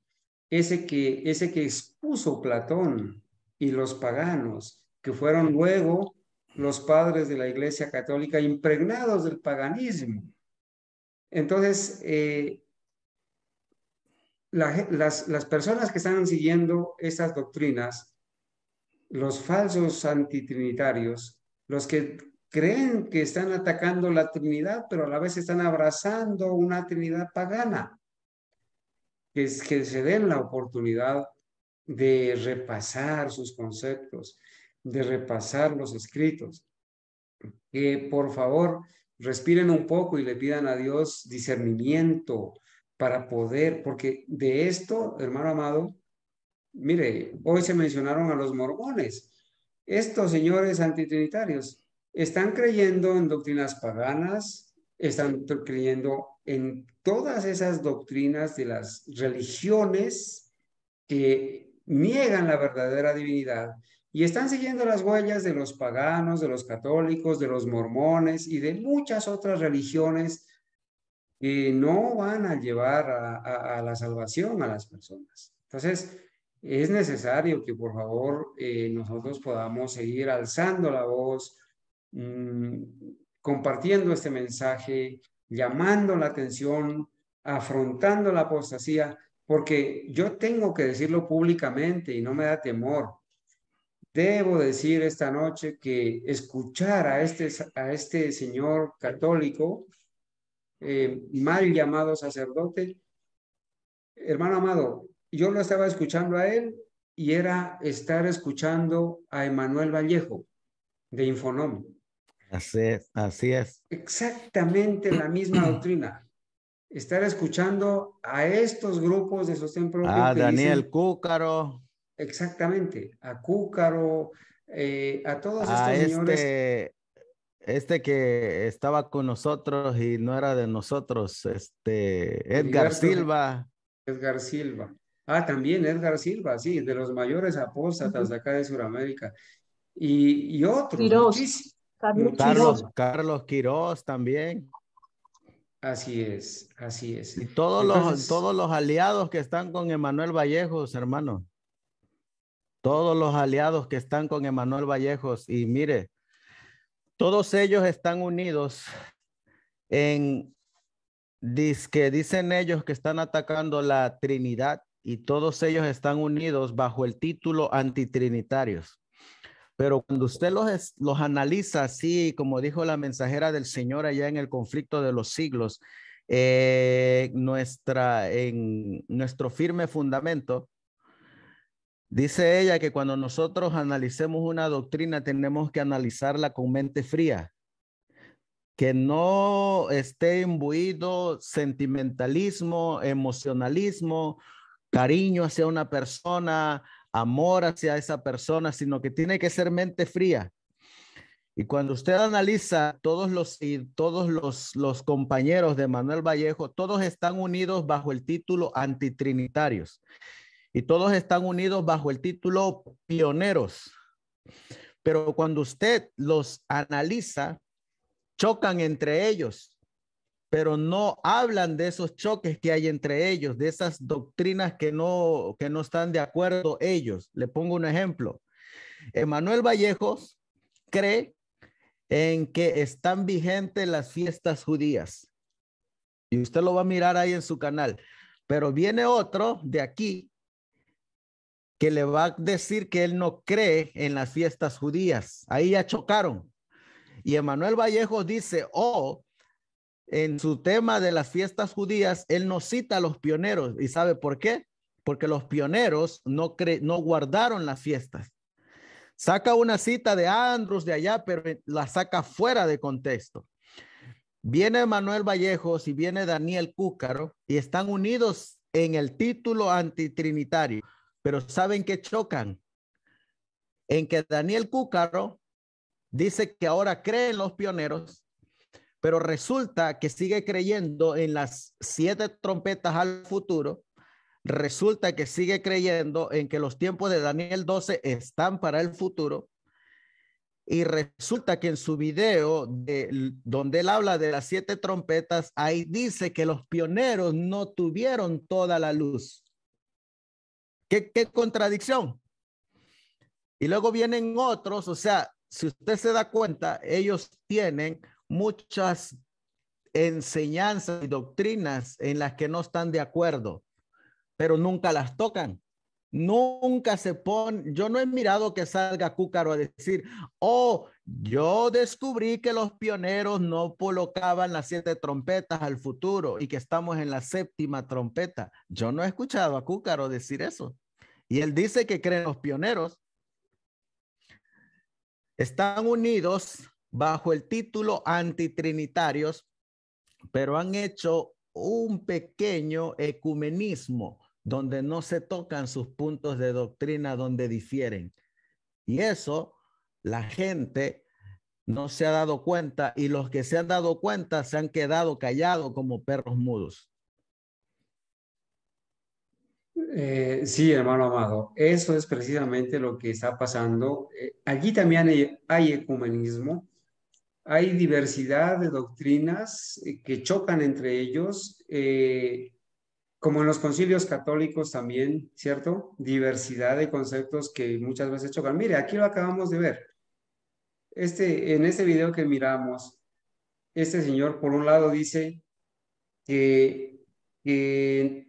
ese que, ese que expuso Platón y los paganos, que fueron luego los padres de la Iglesia Católica impregnados del paganismo. Entonces, eh, las, las personas que están siguiendo estas doctrinas, los falsos antitrinitarios, los que creen que están atacando la Trinidad, pero a la vez están abrazando una Trinidad pagana que, se den la oportunidad de repasar sus conceptos, de repasar los escritos, que por favor respiren un poco y le pidan a Dios discernimiento para poder, porque de esto, hermano amado, mire, hoy se mencionaron a los mormones. Estos señores antitrinitarios están creyendo en doctrinas paganas, están creyendo en todas esas doctrinas de las religiones que niegan la verdadera divinidad y están siguiendo las huellas de los paganos, de los católicos, de los mormones y de muchas otras religiones que no van a llevar a, la salvación a las personas. Entonces, es necesario que por favor eh, nosotros podamos seguir alzando la voz, mm, compartiendo este mensaje, llamando la atención, afrontando la apostasía, porque yo tengo que decirlo públicamente y no me da temor. Debo decir esta noche que escuchar a este, a este señor católico, eh, mal llamado sacerdote, hermano amado, yo lo estaba escuchando a él y era estar escuchando a Emanuel Vallejo de Infonom. Así es, así es. Exactamente la misma doctrina. Estar escuchando a estos grupos de sostén propio. A ah, Daniel Cúcaro. Exactamente, a Cúcaro, eh, a todos estos este señores. Este, este que estaba con nosotros y no era de nosotros, este Edgar Silva. Edgar Silva. Ah, también Edgar Silva, sí, de los mayores apóstatas de acá de Sudamérica. Y, y otros, Carlos, Carlos, también. Así es, así es. Y todos, los, todos los aliados que están con Emanuel Vallejos, hermano. Todos los aliados que están con Emanuel Vallejos. Y mire, todos ellos están unidos en que dicen ellos que están atacando la Trinidad y todos ellos están unidos bajo el título antitrinitarios. Pero cuando usted los, los analiza así, como dijo la mensajera del Señor allá en el conflicto de los siglos, eh, nuestra, en nuestro firme fundamento, dice ella que cuando nosotros analicemos una doctrina tenemos que analizarla con mente fría, que no esté imbuido sentimentalismo, emocionalismo, cariño hacia una persona, amor hacia esa persona, sino que tiene que ser mente fría. Y cuando usted analiza todos los y todos los, los compañeros de Manuel Vallejo, todos están unidos bajo el título antitrinitarios y todos están unidos bajo el título pioneros. Pero cuando usted los analiza, chocan entre ellos pero no hablan de esos choques que hay entre ellos, de esas doctrinas que no, que no están de acuerdo ellos. Le pongo un ejemplo. Emanuel Vallejos cree en que están vigentes las fiestas judías. Y usted lo va a mirar ahí en su canal. Pero viene otro de aquí que le va a decir que él no cree en las fiestas judías. Ahí ya chocaron. Y Emanuel Vallejos dice, oh, en su tema de las fiestas judías, él no cita a los pioneros. ¿Y sabe por qué? Porque los pioneros no, no guardaron las fiestas. Saca una cita de andrus de allá, pero eh, la saca fuera de contexto. Viene Manuel Vallejos y viene Daniel Cúcaro y están unidos en el título antitrinitario, pero saben que chocan. En que Daniel Cúcaro dice que ahora creen los pioneros pero resulta que sigue creyendo en las siete trompetas al futuro, resulta que sigue creyendo en que los tiempos de Daniel 12 están para el futuro, y resulta que en su video de, donde él habla de las siete trompetas, ahí dice que los pioneros no tuvieron toda la luz. qué contradicción? Y luego vienen otros, o sea, si usted se da cuenta, ellos tienen muchas enseñanzas y doctrinas en las que no están de acuerdo, pero nunca las tocan. Nunca se pone, yo no he mirado que salga Cúcaro a decir, oh, yo descubrí que los pioneros no colocaban las siete trompetas al futuro y que estamos en la séptima trompeta. Yo no he escuchado a Cúcaro decir eso. Y él dice que creen los pioneros. Están unidos bajo el título Antitrinitarios, pero han hecho un pequeño ecumenismo donde no se tocan sus puntos de doctrina, donde difieren. Y eso la gente no se ha dado cuenta y los que se han dado cuenta se han quedado callados como perros mudos. Eh, sí, hermano amado, eso es precisamente lo que está pasando. Eh, aquí también hay ecumenismo, hay diversidad de doctrinas eh, que chocan entre ellos, eh, como en los concilios católicos también, ¿cierto? Diversidad de conceptos que muchas veces chocan. Mire, aquí lo acabamos de ver. Este, en este video que miramos, este señor por un lado dice que,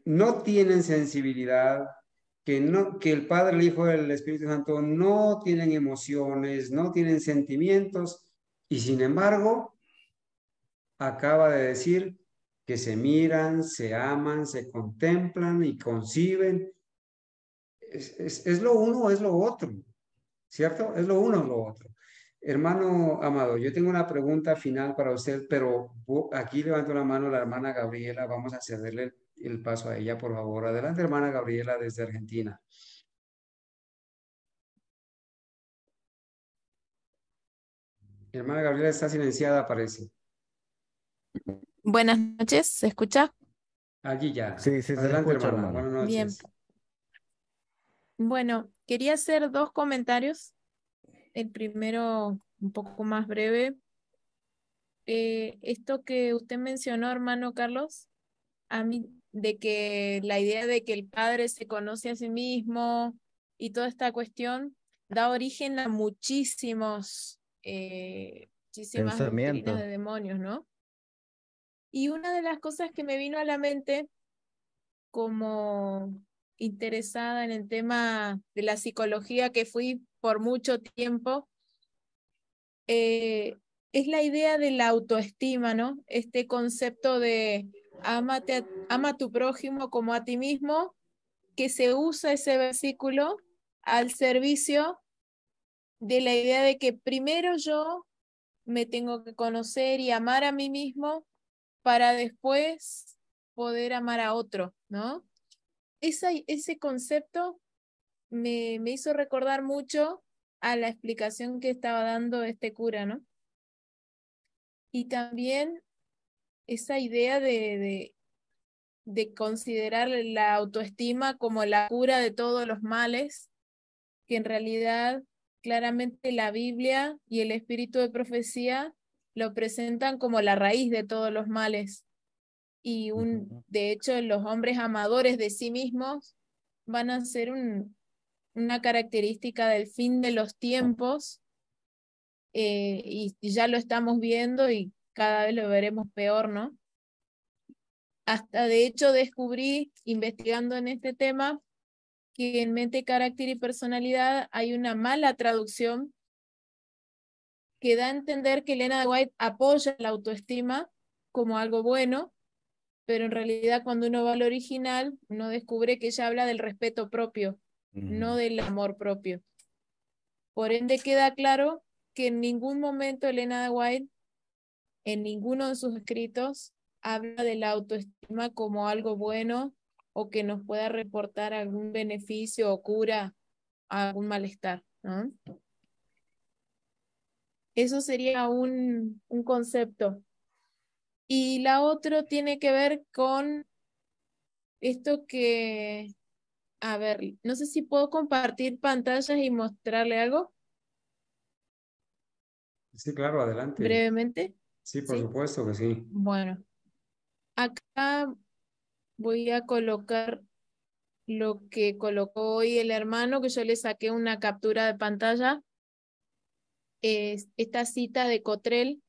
no tienen sensibilidad, que, no, que el Padre, el Hijo, el Espíritu Santo no tienen emociones, no tienen sentimientos, y sin embargo, acaba de decir que se miran, se aman, se contemplan y conciben. Es, es, lo uno o es lo otro, ¿cierto? Es lo uno o lo otro. Hermano Amado, yo tengo una pregunta final para usted, pero aquí levanto la mano la hermana Gabriela, vamos a cederle el paso a ella, por favor. Adelante, hermana Gabriela, desde Argentina. Mi hermana Gabriela está silenciada, parece. Buenas noches, ¿se escucha? Allí ya. Sí, sí, Adelante, hermano. Bien. Bueno, quería hacer dos comentarios. El primero, un poco más breve. Eh, esto que usted mencionó, hermano Carlos, a mí, de que la idea de que el padre se conoce a sí mismo y toda esta cuestión da origen a muchísimos eh, muchísimas doctrinas de demonios, ¿no? Y una de las cosas que me vino a la mente como interesada en el tema de la psicología que fui por mucho tiempo, eh, es la idea de la autoestima, ¿no? Este concepto de ama a tu prójimo como a ti mismo, que se usa ese versículo al servicio de la idea de que primero yo me tengo que conocer y amar a mí mismo para después poder amar a otro, ¿no? ese concepto me, me hizo recordar mucho a la explicación que estaba dando este cura, ¿no? Y también esa idea de, de, de, considerar la autoestima como la cura de todos los males, que en realidad claramente la Biblia y el espíritu de profecía lo presentan como la raíz de todos los males. Y un, de hecho, los hombres amadores de sí mismos van a ser una característica del fin de los tiempos. Eh, y, y, ya lo estamos viendo y cada vez lo veremos peor, ¿no? Hasta de hecho descubrí, investigando en este tema, que en mente, carácter y personalidad hay una mala traducción que da a entender que Elena White apoya la autoestima como algo bueno, pero en realidad cuando uno va al original, uno descubre que ella habla del respeto propio, no del amor propio. Por ende, queda claro que en ningún momento Elena White, en ninguno de sus escritos, habla de la autoestima como algo bueno o que nos pueda reportar algún beneficio o cura a algún malestar. Eso sería un, concepto. Y la otra tiene que ver con esto que, a ver, no sé si puedo compartir pantallas y mostrarle algo. Sí, claro, adelante. Brevemente. Sí, por supuesto que sí. Bueno, acá voy a colocar lo que colocó hoy el hermano, que yo le saqué una captura de pantalla, es esta cita de Cotrell.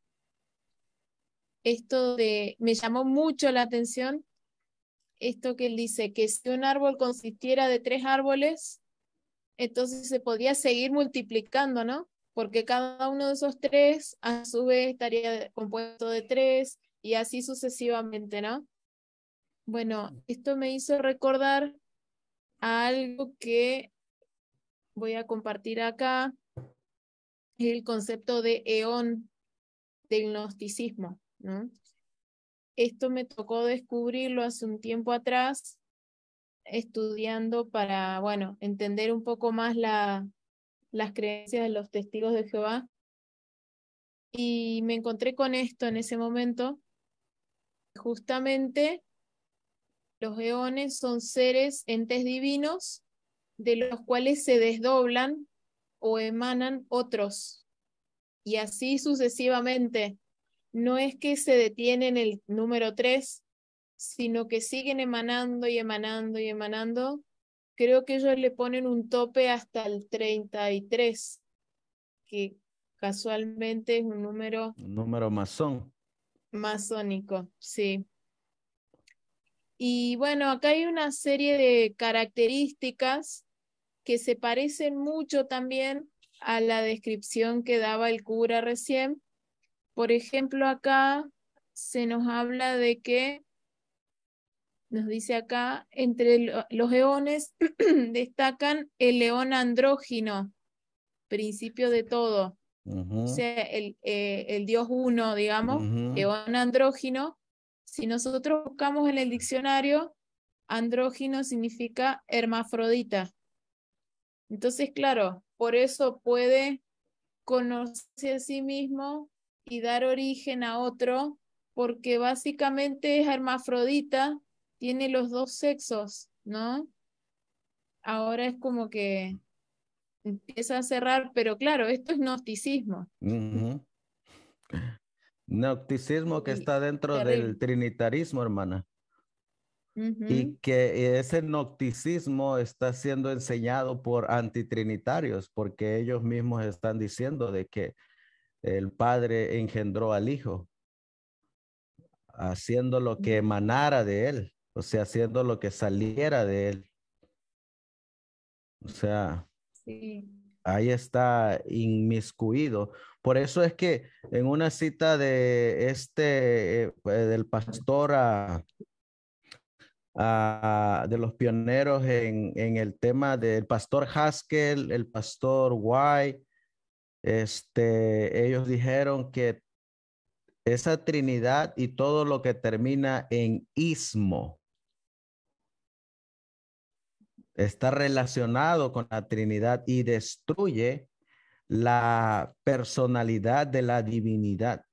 Esto de, me llamó mucho la atención, esto que él dice, que si un árbol consistiera de tres árboles, entonces se podía seguir multiplicando, ¿no? Porque cada uno de esos tres, a su vez, estaría compuesto de tres y así sucesivamente, ¿no? Bueno, esto me hizo recordar algo que voy a compartir acá, el concepto de eón del gnosticismo. Esto me tocó descubrirlo hace un tiempo atrás, estudiando para, bueno, entender un poco más la, las creencias de los testigos de Jehová. Y me encontré con esto en ese momento, justamente los eones son seres, entes divinos, de los cuales se desdoblan o emanan otros. Y así sucesivamente. No es que se detienen el número 3, sino que siguen emanando y emanando y emanando. Creo que ellos le ponen un tope hasta el 33, que casualmente es un número... Un número masón. Masónico, sí. Y bueno, acá hay una serie de características que se parecen mucho también a la descripción que daba el cura recién. Por ejemplo, acá se nos habla de que, nos dice acá, entre los leones destacan el león andrógino, principio de todo. O sea, eh, el, dios uno, digamos, león andrógino, si nosotros buscamos en el diccionario, andrógino significa hermafrodita. Entonces, claro, por eso puede conocerse a sí mismo y dar origen a otro, porque básicamente es hermafrodita, tiene los dos sexos, ¿no? Ahora es como que empieza a cerrar, pero claro, esto es gnosticismo. Nocticismo que está dentro del trinitarismo, hermana. Y que ese nocticismo está siendo enseñado por antitrinitarios, porque ellos mismos están diciendo de que el Padre engendró al Hijo, haciendo lo que emanara de Él, o sea, haciendo lo que saliera de Él. O sea, ahí está inmiscuido. Por eso es que en una cita de este, eh, pues, del pastor de los pioneros en, el tema del pastor Haskell, el pastor White, este, ellos dijeron que esa trinidad y todo lo que termina en ismo está relacionado con la Trinidad y destruye la personalidad de la divinidad.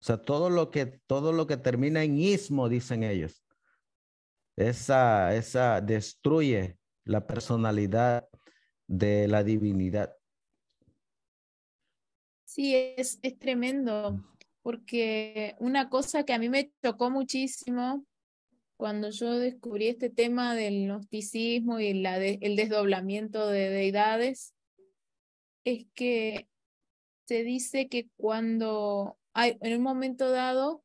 O sea, todo lo que, todo lo que termina en ismo, dicen ellos, esa, esa destruye la personalidad de la divinidad. Sí, es, es tremendo, porque una cosa que a mí me tocó muchísimo cuando yo descubrí este tema del gnosticismo y el desdoblamiento de deidades, es que se dice que cuando hay, en un momento dado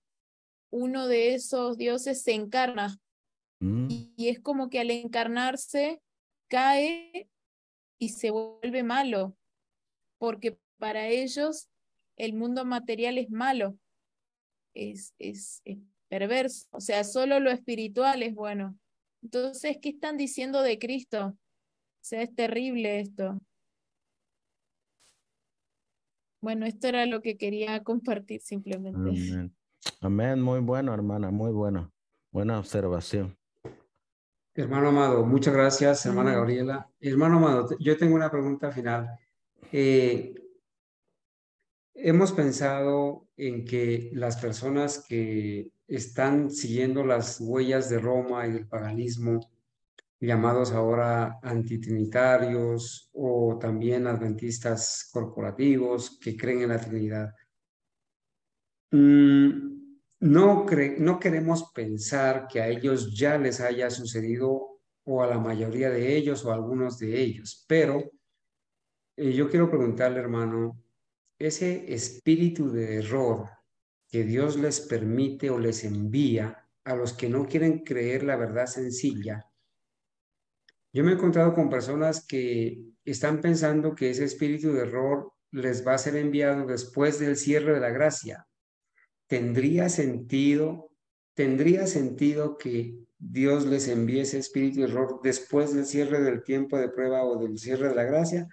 uno de esos dioses se encarna mm. y, es como que al encarnarse cae y se vuelve malo, porque para ellos el mundo material es malo, es, es perverso, o sea, solo lo espiritual es bueno. Entonces, ¿qué están diciendo de Cristo? O sea, es terrible esto. Bueno, esto era lo que quería compartir simplemente. Amén. Amén. Muy bueno, hermana, muy bueno. Buena observación. Hermano amado, muchas gracias, hermana Gabriela. Hermano amado, yo tengo una pregunta final. Eh, hemos pensado en que las personas que están siguiendo las huellas de Roma y del paganismo, llamados ahora antitrinitarios o también adventistas corporativos que creen en la Trinidad. Mm, no, no queremos pensar que a ellos ya les haya sucedido o a la mayoría de ellos o a algunos de ellos, pero eh, yo quiero preguntarle, hermano, ese espíritu de error que Dios les permite o les envía a los que no quieren creer la verdad sencilla. Yo me he encontrado con personas que están pensando que ese espíritu de error les va a ser enviado después del cierre de la gracia. Tendría sentido, tendría sentido que Dios les envíe ese espíritu de error después del cierre del tiempo de prueba o del cierre de la gracia,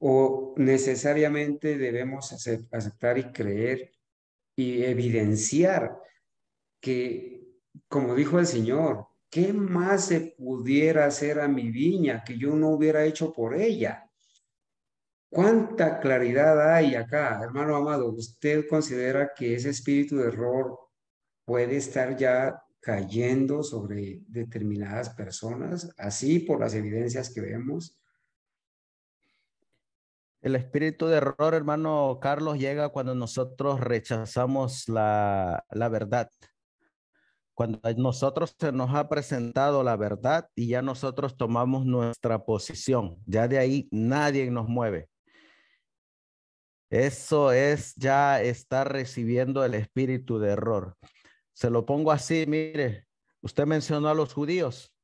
o necesariamente debemos aceptar y creer y evidenciar que, como dijo el Señor, ¿qué más se pudiera hacer a mi viña que yo no hubiera hecho por ella? ¿Cuánta claridad hay acá, hermano amado? ¿Usted considera que ese espíritu de error puede estar ya cayendo sobre determinadas personas, así por las evidencias que vemos? El espíritu de error, hermano Carlos, llega cuando nosotros rechazamos la, verdad. Cuando a nosotros se nos ha presentado la verdad y ya nosotros tomamos nuestra posición, ya de ahí nadie nos mueve. Eso es ya estar recibiendo el espíritu de error. Se lo pongo así, mire, usted mencionó a los judíos,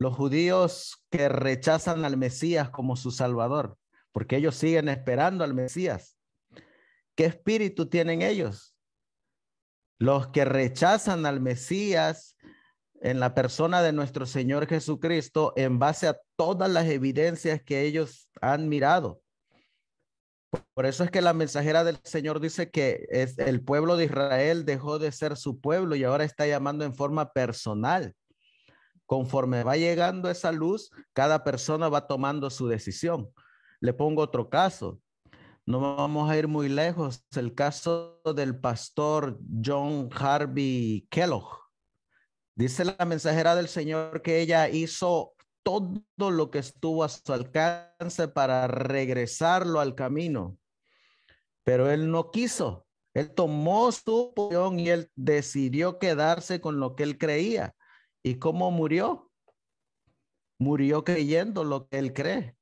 los judíos que rechazan al Mesías como su Salvador porque ellos siguen esperando al Mesías. ¿Qué espíritu tienen ellos? Los que rechazan al Mesías en la persona de nuestro Señor Jesucristo en base a todas las evidencias que ellos han mirado. Por eso es que la mensajera del Señor dice que es, el pueblo de Israel dejó de ser su pueblo y ahora está llamando en forma personal. Conforme va llegando esa luz, cada persona va tomando su decisión. Le pongo otro caso. No vamos a ir muy lejos. El caso del pastor John Harvey Kellogg. Dice la mensajera del Señor que ella hizo todo lo que estuvo a su alcance para regresarlo al camino. Pero él no quiso. Él tomó su opción y él decidió quedarse con lo que él creía. ¿Y cómo murió? Murió creyendo lo que él cree.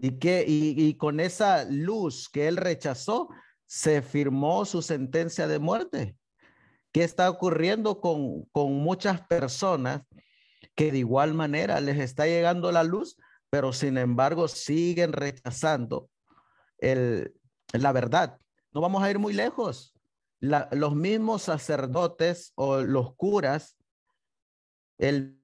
Y, que, y, con esa luz que él rechazó, se firmó su sentencia de muerte. ¿Qué está ocurriendo con, muchas personas que de igual manera les está llegando la luz, pero sin embargo siguen rechazando el, la verdad? No vamos a ir muy lejos. los mismos sacerdotes o los curas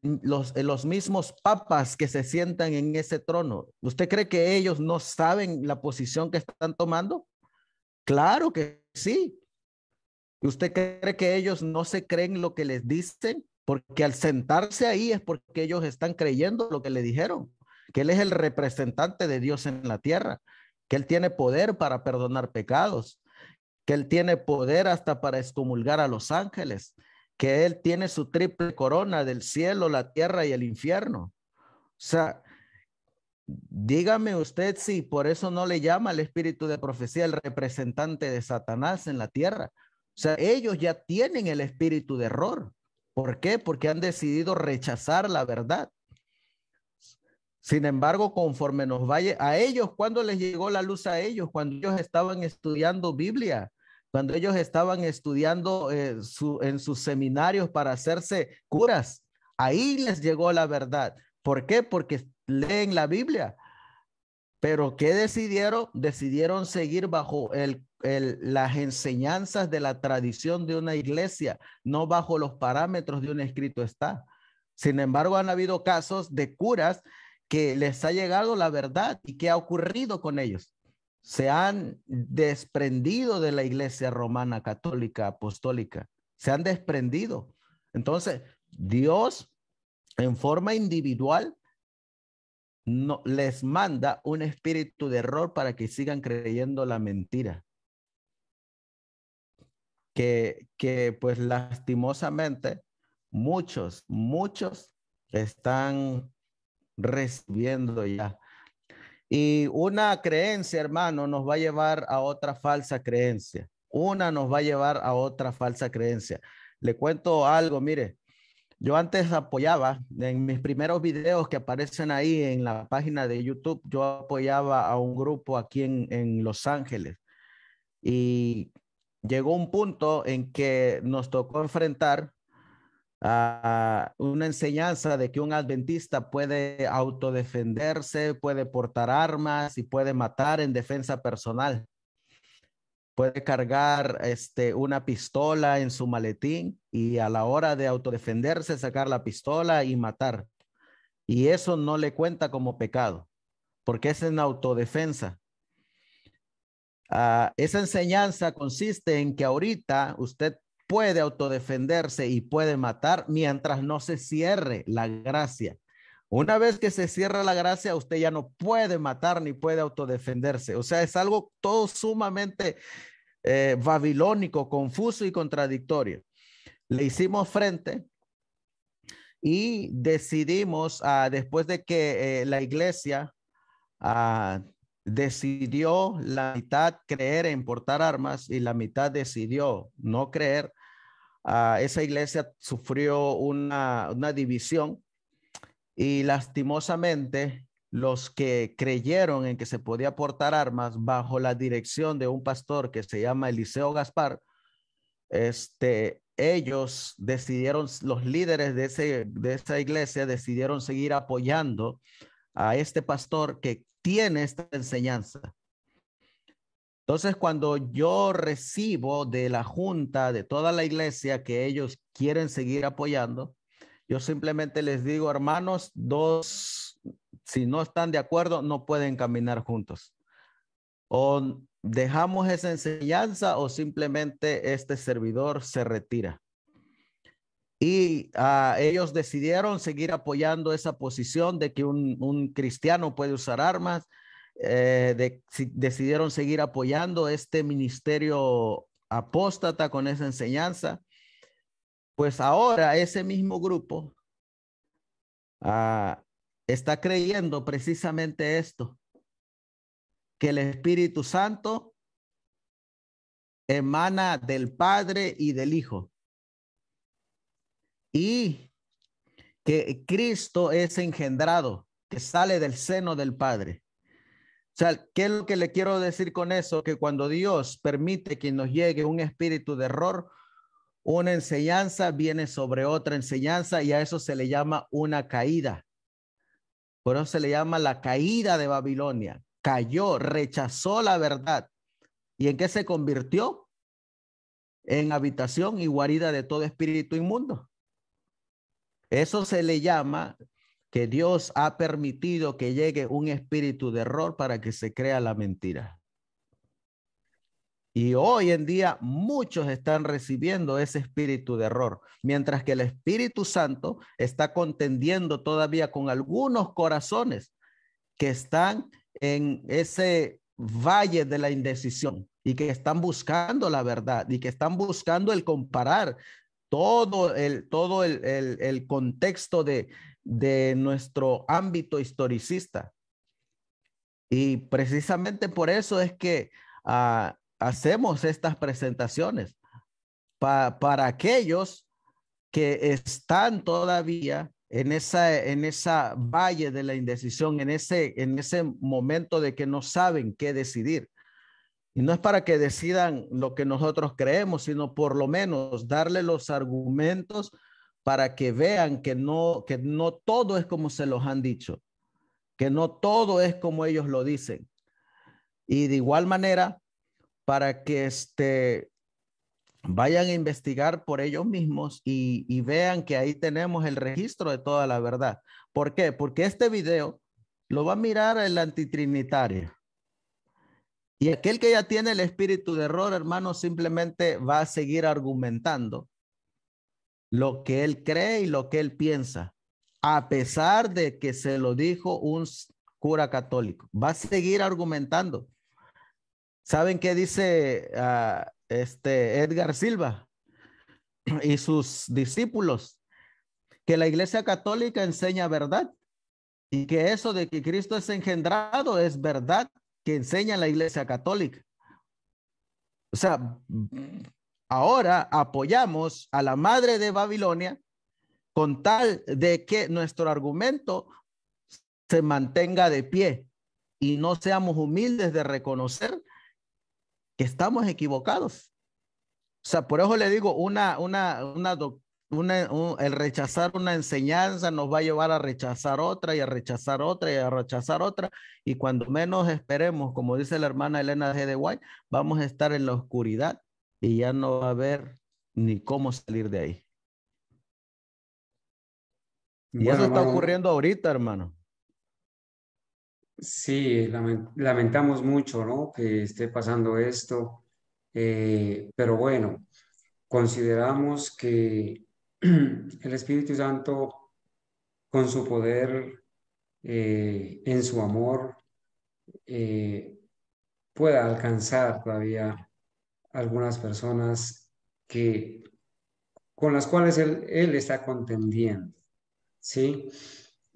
los, eh, los mismos papas que se sientan en ese trono, ¿usted cree que ellos no saben la posición que están tomando? Claro que sí. ¿Usted cree que ellos no se creen lo que les dicen? Porque al sentarse ahí es porque ellos están creyendo lo que le dijeron, que Él es el representante de Dios en la tierra, que Él tiene poder para perdonar pecados, que Él tiene poder hasta para excomulgar a los ángeles, que Él tiene su triple corona del cielo, la tierra y el infierno. O sea, dígame usted si por eso no le llama el espíritu de profecía el representante de Satanás en la tierra. O sea, ellos ya tienen el espíritu de error. ¿Por qué? Porque han decidido rechazar la verdad. Sin embargo, conforme nos vaya a ellos, cuando les llegó la luz a ellos? Cuando ellos estaban estudiando Biblia, cuando ellos estaban estudiando eh, en sus seminarios para hacerse curas. Ahí les llegó la verdad. ¿Por qué? Porque leen la Biblia. Pero ¿qué decidieron? Decidieron seguir bajo las enseñanzas de la tradición de una iglesia, no bajo los parámetros de un escrito está. Sin embargo, han habido casos de curas que les ha llegado la verdad y qué ha ocurrido con ellos se han desprendido de la iglesia romana católica apostólica, se han desprendido. Entonces, Dios en forma individual no, les manda un espíritu de error para que sigan creyendo la mentira. Que, que pues lastimosamente muchos, muchos están recibiendo ya y una creencia, hermano, nos va a llevar a otra falsa creencia. Una nos va a llevar a otra falsa creencia. Le cuento algo, mire, yo antes apoyaba en mis primeros videos que aparecen ahí en la página de YouTube, yo apoyaba a un grupo aquí en, Los Ángeles. Y llegó un punto en que nos tocó enfrentar una enseñanza de que un adventista puede autodefenderse, puede portar armas y puede matar en defensa personal. Puede cargar este, una pistola en su maletín y a la hora de autodefenderse sacar la pistola y matar. Y eso no le cuenta como pecado, porque es en autodefensa. Ah, esa enseñanza consiste en que ahorita usted puede autodefenderse y puede matar mientras no se cierre la gracia. Una vez que se cierra la gracia, usted ya no puede matar ni puede autodefenderse. O sea, es algo todo sumamente eh, babilónico, confuso y contradictorio. Le hicimos frente y decidimos, ah, después de que eh, la iglesia ah, decidió la mitad creer en portar armas y la mitad decidió no creer. Ah, esa iglesia sufrió una, división y lastimosamente los que creyeron en que se podía portar armas bajo la dirección de un pastor que se llama Eliseo Gaspar, este, ellos decidieron, los líderes de, ese, de esa iglesia decidieron seguir apoyando a este pastor que tiene esta enseñanza. Entonces, cuando yo recibo de la junta, de toda la iglesia que ellos quieren seguir apoyando, yo simplemente les digo, hermanos, dos, si no están de acuerdo, no pueden caminar juntos. O dejamos esa enseñanza o simplemente este servidor se retira. Y ah, ellos decidieron seguir apoyando esa posición de que un, cristiano puede usar armas. Eh, decidieron seguir apoyando este ministerio apóstata con esa enseñanza. Pues ahora ese mismo grupo ah, está creyendo precisamente esto, que el Espíritu Santo emana del Padre y del Hijo y que Cristo es engendrado, que sale del seno del Padre. O sea, ¿qué es lo que le quiero decir con eso? Que cuando Dios permite que nos llegue un espíritu de error, una enseñanza viene sobre otra enseñanza y a eso se le llama una caída. Por eso se le llama la caída de Babilonia. Cayó, rechazó la verdad. ¿Y en qué se convirtió? En habitación y guarida de todo espíritu inmundo. Eso se le llama que Dios ha permitido que llegue un espíritu de error para que se crea la mentira. Y hoy en día muchos están recibiendo ese espíritu de error, mientras que el Espíritu Santo está contendiendo todavía con algunos corazones que están en ese valle de la indecisión y que están buscando la verdad y que están buscando el comparar todo el, todo el, contexto de, nuestro ámbito historicista. Y precisamente por eso es que ah, hacemos estas presentaciones para aquellos que están todavía en esa, en esa valle de la indecisión, en ese, en ese momento de que no saben qué decidir. Y no es para que decidan lo que nosotros creemos, sino por lo menos darle los argumentos para que vean que no, que no todo es como se los han dicho, que no todo es como ellos lo dicen. Y de igual manera, para que este, vayan a investigar por ellos mismos y, y vean que ahí tenemos el registro de toda la verdad. ¿Por qué? Porque este video lo va a mirar el antitrinitario y aquel que ya tiene el espíritu de error, hermano, simplemente va a seguir argumentando lo que él cree y lo que él piensa, a pesar de que se lo dijo un cura católico. Va a seguir argumentando. ¿Saben qué dice ah, este Edgar Silva y sus discípulos? Que la Iglesia Católica enseña verdad y que eso de que Cristo es engendrado es verdad que enseña la Iglesia Católica. O sea, ahora apoyamos a la madre de Babilonia con tal de que nuestro argumento se mantenga de pie y no seamos humildes de reconocer que estamos equivocados. O sea, por eso le digo, una, una, una, el rechazar una enseñanza nos va a llevar a rechazar otra y a rechazar otra y a rechazar otra. Y cuando menos esperemos, como dice la hermana Elena G. de White, vamos a estar en la oscuridad y ya no va a haber ni cómo salir de ahí. Y eso está ocurriendo ahorita, hermano. Sí, lamentamos mucho, ¿no? Que esté pasando esto. Eh, pero bueno, consideramos que el Espíritu Santo con su poder, eh, en su amor, eh, pueda alcanzar todavía algunas personas que, con las cuales él, está contendiendo. ¿sí?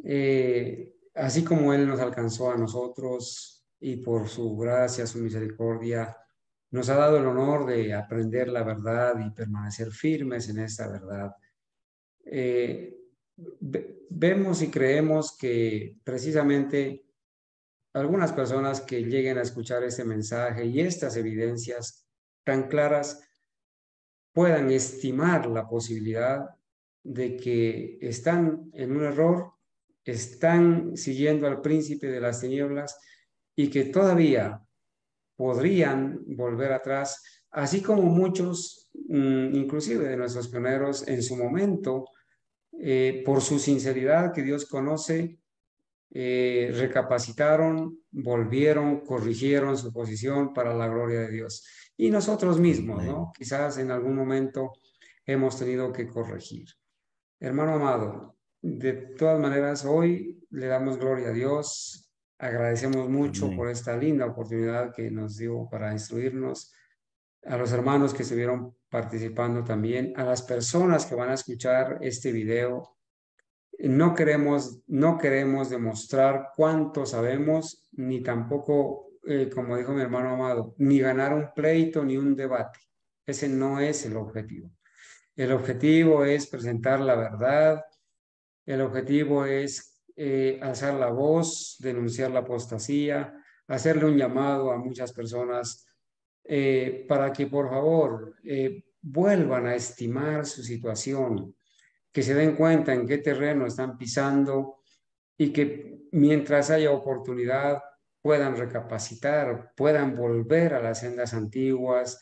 Eh, así como Él nos alcanzó a nosotros y por su gracia, su misericordia, nos ha dado el honor de aprender la verdad y permanecer firmes en esta verdad. Eh, vemos y creemos que precisamente algunas personas que lleguen a escuchar este mensaje y estas evidencias tan claras puedan estimar la posibilidad de que están en un error, están siguiendo al príncipe de las tinieblas y que todavía podrían volver atrás, así como muchos, mm, inclusive de nuestros pioneros en su momento, eh, por su sinceridad que Dios conoce, eh, recapacitaron, volvieron, corrigieron su posición para la gloria de Dios. Y nosotros mismos, ¿no? Quizás en algún momento hemos tenido que corregir. Hermano amado, de todas maneras, hoy le damos gloria a Dios, agradecemos mucho por esta linda oportunidad que nos dio para instruirnos a los hermanos que estuvieron participando también, a las personas que van a escuchar este video. No queremos, no queremos demostrar cuánto sabemos, ni tampoco, eh, como dijo mi hermano amado, ni ganar un pleito ni un debate. Ese no es el objetivo. El objetivo es presentar la verdad. El objetivo es eh, alzar la voz, denunciar la apostasía, hacerle un llamado a muchas personas eh, para que por favor eh, vuelvan a estimar su situación, que se den cuenta en qué terreno están pisando y que mientras haya oportunidad puedan recapacitar, puedan volver a las sendas antiguas,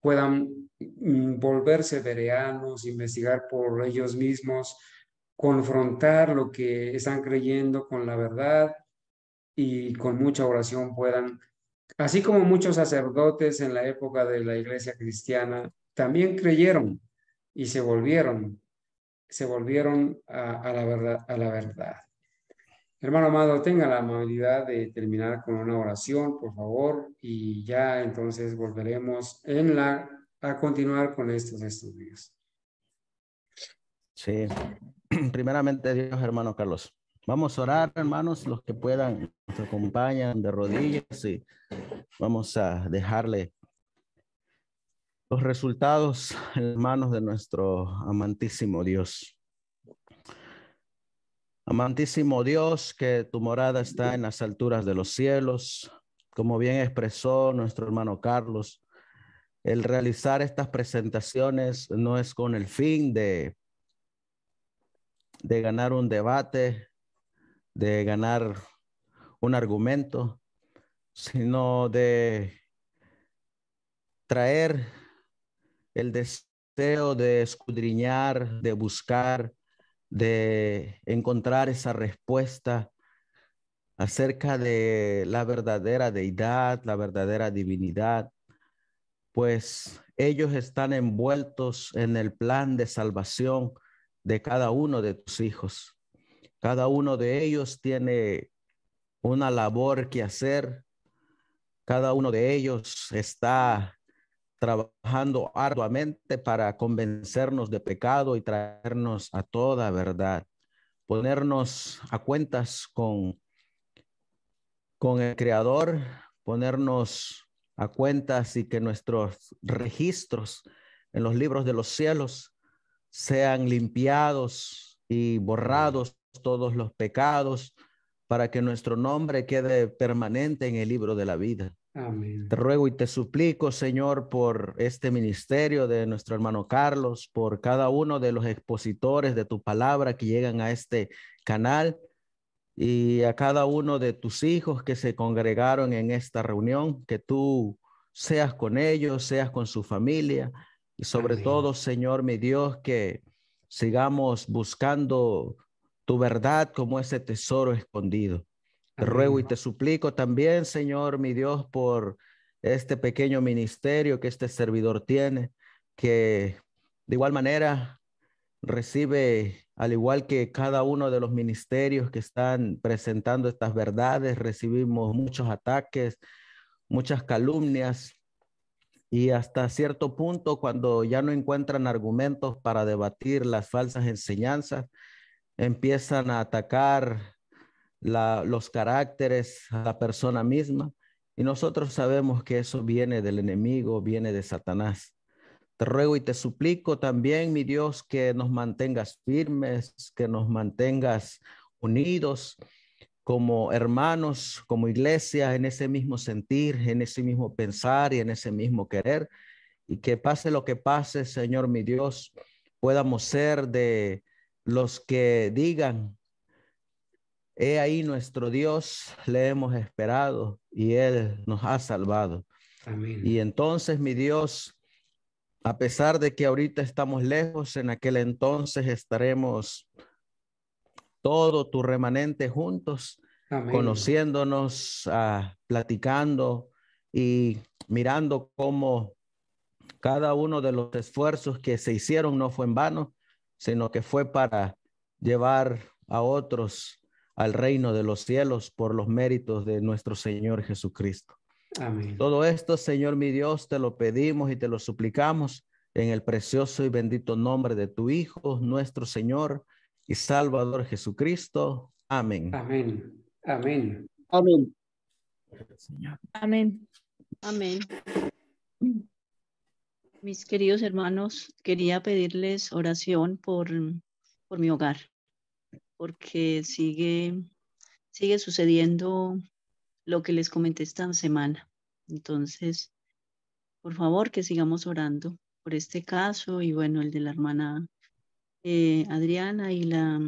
puedan mm, volverse vereanos, investigar por ellos mismos, confrontar lo que están creyendo con la verdad y con mucha oración puedan Así como muchos sacerdotes en la época de la iglesia cristiana también creyeron y se volvieron, se volvieron a, la, verdad, a la verdad. Hermano amado, tenga la amabilidad de terminar con una oración, por favor, y ya entonces volveremos en la, a continuar con estos estudios. Sí, primeramente Dios, hermano Carlos. Vamos a orar, hermanos, los que puedan, nos acompañan de rodillas y vamos a dejarle los resultados en manos de nuestro amantísimo Dios. Amantísimo Dios, que tu morada está en las alturas de los cielos, como bien expresó nuestro hermano Carlos, el realizar estas presentaciones no es con el fin de, de ganar un debate, de ganar un argumento, sino de traer el deseo de escudriñar, de buscar, de encontrar esa respuesta acerca de la verdadera deidad, la verdadera divinidad, pues ellos están envueltos en el plan de salvación de cada uno de tus hijos. Cada uno de ellos tiene una labor que hacer. Cada uno de ellos está trabajando arduamente para convencernos de pecado y traernos a toda verdad, ponernos a cuentas con, con el Creador, ponernos a cuentas y que nuestros registros en los libros de los cielos sean limpiados y borrados todos los pecados, para que nuestro nombre quede permanente en el libro de la vida. Te ruego y te suplico, Señor, por este ministerio de nuestro hermano Carlos, por cada uno de los expositores de tu palabra que llegan a este canal y a cada uno de tus hijos que se congregaron en esta reunión, que tú seas con ellos, seas con su familia y sobre todo, Señor, mi Dios, que sigamos buscando tu verdad como ese tesoro escondido. Te ruego y te suplico también, Señor, mi Dios, por este pequeño ministerio que este servidor tiene, que de igual manera recibe, al igual que cada uno de los ministerios que están presentando estas verdades, recibimos muchos ataques, muchas calumnias, y hasta cierto punto cuando ya no encuentran argumentos para debatir las falsas enseñanzas, empiezan a atacar los caracteres a la persona misma. Y nosotros sabemos que eso viene del enemigo, viene de Satanás. Te ruego y te suplico también, mi Dios, que nos mantengas firmes, que nos mantengas unidos como hermanos, como iglesia, en ese mismo sentir, en ese mismo pensar y en ese mismo querer. Y que pase lo que pase, Señor mi Dios, podamos ser de los que digan, he ahí nuestro Dios, le hemos esperado y Él nos ha salvado. Y entonces, mi Dios, a pesar de que ahorita estamos lejos, en aquel entonces estaremos todo tu remanente juntos, conociéndonos, ah, platicando y mirando cómo cada uno de los esfuerzos que se hicieron no fue en vano, sino que fue para llevar a otros al reino de los cielos por los méritos de nuestro Señor Jesucristo. Todo esto, Señor mi Dios, te lo pedimos y te lo suplicamos en el precioso y bendito nombre de tu Hijo, nuestro Señor y Salvador Jesucristo. Amén. Amén. Amén. Amén. Amén. Amén. Mis queridos hermanos, quería pedirles oración por, por mi hogar, porque sigue, sigue sucediendo lo que les comenté esta semana. Entonces, por favor, que sigamos orando por este caso y bueno, el de la hermana eh, Adriana y la,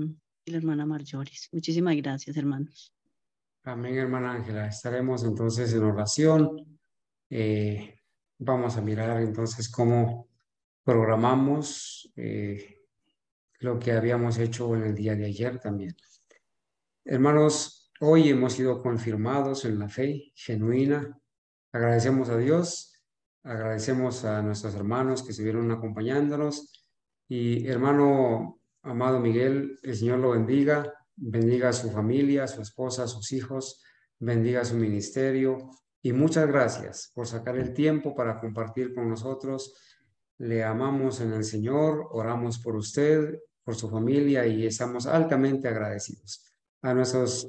la hermana Marjoris. Muchísimas gracias, hermanos. Amén, hermana Ángela. Estaremos entonces en oración. Eh, vamos a mirar entonces cómo programamos eh, lo que habíamos hecho en el día de ayer también. Hermanos, hoy hemos sido confirmados en la fe genuina. Agradecemos a Dios, agradecemos a nuestros hermanos que estuvieron acompañándonos. Y hermano amado Miguel, el Señor lo bendiga, bendiga a su familia, a su esposa, a sus hijos, bendiga su ministerio, y muchas gracias por sacar el tiempo para compartir con nosotros. Le amamos en el Señor, oramos por usted, por su familia y estamos altamente agradecidos. A nuestros,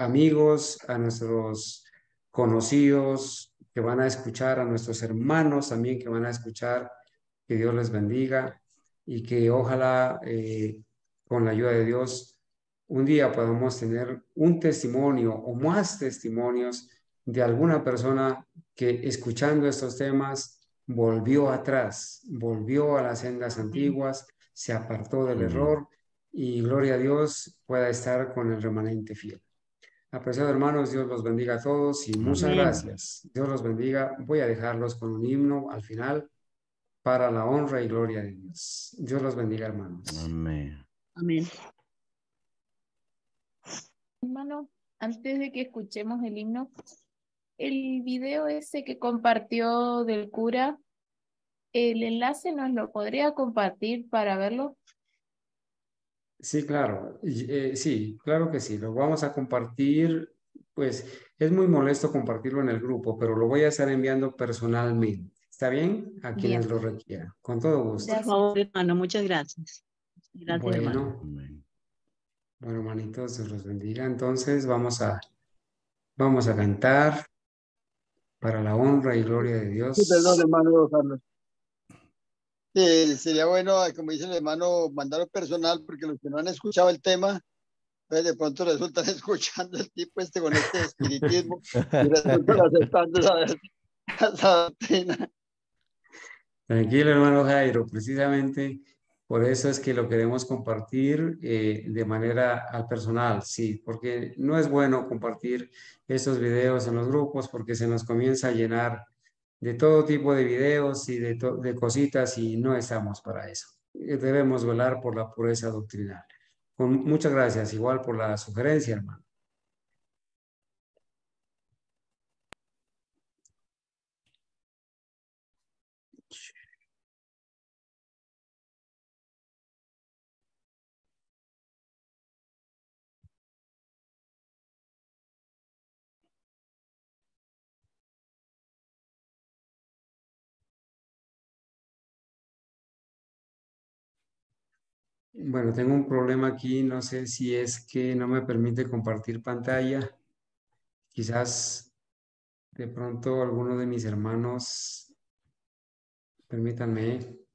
amigos, a nuestros conocidos que van a escuchar, a nuestros hermanos también que van a escuchar, que Dios les bendiga y que ojalá eh, con la ayuda de Dios un día podamos tener un testimonio o más testimonios de alguna persona que escuchando estos temas volvió atrás, volvió a las sendas antiguas, se apartó del error y gloria a Dios pueda estar con el remanente fiel. Apreciado hermanos, Dios los bendiga a todos y muchas gracias. Dios los bendiga. Voy a dejarlos con un himno al final para la honra y gloria de Dios. Dios los bendiga, hermanos. Amén. Amén. Hermano, antes de que escuchemos el himno, el video ese que compartió del cura, el enlace nos lo podría compartir para verlo. Sí, claro, eh, sí, claro que sí, lo vamos a compartir, pues es muy molesto compartirlo en el grupo, pero lo voy a estar enviando personalmente, ¿está bien? A quienes lo requieran, con todo gusto. Por favor, hermano, muchas gracias. Gracias, bueno, hermano. Bueno, hermanitos, los bendiga. Entonces vamos a, vamos a cantar para la honra y gloria de Dios. Sí, sería bueno, como dice el hermano, mandarlo personal, porque los que no han escuchado el tema, pues de pronto resultan escuchando el tipo este con este espiritismo y resultan aceptando Tranquilo, hermano Jairo, precisamente por eso es que lo queremos compartir eh, de manera al ah, personal, sí, porque no es bueno compartir esos videos en los grupos porque se nos comienza a llenar de todo tipo de videos y de, cositas y no estamos para eso. Eh, debemos volar por la pureza doctrinal. Con, muchas gracias, igual por la sugerencia, hermano. Bueno, tengo un problema aquí, no sé si es que no me permite compartir pantalla. Quizás de pronto alguno de mis hermanos, permítanme,